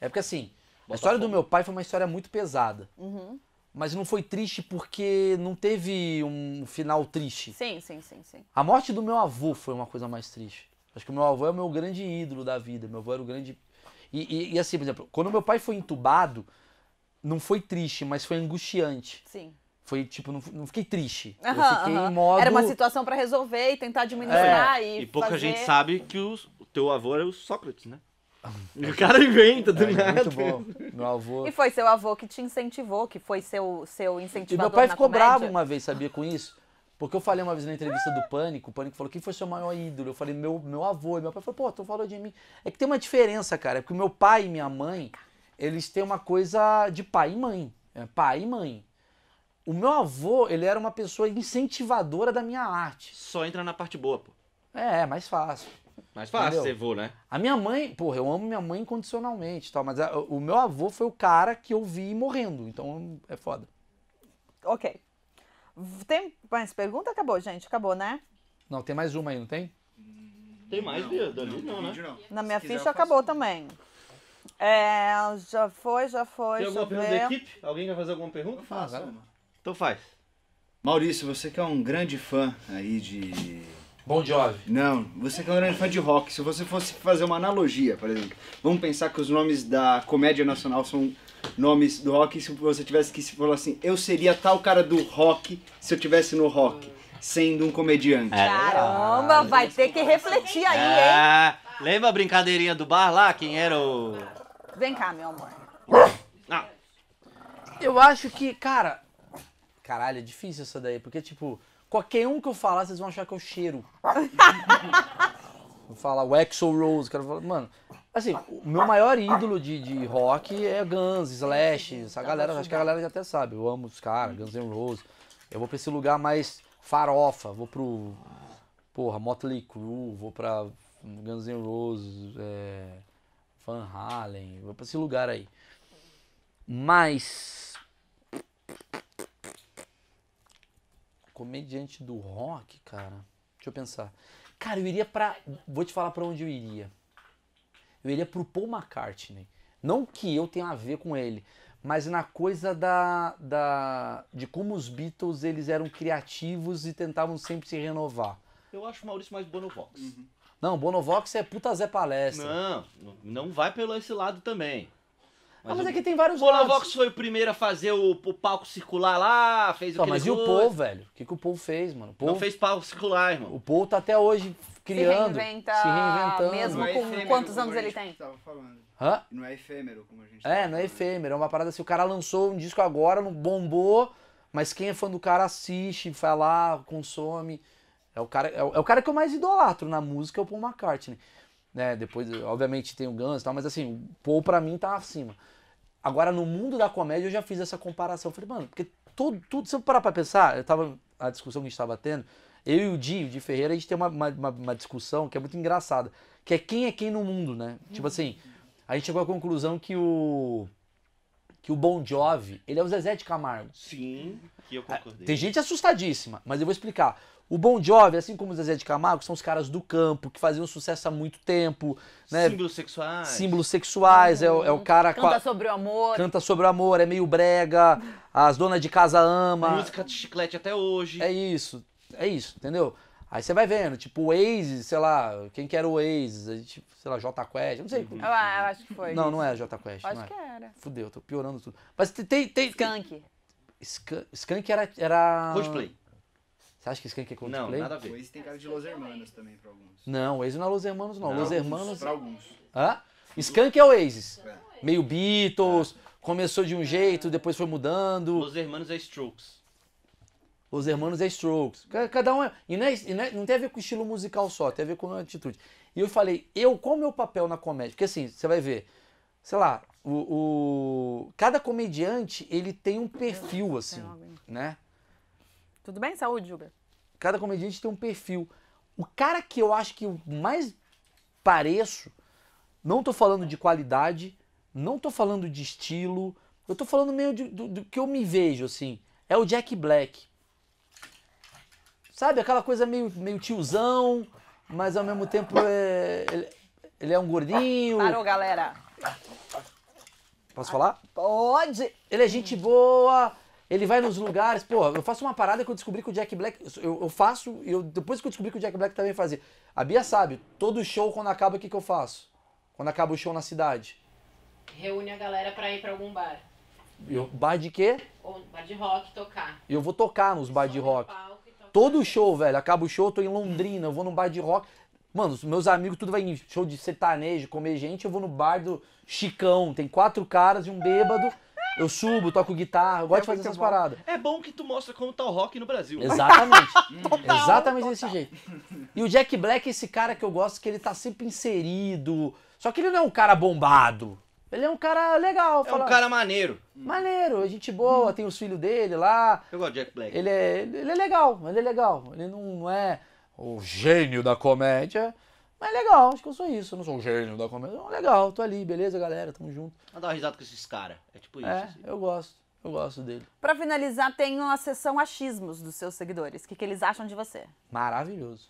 É porque assim, a história do meu pai foi uma história muito pesada. Uhum mas não foi triste porque não teve um final triste. Sim, sim, sim, sim. A morte do meu avô foi uma coisa mais triste. Acho que o meu avô é o meu grande ídolo da vida. Meu avô era o grande. E, e, e assim, por exemplo, quando meu pai foi entubado, não foi triste, mas foi angustiante. Sim. Foi tipo, não, não fiquei triste. eu fiquei uhum. em modo. Era uma situação para resolver e tentar administrar é. e. E pouca fazer... gente sabe que o teu avô era o Sócrates, né? O cara inventa do é, nada. Muito bom. Meu avô. E foi seu avô que te incentivou, que foi seu, seu incentivador. E meu pai ficou comédia. bravo uma vez, sabia, com isso? Porque eu falei uma vez na entrevista do Pânico, o Pânico falou, quem foi seu maior ídolo? Eu falei, meu, meu avô. E meu pai falou, pô, tu falou de mim. É que tem uma diferença, cara. É porque o meu pai e minha mãe, eles têm uma coisa de pai e mãe. É, pai e mãe. O meu avô, ele era uma pessoa incentivadora da minha arte. Só entra na parte boa, pô. é, é mais fácil. Mais fácil entendeu? avô, né? A minha mãe, porra, eu amo minha mãe incondicionalmente tal, mas a, o meu avô foi o cara que eu vi morrendo, então é foda. Ok. Tem mais pergunta? Acabou, gente, acabou, né? Não, tem mais uma aí, não tem? Tem mais, não, dali não, não, né? Não. Na minha quiser, ficha acabou tudo. também. É, já foi, já foi. Tem alguma pergunta ver. da equipe? Alguém quer fazer alguma pergunta? Eu faço, Então faz. Maurício, você que é um grande fã aí de Bon Jovi. Não, você que é um grande fã de rock, se você fosse fazer uma analogia, por exemplo, vamos pensar que os nomes da comédia nacional são nomes do rock, se você tivesse que falar assim, eu seria tal cara do rock se eu tivesse no rock, sendo um comediante. É. Caramba, ah, vai ter que refletir aí, hein? É. Lembra a brincadeirinha do bar lá? Quem era o. Vem cá, meu amor. Ah. Eu acho que, cara. Caralho, é difícil essa daí, porque tipo. Qualquer um que eu falar, vocês vão achar que eu cheiro. vou falar ah, o Exo Rose, quero falar, mano. Assim, o meu maior ídolo de, de rock é Guns, Slash, essa galera, acho que a galera já até sabe. Eu amo os caras, Guns N' Roses. Eu vou pra esse lugar mais farofa, vou pro. Porra, Motley Crue, vou pra Guns N' Roses, é, Van Halen, vou pra esse lugar aí. Mas. Comediante do rock, cara. Deixa eu pensar. Cara, eu iria pra. Vou te falar pra onde eu iria. Eu iria pro Paul McCartney. Não que eu tenha a ver com ele, mas na coisa da, da de como os Beatles eles eram criativos e tentavam sempre se renovar. Eu acho o Maurício mais Bonovox. Uhum. Não, Bonovox é puta Zé Palestra. Não, não vai pelo esse lado também. Mas ah, mas aqui é tem vários Bola Vox foi o primeiro a fazer o, o palco circular lá, fez o que Mas e o Paul, velho? O que, que o Paul fez, mano? Paul... Não fez palco circular, irmão. O Paul tá até hoje criando, se, reinventa, se reinventando. Mesmo é com é quantos anos ele tem? Hã? Não é efêmero, como a gente É, não é efêmero. É uma parada assim, o cara lançou um disco agora, não bombou, mas quem é fã do cara assiste, vai lá, consome. É o cara, é o, é o cara que eu mais idolatro na música, é o Paul McCartney né? Depois, obviamente, tem o Guns e tal, mas assim, o Paul pra mim tá acima. Agora, no mundo da comédia, eu já fiz essa comparação. falei, mano, porque tudo, tudo se eu parar pra pensar, eu tava. A discussão que a gente tava tendo, eu e o Di, o Di Ferreira, a gente tem uma, uma, uma discussão que é muito engraçada, que é quem é quem no mundo, né? Tipo assim, a gente chegou à conclusão que o que o Bon Jovi, ele é o Zezé de Camargo. Sim, que eu ah, concordei. Tem gente assustadíssima, mas eu vou explicar. O Bon Jovi, assim como o Zezé de Camargo, são os caras do campo, que faziam sucesso há muito tempo. Né? Símbolos sexuais. Símbolos sexuais, uhum. é, o, é, o uhum. cara... Canta sobre o amor. Canta sobre o amor, é meio brega, as donas de casa ama. Música de chiclete até hoje. É isso, é isso, entendeu? Aí você vai vendo, tipo, o Oasis, sei lá, quem que era o Oasis? sei lá, J Quest, não sei. Ah, eu acho que foi. Não, não é J Quest. Acho é. que era. Fudeu, tô piorando tudo. Mas tem... tem, tem... Skunk. Skank era, era... Coldplay. Você acha que Skank é coldplay? Não, nada a ver. O Waze tem cara de Los Hermanos também pra alguns. Não, Waze não é Los Hermanos não. não Los Hermanos... Pra alguns. Hã? Skank é o É. Meio Beatles, começou de um é. jeito, depois foi mudando. Los Hermanos é Strokes. Os Hermanos é Strokes. Cada um é. E, não, é, e não, é, não, tem a ver com estilo musical só, tem a ver com a atitude. E eu falei, eu, qual é o meu papel na comédia? Porque assim, você vai ver, sei lá, o, o, cada comediante ele tem um perfil, assim, né? Tudo bem? Saúde, Juga. Cada comediante tem um perfil. O cara que eu acho que eu mais pareço, não tô falando de qualidade, não tô falando de estilo, eu tô falando meio de, do, do que eu me vejo, assim. É o Jack Black. Sabe, aquela coisa meio, meio tiozão, mas ao mesmo tempo é, ele, ele é um gordinho. Parou, galera. Posso falar? Pode! Ele é gente boa, ele vai nos lugares, pô, eu faço uma parada que eu descobri que o Jack Black. Eu, eu faço, eu, depois que eu descobri que o Jack Black também fazia. A Bia sabe, todo show quando acaba, o que, que eu faço? Quando acaba o show na cidade? Reúne a galera pra ir pra algum bar. Eu, bar de quê? Ou bar de rock tocar. Eu vou tocar nos bar de rock. Todo show, velho. Acaba o show, eu tô em Londrina, eu vou num bar de rock. Mano, meus amigos tudo vai em show de sertanejo, comer gente, eu vou no bar do Chicão. Tem quatro caras e um bêbado. Eu subo, toco guitarra, eu gosto é de fazer essas bom. paradas. É bom que tu mostra como tá o rock no Brasil. Exatamente. Hum. total, Exatamente total. desse jeito. E o Jack Black é esse cara que eu gosto, que ele tá sempre inserido. Só que ele não é um cara bombado. Ele é um cara legal. É fala... um cara maneiro. Maneiro, é gente boa, hum. tem os filhos dele lá. Eu gosto de Jack Black. Ele é, ele é legal, ele é legal. Ele não, não é o gênio da comédia, mas é legal, acho que eu sou isso. Eu não sou um gênio da comédia. Não, legal, tô ali, beleza, galera? Tamo junto. Vou dar uma risada com esses caras. É tipo é, isso. É, assim. eu gosto. Eu gosto dele. Pra finalizar, tem uma sessão achismos dos seus seguidores. O que, que eles acham de você? Maravilhoso.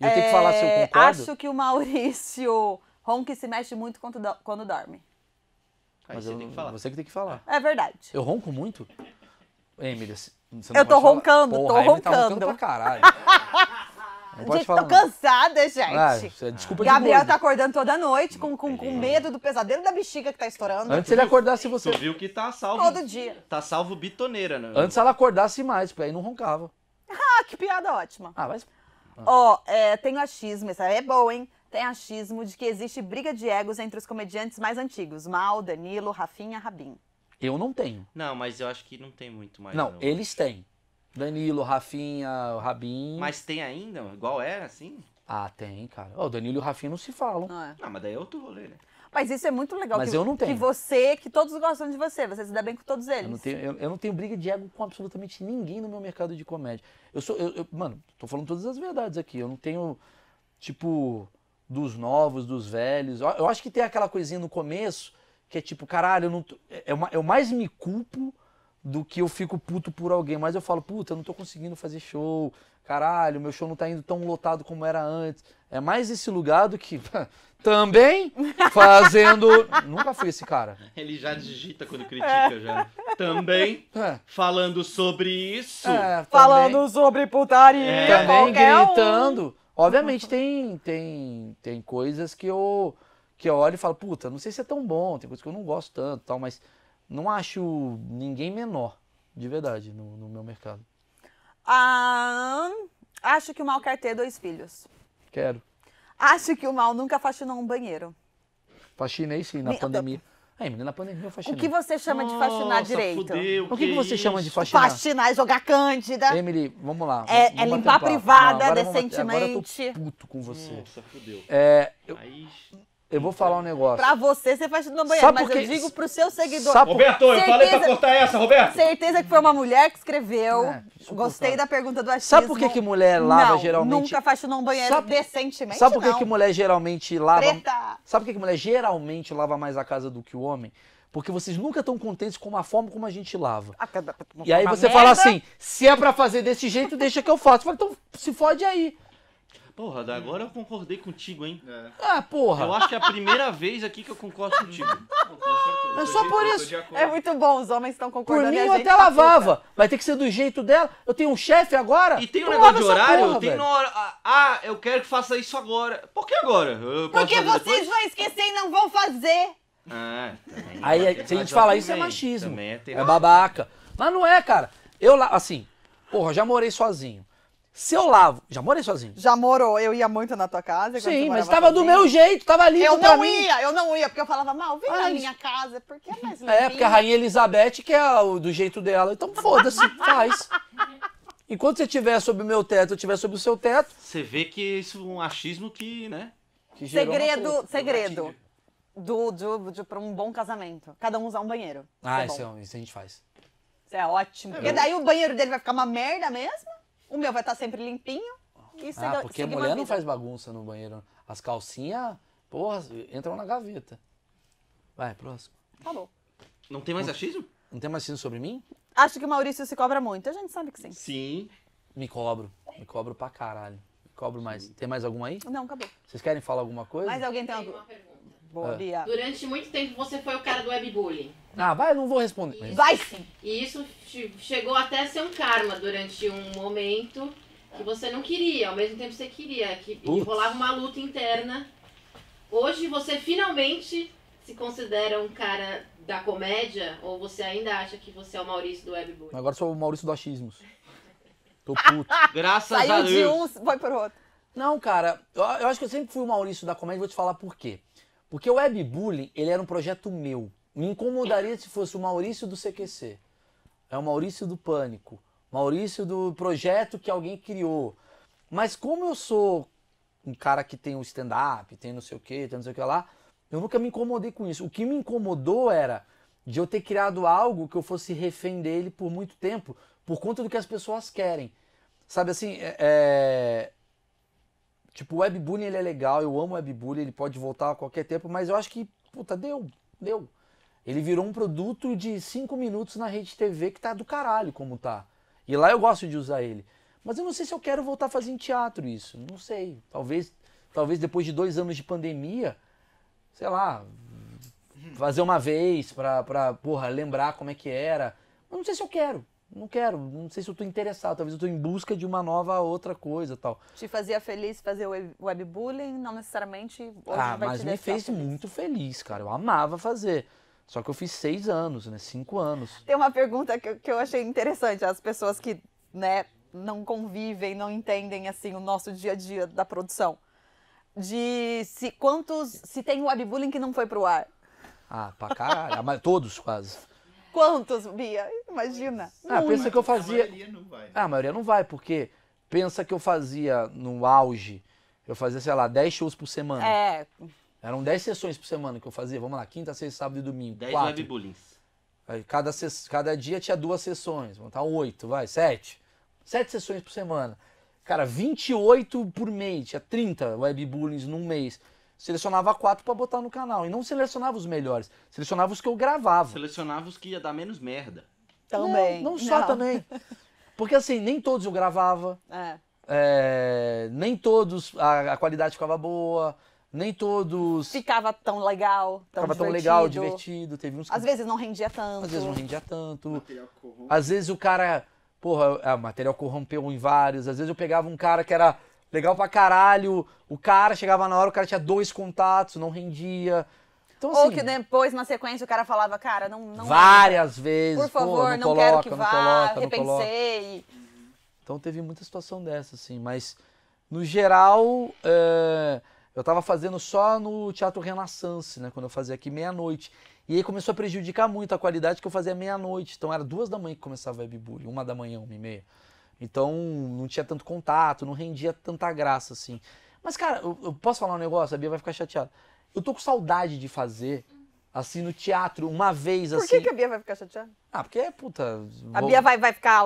E eu é... tenho que falar se eu é, concordo? Acho que o Maurício ronca e se mexe muito quando, do... quando dorme. Aí você, eu... tem que falar. você que tem que falar. É verdade. Eu ronco muito? Emília, você não Eu tô roncando, Porra, tô tá roncando. Tá roncando pra caralho. Não pode gente, falar, tô não. cansada, gente. Ah, é desculpa de Gabriel tá acordando toda noite com, com, com medo do pesadelo da bexiga que tá estourando. Antes ele acordasse você. Você viu que tá salvo. Todo dia. Tá salvo bitoneira, né? Antes ela acordasse mais, porque aí não roncava. ah, que piada ótima. Ah, mas. Ó, oh, é, tem o achismo, essa é boa, hein? Tem achismo de que existe briga de egos entre os comediantes mais antigos: Mal, Danilo, Rafinha, Rabin. Eu não tenho. Não, mas eu acho que não tem muito mais. Não, não. eles têm. Danilo, Rafinha, Rabin. Mas tem ainda? Igual era, é, assim? Ah, tem, cara. o Danilo e o Rafinha não se falam. Não, é. não ah, mas daí é outro rolê, né? Mas isso é muito legal. Mas que, eu não tenho. Que você, que todos gostam de você, você se dá bem com todos eles. Eu não tenho, eu, eu não tenho briga de ego com absolutamente ninguém no meu mercado de comédia. Eu sou, eu, eu, mano, tô falando todas as verdades aqui. Eu não tenho, tipo, dos novos, dos velhos. Eu, acho que tem aquela coisinha no começo que é tipo, caralho, eu não. Tô, é, é eu mais me culpo do que eu fico puto por alguém. Mas eu falo, puta, eu não tô conseguindo fazer show. Caralho, meu show não tá indo tão lotado como era antes. É mais esse lugar do que. Também fazendo. Nunca fui esse cara. Ele já digita quando critica, já. Também é. falando sobre isso. É, falando sobre putaria. É. Também gritando. Um. Obviamente tem, tem, tem coisas que eu, que eu olho e falo, puta, não sei se é tão bom, tem coisas que eu não gosto tanto tal, mas não acho ninguém menor, de verdade, no, no meu mercado. acho que o mal quer ter dois filhos. Quero. Acho que o mal nunca faxinou um banheiro. Faxinei sim, na Me... pandemia. Aí, menina, na pandemia eu faxinei. O que você chama de faxinar Nossa, direito? Fudeu, o que, que, você chama de faxinar? Faxinar é jogar cândida. Emily, vamos lá. É, é limpar privada decentemente. agora eu tô puto com você. Nossa, fudeu. É, eu, eu vou falar um então, negócio. Pra você, você faz tudo na banheira, Sabe mas porque... eu digo pro seus seguidores. Sabe Roberto, eu falei pra cortar essa, Roberto. Certeza que foi uma mulher que escreveu. É, Gostei da pergunta do achismo. Sabe por que, que mulher lava não, geralmente... nunca faz um banheiro Sabe... decentemente, Sabe por que, que mulher geralmente lava... Preta. Sabe por que, que mulher geralmente lava mais a casa do que o homem? Porque vocês nunca estão contentes com a forma como a gente lava. e aí você merda. fala assim, se é pra fazer desse jeito, deixa que eu faço. Fala, então se fode aí. Porra, da agora eu concordei contigo, hein? É. Ah, porra! Eu acho que é a primeira vez aqui que eu concordo contigo. Não, é só por isso. É muito bom, os homens estão concordando. Por mim, eu até lavava. Puta. Vai ter que ser do jeito dela. Eu tenho um chefe agora. E tem um negócio de horário? Porra, tem hora. Ah, ah, eu quero que faça isso agora. Por que agora? Porque vocês depois? vão esquecer e não vão fazer. Ah, também. Aí, se é a gente falar isso, é machismo. é, é babaca. Mas não é, cara. Eu lá, assim, porra, já morei sozinho. Se eu lavo, já morei sozinho. Já morou, eu ia muito na tua casa. Sim, mas estava do meu jeito, estava lindo Eu não ia, eu não ia, porque eu falava, mal, vem na minha casa, porque é mais limpinho. É, porque a Rainha Elizabeth quer é o, do jeito dela, então foda-se, faz. Enquanto você estiver sob o meu teto, eu estiver sob o seu teto... Você vê que isso é um achismo que, né? Que segredo, segredo do, do, um bom casamento. Cada um usar um banheiro. Ah, isso, é isso, é, isso a gente faz. Isso é ótimo. É porque daí o banheiro dele vai ficar uma merda mesmo? O meu vai estar tá sempre limpinho. E ah, porque a mulher não faz bagunça no banheiro. As calcinhas, porra, entram na gaveta. Vai, próximo. Acabou. Tá não tem mais achismo? Não tem mais achismo sobre mim? Acho que o Maurício se cobra muito. A gente sabe que sim. Sim. Me cobro. Me cobro pra caralho. Me cobro mais. Tem mais alguma aí? Não, acabou. Vocês querem falar alguma coisa? Mais alguém tem, tem alguma? É. Durante muito tempo você foi o cara do webbullying. Ah, vai, eu não vou responder. Isso, vai sim. E isso chegou até a ser um karma durante um momento que você não queria, ao mesmo tempo você queria, que Putz. rolava uma luta interna. Hoje você finalmente se considera um cara da comédia ou você ainda acha que você é o Maurício do webbullying? Agora sou o Maurício do achismos. Tô puto. Graças Saiu a Deus. Saiu de um, foi pro outro. Não, cara, eu, eu acho que eu sempre fui o Maurício da comédia, vou te falar por quê. Porque o webbullying, ele era um projeto meu. Me incomodaria se fosse o Maurício do CQC. É o Maurício do Pânico. Maurício do projeto que alguém criou. Mas como eu sou um cara que tem o um stand-up, tem não sei o que, tem não sei o que lá, eu nunca me incomodei com isso. O que me incomodou era de eu ter criado algo que eu fosse refém dele por muito tempo, por conta do que as pessoas querem. Sabe assim, é, é Tipo, o webbullying ele é legal, eu amo webbullying, ele pode voltar a qualquer tempo, mas eu acho que, puta, deu, deu. Ele virou um produto de 5 minutos na rede TV que tá do caralho como tá. E lá eu gosto de usar ele. Mas eu não sei se eu quero voltar a fazer em teatro isso. Não sei. Talvez, talvez depois de dois anos de pandemia, sei lá, fazer uma vez pra, pra porra, lembrar como é que era. Mas não sei se eu quero não quero, não sei se eu estou interessado, talvez eu estou em busca de uma nova outra coisa tal. Te fazia feliz fazer webbullying, não necessariamente hoje Ah, vai mas te me fez feliz. muito feliz, cara, eu amava fazer. Só que eu fiz seis anos, né, cinco anos. Tem uma pergunta que, que eu achei interessante, as pessoas que, né, não convivem, não entendem, assim, o nosso dia a dia da produção. De se quantos, se tem webbullying que não foi pro ar. Ah, pra caralho, ah, todos quase. Quantos, Bia? Imagina. Ah, pensa que eu fazia. A maioria não vai. Né? Ah, a maioria não vai, porque pensa que eu fazia no auge, eu fazia, sei lá, 10 shows por semana. É. Eram 10 sessões por semana que eu fazia, vamos lá, quinta, sexta, sábado e domingo. 10 live bullying. Cada, cada dia tinha duas sessões, Vamos estar oito, vai, sete. Sete sessões por semana. Cara, 28 por mês, tinha 30 web bullying num mês selecionava quatro para botar no canal. E não selecionava os melhores, selecionava os que eu gravava. Selecionava os que ia dar menos merda. Também. Não, não só não. também. Porque assim, nem todos eu gravava. É. É, nem todos a, a, qualidade ficava boa. Nem todos. Ficava tão legal. Tão ficava divertido. tão legal, divertido. Teve uns. Às vezes não rendia tanto. Às vezes não rendia tanto. Às vezes o cara. Porra, o material corrompeu em vários. Às vezes eu pegava um cara que era legal pra caralho. O cara chegava na hora, o cara tinha dois contatos, não rendia. Então, assim, Ou que depois, na sequência, o cara falava, cara, não. não várias entra. vezes. Por favor, não, não coloca, quero que não vá, coloca, repensei. Então teve muita situação dessa, assim, mas no geral. É... Eu tava fazendo só no Teatro Renaissance, né? Quando eu fazia aqui meia-noite. E aí começou a prejudicar muito a qualidade que eu fazia meia-noite. Então era duas da manhã que começava o webbullying, uma da manhã, uma e meia. Então não tinha tanto contato, não rendia tanta graça assim. Mas, cara, eu, eu posso falar um negócio? A Bia vai ficar chateada. Eu tô com saudade de fazer assim no teatro, uma vez assim. Por que, assim. que a Bia vai ficar chateada? Ah, porque puta. A Bia vai, vai ficar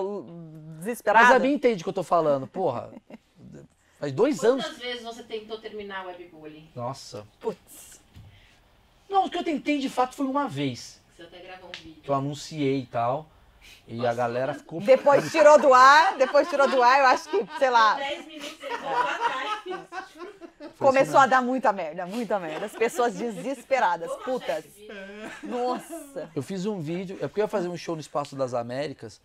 desesperada. Mas a Bia entende o que eu tô falando, porra. Faz dois Quantas anos. Quantas vezes você tentou terminar o webbullying? Nossa. Putz. Não, o que eu tentei de fato foi uma vez. Você até gravou um vídeo. Que eu anunciei e tal. E Nossa. a galera ficou. Depois tirou do ar, depois tirou do ar, eu acho que, sei lá. 10 minutos Começou assim a dar muita merda, muita merda. As pessoas desesperadas, putas. Nossa. Eu fiz um vídeo, é porque eu ia fazer um show no Espaço das Américas,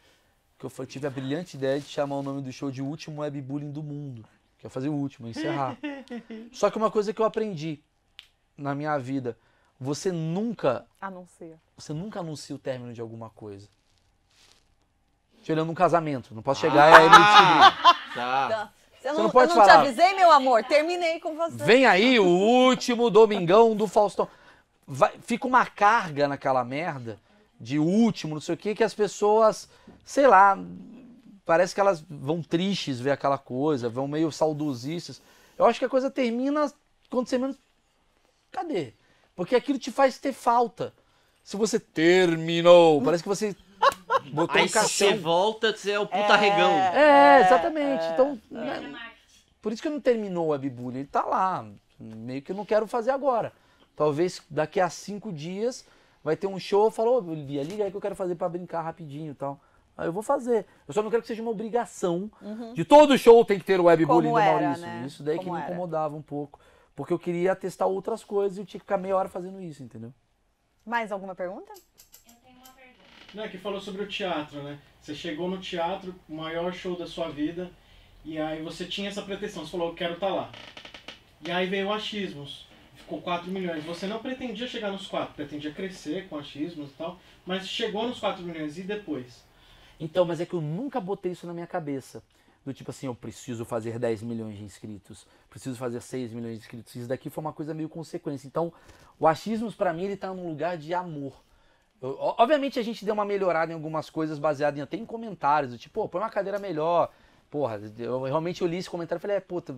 que eu tive a brilhante ideia de chamar o nome do show de Último Webbullying do Mundo. Que ia é fazer o último, encerrar. Só que uma coisa que eu aprendi na minha vida, você nunca. Anuncia. Você nunca anuncia o término de alguma coisa te olhando num casamento. Não posso chegar ah, e aí ah, me descobrir. Tá. Então, você não, você não pode eu não falar. te avisei, meu amor. Terminei com você. Vem aí o último Domingão do Faustão. Vai, fica uma carga naquela merda de último, não sei o que, que as pessoas, sei lá, parece que elas vão tristes ver aquela coisa, vão meio saudosistas. Eu acho que a coisa termina quando você menos. Cadê? Porque aquilo te faz ter falta. Se você terminou, parece que você Botou aí você volta, você é o puta é, regão. É, é, é, exatamente. É, então, né, por isso que não terminou o webbullying. Ele tá lá. Meio que eu não quero fazer agora. Talvez daqui a cinco dias vai ter um show. Falou, oh, Bia, liga aí que eu quero fazer para brincar rapidinho e tal. Aí eu vou fazer. Eu só não quero que seja uma obrigação uhum. de todo show tem que ter o webbullying do Maurício. Né? Isso daí Como que me era. incomodava um pouco. Porque eu queria testar outras coisas e eu tinha que ficar meia hora fazendo isso, entendeu? Mais alguma pergunta? Né, que falou sobre o teatro, né? Você chegou no teatro, o maior show da sua vida, e aí você tinha essa pretensão, você falou, eu quero estar tá lá. E aí veio o achismos, ficou 4 milhões. Você não pretendia chegar nos 4, pretendia crescer com achismos e tal, mas chegou nos 4 milhões e depois? Então, mas é que eu nunca botei isso na minha cabeça. Do tipo assim, eu preciso fazer 10 milhões de inscritos, preciso fazer 6 milhões de inscritos. Isso daqui foi uma coisa meio consequência. Então, o achismo para mim ele tá num lugar de amor Obviamente a gente deu uma melhorada em algumas coisas baseado em até em comentários, do tipo, pô, põe uma cadeira melhor. Porra, eu realmente eu li esse comentário e falei, é, puta,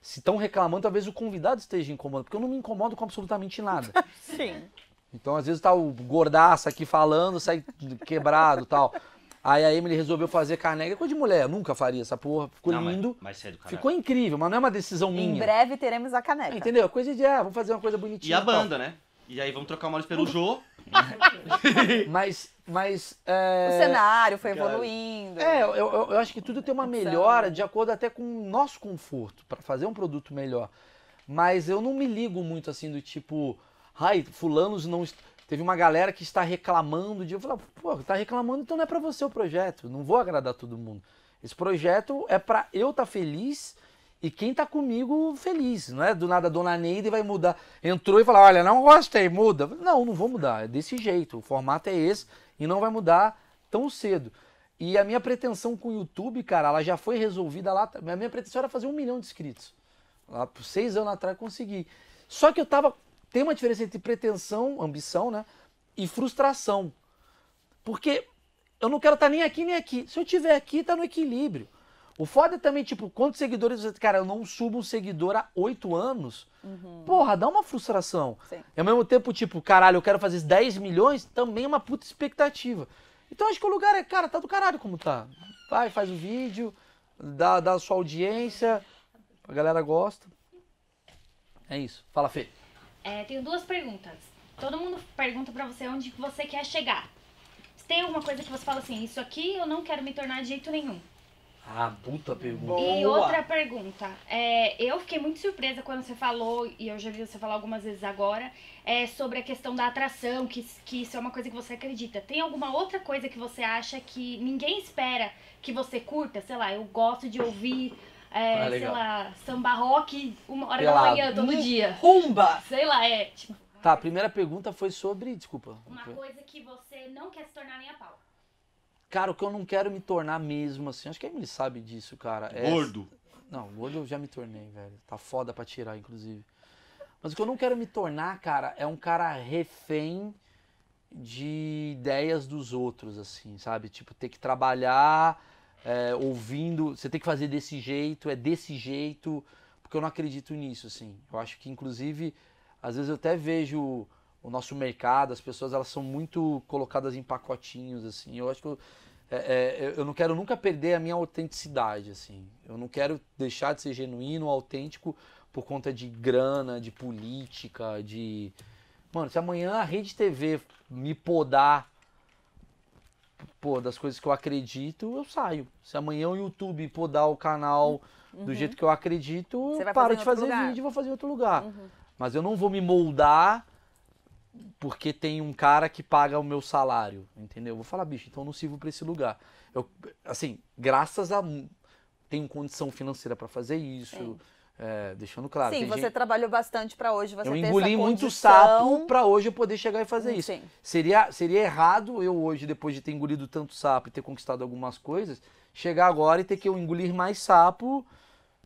se estão reclamando, talvez o convidado esteja incomodando, porque eu não me incomodo com absolutamente nada. Sim. Então, às vezes, tá o gordaço aqui falando, sai quebrado tal. Aí a Emily resolveu fazer carnegra, é coisa de mulher, eu nunca faria essa porra. Ficou não, lindo. Mas, mas ficou incrível, mas não é uma decisão minha. Em breve teremos a caneca. Entendeu? É coisa de, ah, vamos fazer uma coisa bonitinha. E a banda, tal. né? E aí vamos trocar o Maurício pelo uhum. Jô. mas, mas. É... O cenário foi evoluindo. É, eu, eu, eu, acho que tudo tem uma melhora de acordo até com o nosso conforto, para fazer um produto melhor. Mas eu não me ligo muito assim do tipo, ai, fulanos não. Teve uma galera que está reclamando de. Eu falo, pô, tá reclamando, então não é para você o projeto. Não vou agradar todo mundo. Esse projeto é para eu estar tá feliz e quem tá comigo feliz. Não é do nada a dona Neide vai mudar. Entrou e falou: olha, não gostei, muda. Não, não vou mudar. É desse jeito. O formato é esse e não vai mudar tão cedo. E a minha pretensão com o YouTube, cara, ela já foi resolvida lá. A minha pretensão era fazer um milhão de inscritos. Lá por seis anos atrás consegui. Só que eu tava. Tem uma diferença entre pretensão, ambição, né? E frustração. Porque eu não quero estar tá nem aqui nem aqui. Se eu tiver aqui, tá no equilíbrio. O foda é também, tipo, quantos seguidores você. Cara, eu não subo um seguidor há oito anos. Uhum. Porra, dá uma frustração. Sim. E ao mesmo tempo, tipo, caralho, eu quero fazer 10 milhões, também é uma puta expectativa. Então acho que o lugar é, cara, tá do caralho como tá. Vai, faz o vídeo, dá, dá a sua audiência, a galera gosta. É isso. Fala, Fê. É, tenho duas perguntas. Todo mundo pergunta pra você onde você quer chegar. Tem alguma coisa que você fala assim, isso aqui eu não quero me tornar de jeito nenhum. Ah, puta pergunta. E outra pergunta. É, eu fiquei muito surpresa quando você falou, e eu já vi você falar algumas vezes agora, é, sobre a questão da atração, que, que isso é uma coisa que você acredita. Tem alguma outra coisa que você acha que ninguém espera que você curta? Sei lá, eu gosto de ouvir. É, ah, sei lá, samba rock uma hora Pelado. da manhã, todo dia. Rumba! Sei lá, é. Tipo... Tá, a primeira pergunta foi sobre. Desculpa. Uma coisa que você não quer se tornar nem a pau. Cara, o que eu não quero é me tornar mesmo, assim, acho que a Emily sabe disso, cara. É... Gordo. Não, gordo eu já me tornei, velho. Tá foda pra tirar, inclusive. Mas o que eu não quero é me tornar, cara, é um cara refém de ideias dos outros, assim, sabe? Tipo, ter que trabalhar é, ouvindo, você tem que fazer desse jeito, é desse jeito, porque eu não acredito nisso, assim. Eu acho que, inclusive, às vezes eu até vejo o nosso mercado, as pessoas elas são muito colocadas em pacotinhos, assim. Eu acho que eu, é, é, eu não quero nunca perder a minha autenticidade, assim. Eu não quero deixar de ser genuíno, autêntico por conta de grana, de política, de mano, se amanhã a Rede TV me podar pô, das coisas que eu acredito, eu saio. Se amanhã o YouTube podar o canal uhum. do jeito que eu acredito, eu paro de fazer lugar. vídeo e vou fazer em outro lugar. Uhum. Mas eu não vou me moldar porque tem um cara que paga o meu salário, entendeu? vou falar, bicho, então eu não sirvo para esse lugar. Eu, assim, graças a tenho condição financeira para fazer isso. É, deixando claro. Sim, você gente... trabalhou bastante para hoje você Eu engoli muito sapo para hoje eu poder chegar e fazer isso. Sim. Seria, seria errado eu hoje, depois de ter engolido tanto sapo e ter conquistado algumas coisas, chegar agora e ter que eu engolir mais sapo.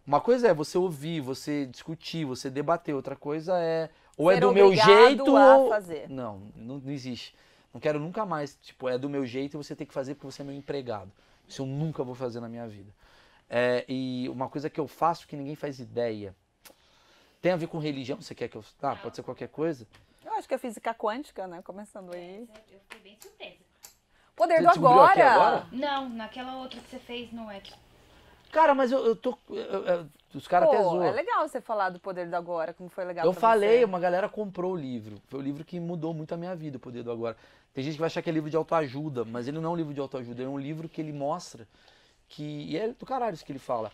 Uma coisa é você ouvir, você discutir, você debater. Outra coisa é ou é do meu jeito a ou fazer. Não, não, não existe. Não quero nunca mais, tipo, é do meu jeito e você tem que fazer porque você é meu empregado. Isso eu nunca vou fazer na minha vida. É, e uma coisa que eu faço que ninguém faz ideia. Tem a ver com religião? Você quer que eu. Ah, pode ser qualquer coisa? Eu acho que é física quântica, né? Começando aí. É, eu fiquei bem surpresa. Poder do agora. agora? Não, naquela outra que você fez no X. É Cara, mas eu, eu tô. Eu, eu, os caras até zoam. É legal você falar do Poder do Agora, como foi legal. Eu falei, você. uma galera comprou o livro. Foi o livro que mudou muito a minha vida, o Poder do Agora. Tem gente que vai achar que é livro de autoajuda, mas ele não é um livro de autoajuda, ele é um livro que ele mostra que. E é do caralho isso que ele fala.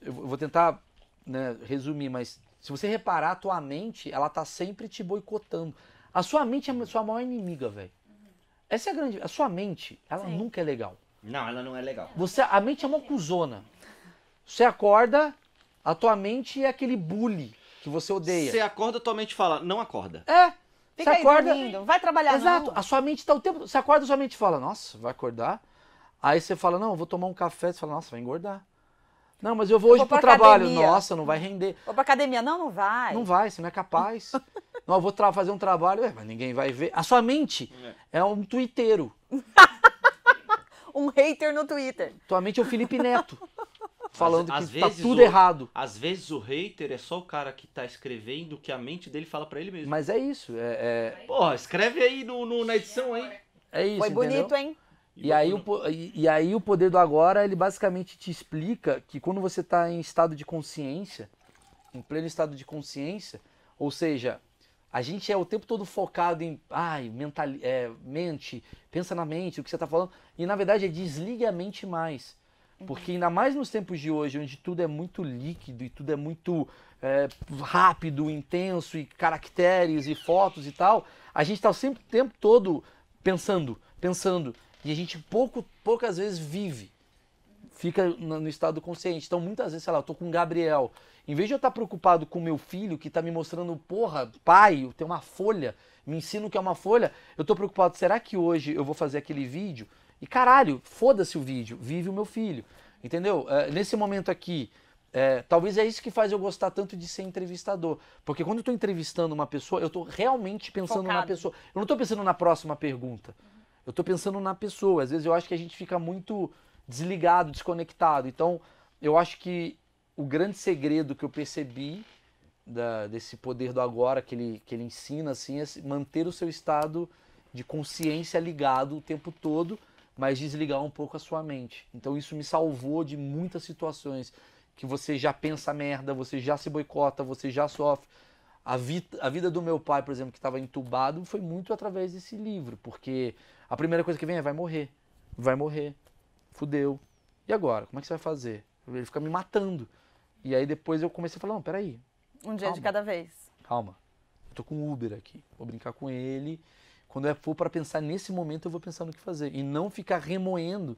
Eu vou tentar né, resumir, mas se você reparar, a tua mente, ela tá sempre te boicotando. A sua mente é a sua maior inimiga, velho. Uhum. Essa é a grande. A sua mente, ela Sim. nunca é legal. Não, ela não é legal. Você, a mente é uma cuzona. Você acorda, a tua mente é aquele bully que você odeia. Você acorda, tua mente fala, não acorda. É. Fica você acorda. Dormindo. Vai trabalhar, Exato. Não. A sua mente tá o tempo. Você acorda, sua mente fala, nossa, vai acordar. Aí você fala, não, eu vou tomar um café. Você fala, nossa, vai engordar. Não, mas eu vou hoje para vou pro trabalho. Academia. Nossa, não vai render. Vou pra academia. Não, não vai. Não vai, você não é capaz. não, eu vou fazer um trabalho, é, mas ninguém vai ver. A sua mente é, é um twitteiro. um hater no Twitter. Tua mente é o Felipe Neto falando às, que tá tudo o, errado. Às vezes o hater é só o cara que tá escrevendo o que a mente dele fala para ele mesmo. Mas é isso. É, é... Porra, escreve aí no, no, na edição aí. É isso. Foi bonito, entendeu? hein? E, aí, o, e, aí o poder do agora, ele basicamente te explica que quando você tá em estado de consciência, em pleno estado de consciência, ou seja, a gente é o tempo todo focado em ai, mental, é, mente, pensa na mente, o que você tá falando, e na verdade é desliga a mente mais. Porque uhum. ainda mais nos tempos de hoje, onde tudo é muito líquido e tudo é muito é, rápido, intenso, e caracteres e fotos e tal, a gente está sempre o tempo todo pensando, pensando. E a gente pouco, poucas vezes vive. Fica no estado consciente. Então, muitas vezes, sei lá, eu tô com o Gabriel. Em vez de eu estar tá preocupado com meu filho, que está me mostrando, porra, pai, tem uma folha, me ensina o que é uma folha, eu estou preocupado, será que hoje eu vou fazer aquele vídeo e caralho, foda-se o vídeo, vive o meu filho. Entendeu? É, nesse momento aqui, é, talvez é isso que faz eu gostar tanto de ser entrevistador. Porque quando eu tô entrevistando uma pessoa, eu tô realmente pensando Focado. na pessoa. Eu não tô pensando na próxima pergunta. Eu tô pensando na pessoa. Às vezes eu acho que a gente fica muito desligado, desconectado. Então, eu acho que o grande segredo que eu percebi da, desse poder do agora que ele, que ele ensina assim, é manter o seu estado de consciência ligado o tempo todo mas desligar um pouco a sua mente. Então isso me salvou de muitas situações que você já pensa merda, você já se boicota, você já sofre. A, vi a vida do meu pai, por exemplo, que estava entubado, foi muito através desse livro, porque a primeira coisa que vem é vai morrer, vai morrer, fudeu. E agora? Como é que você vai fazer? Ele fica me matando. E aí depois eu comecei a falar, não, peraí. Um dia calma, de cada vez. Calma, eu tô com o Uber aqui, vou brincar com ele quando eu for para pensar nesse momento, eu vou pensar no que fazer. E não ficar remoendo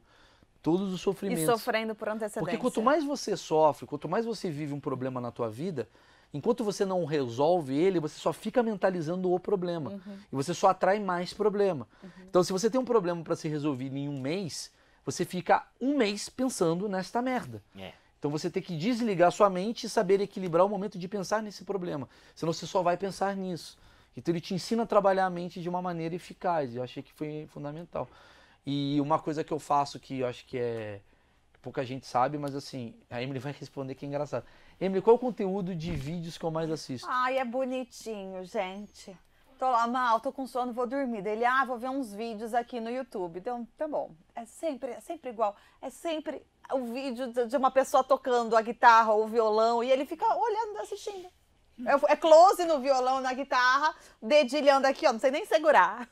todos os sofrimentos. E sofrendo por antecedência. Porque quanto mais você sofre, quanto mais você vive um problema na tua vida, enquanto você não resolve ele, você só fica mentalizando o problema. Uhum. E você só atrai mais problema. Uhum. Então, se você tem um problema para ser resolvido em um mês, você fica um mês pensando nesta merda. É. Então você tem que desligar sua mente e saber equilibrar o momento de pensar nesse problema. Senão você só vai pensar nisso. Então ele te ensina a trabalhar a mente de uma maneira eficaz. Eu achei que foi fundamental. E uma coisa que eu faço que eu acho que é pouca gente sabe, mas assim, a Emily vai responder que é engraçado. Emily, qual é o conteúdo de vídeos que eu mais assisto? Ai, é bonitinho, gente. Tô lá mal, tô com sono, vou dormir. Dele, ah, vou ver uns vídeos aqui no YouTube. Então, tá bom. É sempre, é sempre igual. É sempre o vídeo de uma pessoa tocando a guitarra ou o violão e ele fica olhando, assistindo. É close no violão, na guitarra, dedilhando aqui, ó. Não sei nem segurar.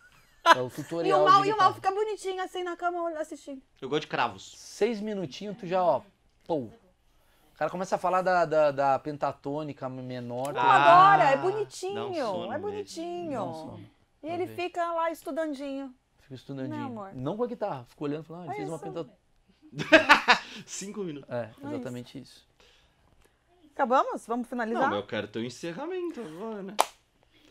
É o tutorial. E o mal, e o mal fica bonitinho assim na cama assistindo. Eu gosto de cravos. Seis minutinhos, tu já, ó. Pô. O cara começa a falar da, da, da pentatônica menor. É ah, agora, é bonitinho. é bonitinho. e ele ver. fica lá estudandinho. Fica estudandinho. Não, amor. Não com a guitarra, fica olhando e falando, ah, ele fez uma pentatônica. Cinco minutos. É, exatamente isso. isso. Acabamos? Vamos finalizar? Não, mas eu quero teu encerramento agora, né?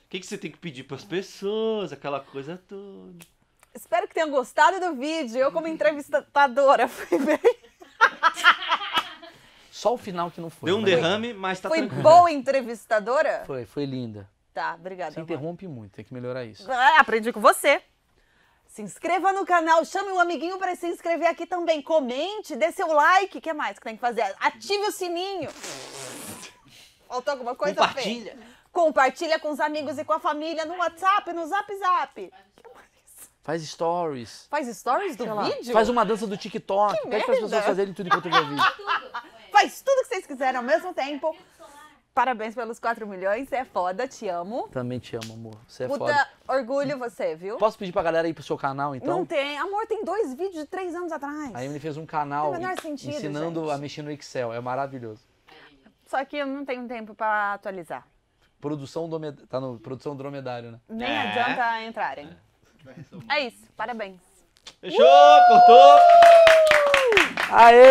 O que, que você tem que pedir para as pessoas, aquela coisa toda. Espero que tenham gostado do vídeo. Eu, como entrevistadora, fui bem. Só o final que não foi. Deu um né? derrame, mas tá foi tranquilo. Foi boa entrevistadora? Foi, foi linda. Tá, obrigada. Você interrompe muito, tem que melhorar isso. Ah, aprendi com você. Se inscreva no canal, chame um amiguinho para se inscrever aqui também. Comente, dê seu like, o que mais que tem que fazer? Ative o sininho. Faltou alguma coisa? Compartilha. Compartilha com os amigos e com a família no WhatsApp, no Zap Zap. Faz stories. Faz stories do vídeo? Faz uma dança do TikTok. Que Pede para as pessoas fazerem tudo enquanto vê vídeo. Faz tudo que vocês quiserem ao mesmo tempo. Parabéns pelos 4 milhões, é foda, te amo. Também te amo, amor. Você é Puta, foda. orgulho você, viu? Posso pedir pra galera ir pro seu canal, então? Não tem. Amor, tem dois vídeos de três anos atrás. A Emily fez um canal ensinando gente. a mexer no Excel. É maravilhoso. Só que eu não tenho tempo para atualizar. Produção do Tá no produção dromedário, né? Nem é. adianta entrarem. É. é. isso, parabéns. Fechou, uh! cortou! Aê!